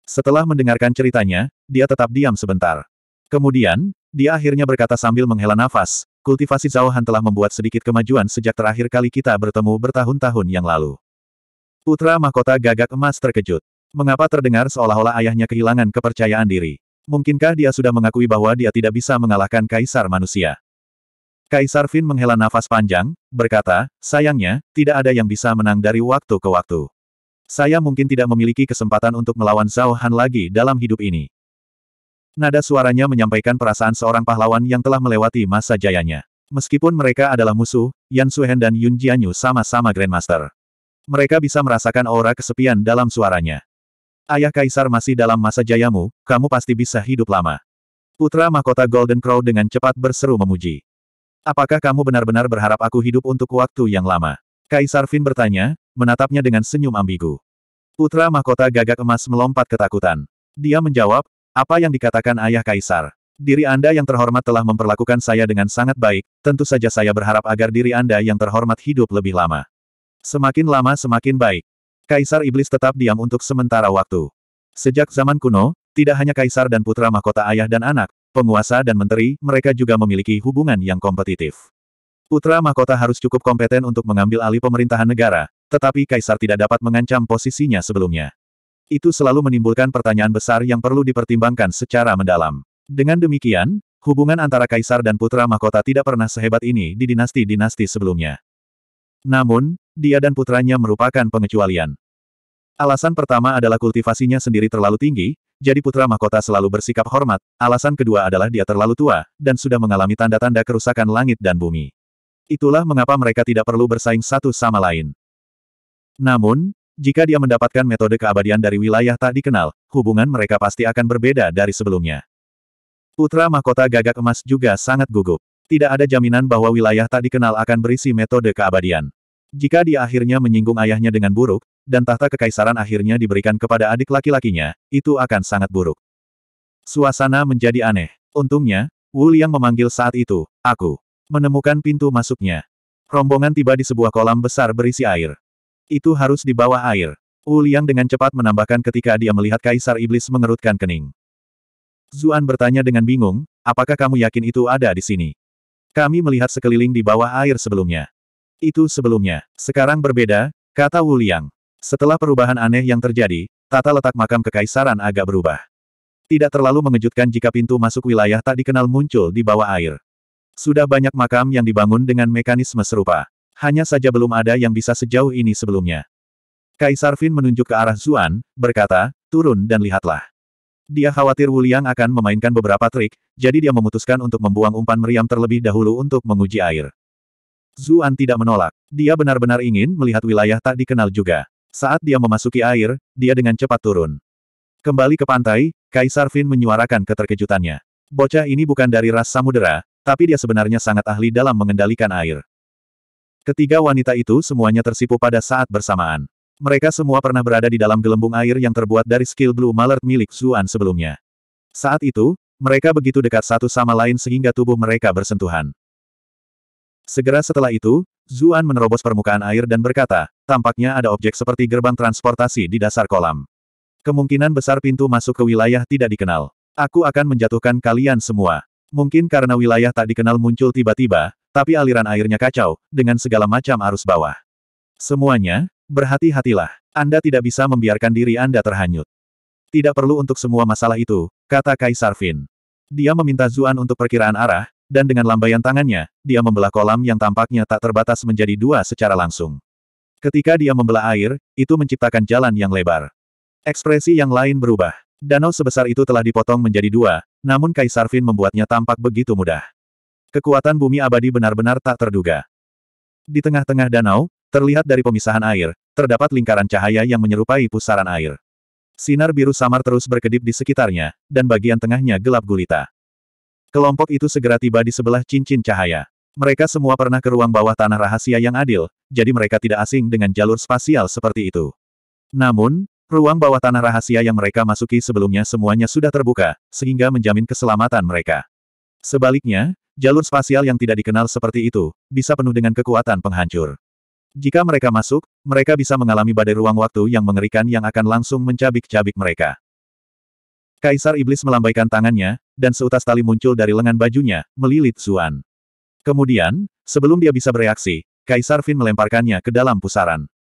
S1: Setelah mendengarkan ceritanya, dia tetap diam sebentar. Kemudian, dia akhirnya berkata sambil menghela nafas, kultivasi Zhao Han telah membuat sedikit kemajuan sejak terakhir kali kita bertemu bertahun-tahun yang lalu. Putra mahkota gagak emas terkejut. Mengapa terdengar seolah-olah ayahnya kehilangan kepercayaan diri? Mungkinkah dia sudah mengakui bahwa dia tidak bisa mengalahkan kaisar manusia? Kaisar Fin menghela nafas panjang, berkata, sayangnya, tidak ada yang bisa menang dari waktu ke waktu. Saya mungkin tidak memiliki kesempatan untuk melawan Zhao Han lagi dalam hidup ini. Nada suaranya menyampaikan perasaan seorang pahlawan yang telah melewati masa jayanya. Meskipun mereka adalah musuh, Yan Suhen dan Yun Jianyu sama-sama Grandmaster. Mereka bisa merasakan aura kesepian dalam suaranya. Ayah Kaisar masih dalam masa jayamu, kamu pasti bisa hidup lama. Putra mahkota Golden Crow dengan cepat berseru memuji. Apakah kamu benar-benar berharap aku hidup untuk waktu yang lama? Kaisar Fin bertanya, menatapnya dengan senyum ambigu. Putra mahkota gagak emas melompat ketakutan. Dia menjawab, apa yang dikatakan ayah Kaisar? Diri Anda yang terhormat telah memperlakukan saya dengan sangat baik, tentu saja saya berharap agar diri Anda yang terhormat hidup lebih lama. Semakin lama semakin baik. Kaisar Iblis tetap diam untuk sementara waktu. Sejak zaman kuno, tidak hanya kaisar dan putra mahkota ayah dan anak, penguasa dan menteri, mereka juga memiliki hubungan yang kompetitif. Putra mahkota harus cukup kompeten untuk mengambil alih pemerintahan negara, tetapi kaisar tidak dapat mengancam posisinya sebelumnya. Itu selalu menimbulkan pertanyaan besar yang perlu dipertimbangkan secara mendalam. Dengan demikian, hubungan antara kaisar dan putra mahkota tidak pernah sehebat ini di dinasti-dinasti sebelumnya. Namun, dia dan putranya merupakan pengecualian. Alasan pertama adalah kultivasinya sendiri terlalu tinggi, jadi putra mahkota selalu bersikap hormat, alasan kedua adalah dia terlalu tua, dan sudah mengalami tanda-tanda kerusakan langit dan bumi. Itulah mengapa mereka tidak perlu bersaing satu sama lain. Namun, jika dia mendapatkan metode keabadian dari wilayah tak dikenal, hubungan mereka pasti akan berbeda dari sebelumnya. Putra mahkota gagak emas juga sangat gugup. Tidak ada jaminan bahwa wilayah tak dikenal akan berisi metode keabadian. Jika dia akhirnya menyinggung ayahnya dengan buruk, dan tahta kekaisaran akhirnya diberikan kepada adik laki-lakinya, itu akan sangat buruk. Suasana menjadi aneh. Untungnya, Wu Liang memanggil saat itu, aku menemukan pintu masuknya. Rombongan tiba di sebuah kolam besar berisi air. Itu harus di bawah air. Wu Liang dengan cepat menambahkan ketika dia melihat Kaisar Iblis mengerutkan kening. Zuan bertanya dengan bingung, apakah kamu yakin itu ada di sini? Kami melihat sekeliling di bawah air sebelumnya. Itu sebelumnya. Sekarang berbeda, kata Wu Liang. Setelah perubahan aneh yang terjadi, tata letak makam kekaisaran agak berubah. Tidak terlalu mengejutkan jika pintu masuk wilayah tak dikenal muncul di bawah air. Sudah banyak makam yang dibangun dengan mekanisme serupa. Hanya saja belum ada yang bisa sejauh ini sebelumnya. Kaisar Fin menunjuk ke arah Zuan, berkata, turun dan lihatlah. Dia khawatir Wu Liang akan memainkan beberapa trik, jadi dia memutuskan untuk membuang umpan meriam terlebih dahulu untuk menguji air. Zuan tidak menolak. Dia benar-benar ingin melihat wilayah tak dikenal juga. Saat dia memasuki air, dia dengan cepat turun. Kembali ke pantai, Kaisar Fin menyuarakan keterkejutannya. Bocah ini bukan dari ras samudera, tapi dia sebenarnya sangat ahli dalam mengendalikan air. Ketiga wanita itu semuanya tersipu pada saat bersamaan. Mereka semua pernah berada di dalam gelembung air yang terbuat dari skill Blue Mallard milik Zuan sebelumnya. Saat itu, mereka begitu dekat satu sama lain sehingga tubuh mereka bersentuhan. Segera setelah itu, Zuan menerobos permukaan air dan berkata, tampaknya ada objek seperti gerbang transportasi di dasar kolam. Kemungkinan besar pintu masuk ke wilayah tidak dikenal. Aku akan menjatuhkan kalian semua. Mungkin karena wilayah tak dikenal muncul tiba-tiba, tapi aliran airnya kacau, dengan segala macam arus bawah. Semuanya, berhati-hatilah. Anda tidak bisa membiarkan diri Anda terhanyut. Tidak perlu untuk semua masalah itu, kata Kaisar Fin. Dia meminta Zuan untuk perkiraan arah, dan dengan lambaian tangannya, dia membelah kolam yang tampaknya tak terbatas menjadi dua secara langsung. Ketika dia membelah air, itu menciptakan jalan yang lebar. Ekspresi yang lain berubah. Danau sebesar itu telah dipotong menjadi dua, namun Kaisar Fin membuatnya tampak begitu mudah. Kekuatan bumi abadi benar-benar tak terduga. Di tengah-tengah danau, terlihat dari pemisahan air, terdapat lingkaran cahaya yang menyerupai pusaran air. Sinar biru samar terus berkedip di sekitarnya, dan bagian tengahnya gelap gulita. Kelompok itu segera tiba di sebelah cincin cahaya. Mereka semua pernah ke ruang bawah tanah rahasia yang adil, jadi mereka tidak asing dengan jalur spasial seperti itu. Namun, ruang bawah tanah rahasia yang mereka masuki sebelumnya semuanya sudah terbuka, sehingga menjamin keselamatan mereka. Sebaliknya, jalur spasial yang tidak dikenal seperti itu, bisa penuh dengan kekuatan penghancur. Jika mereka masuk, mereka bisa mengalami badai ruang waktu yang mengerikan yang akan langsung mencabik-cabik mereka. Kaisar Iblis melambaikan tangannya, dan seutas tali muncul dari lengan bajunya, melilit Zuan. Kemudian, sebelum dia bisa bereaksi, Kaisar Fin melemparkannya ke dalam pusaran.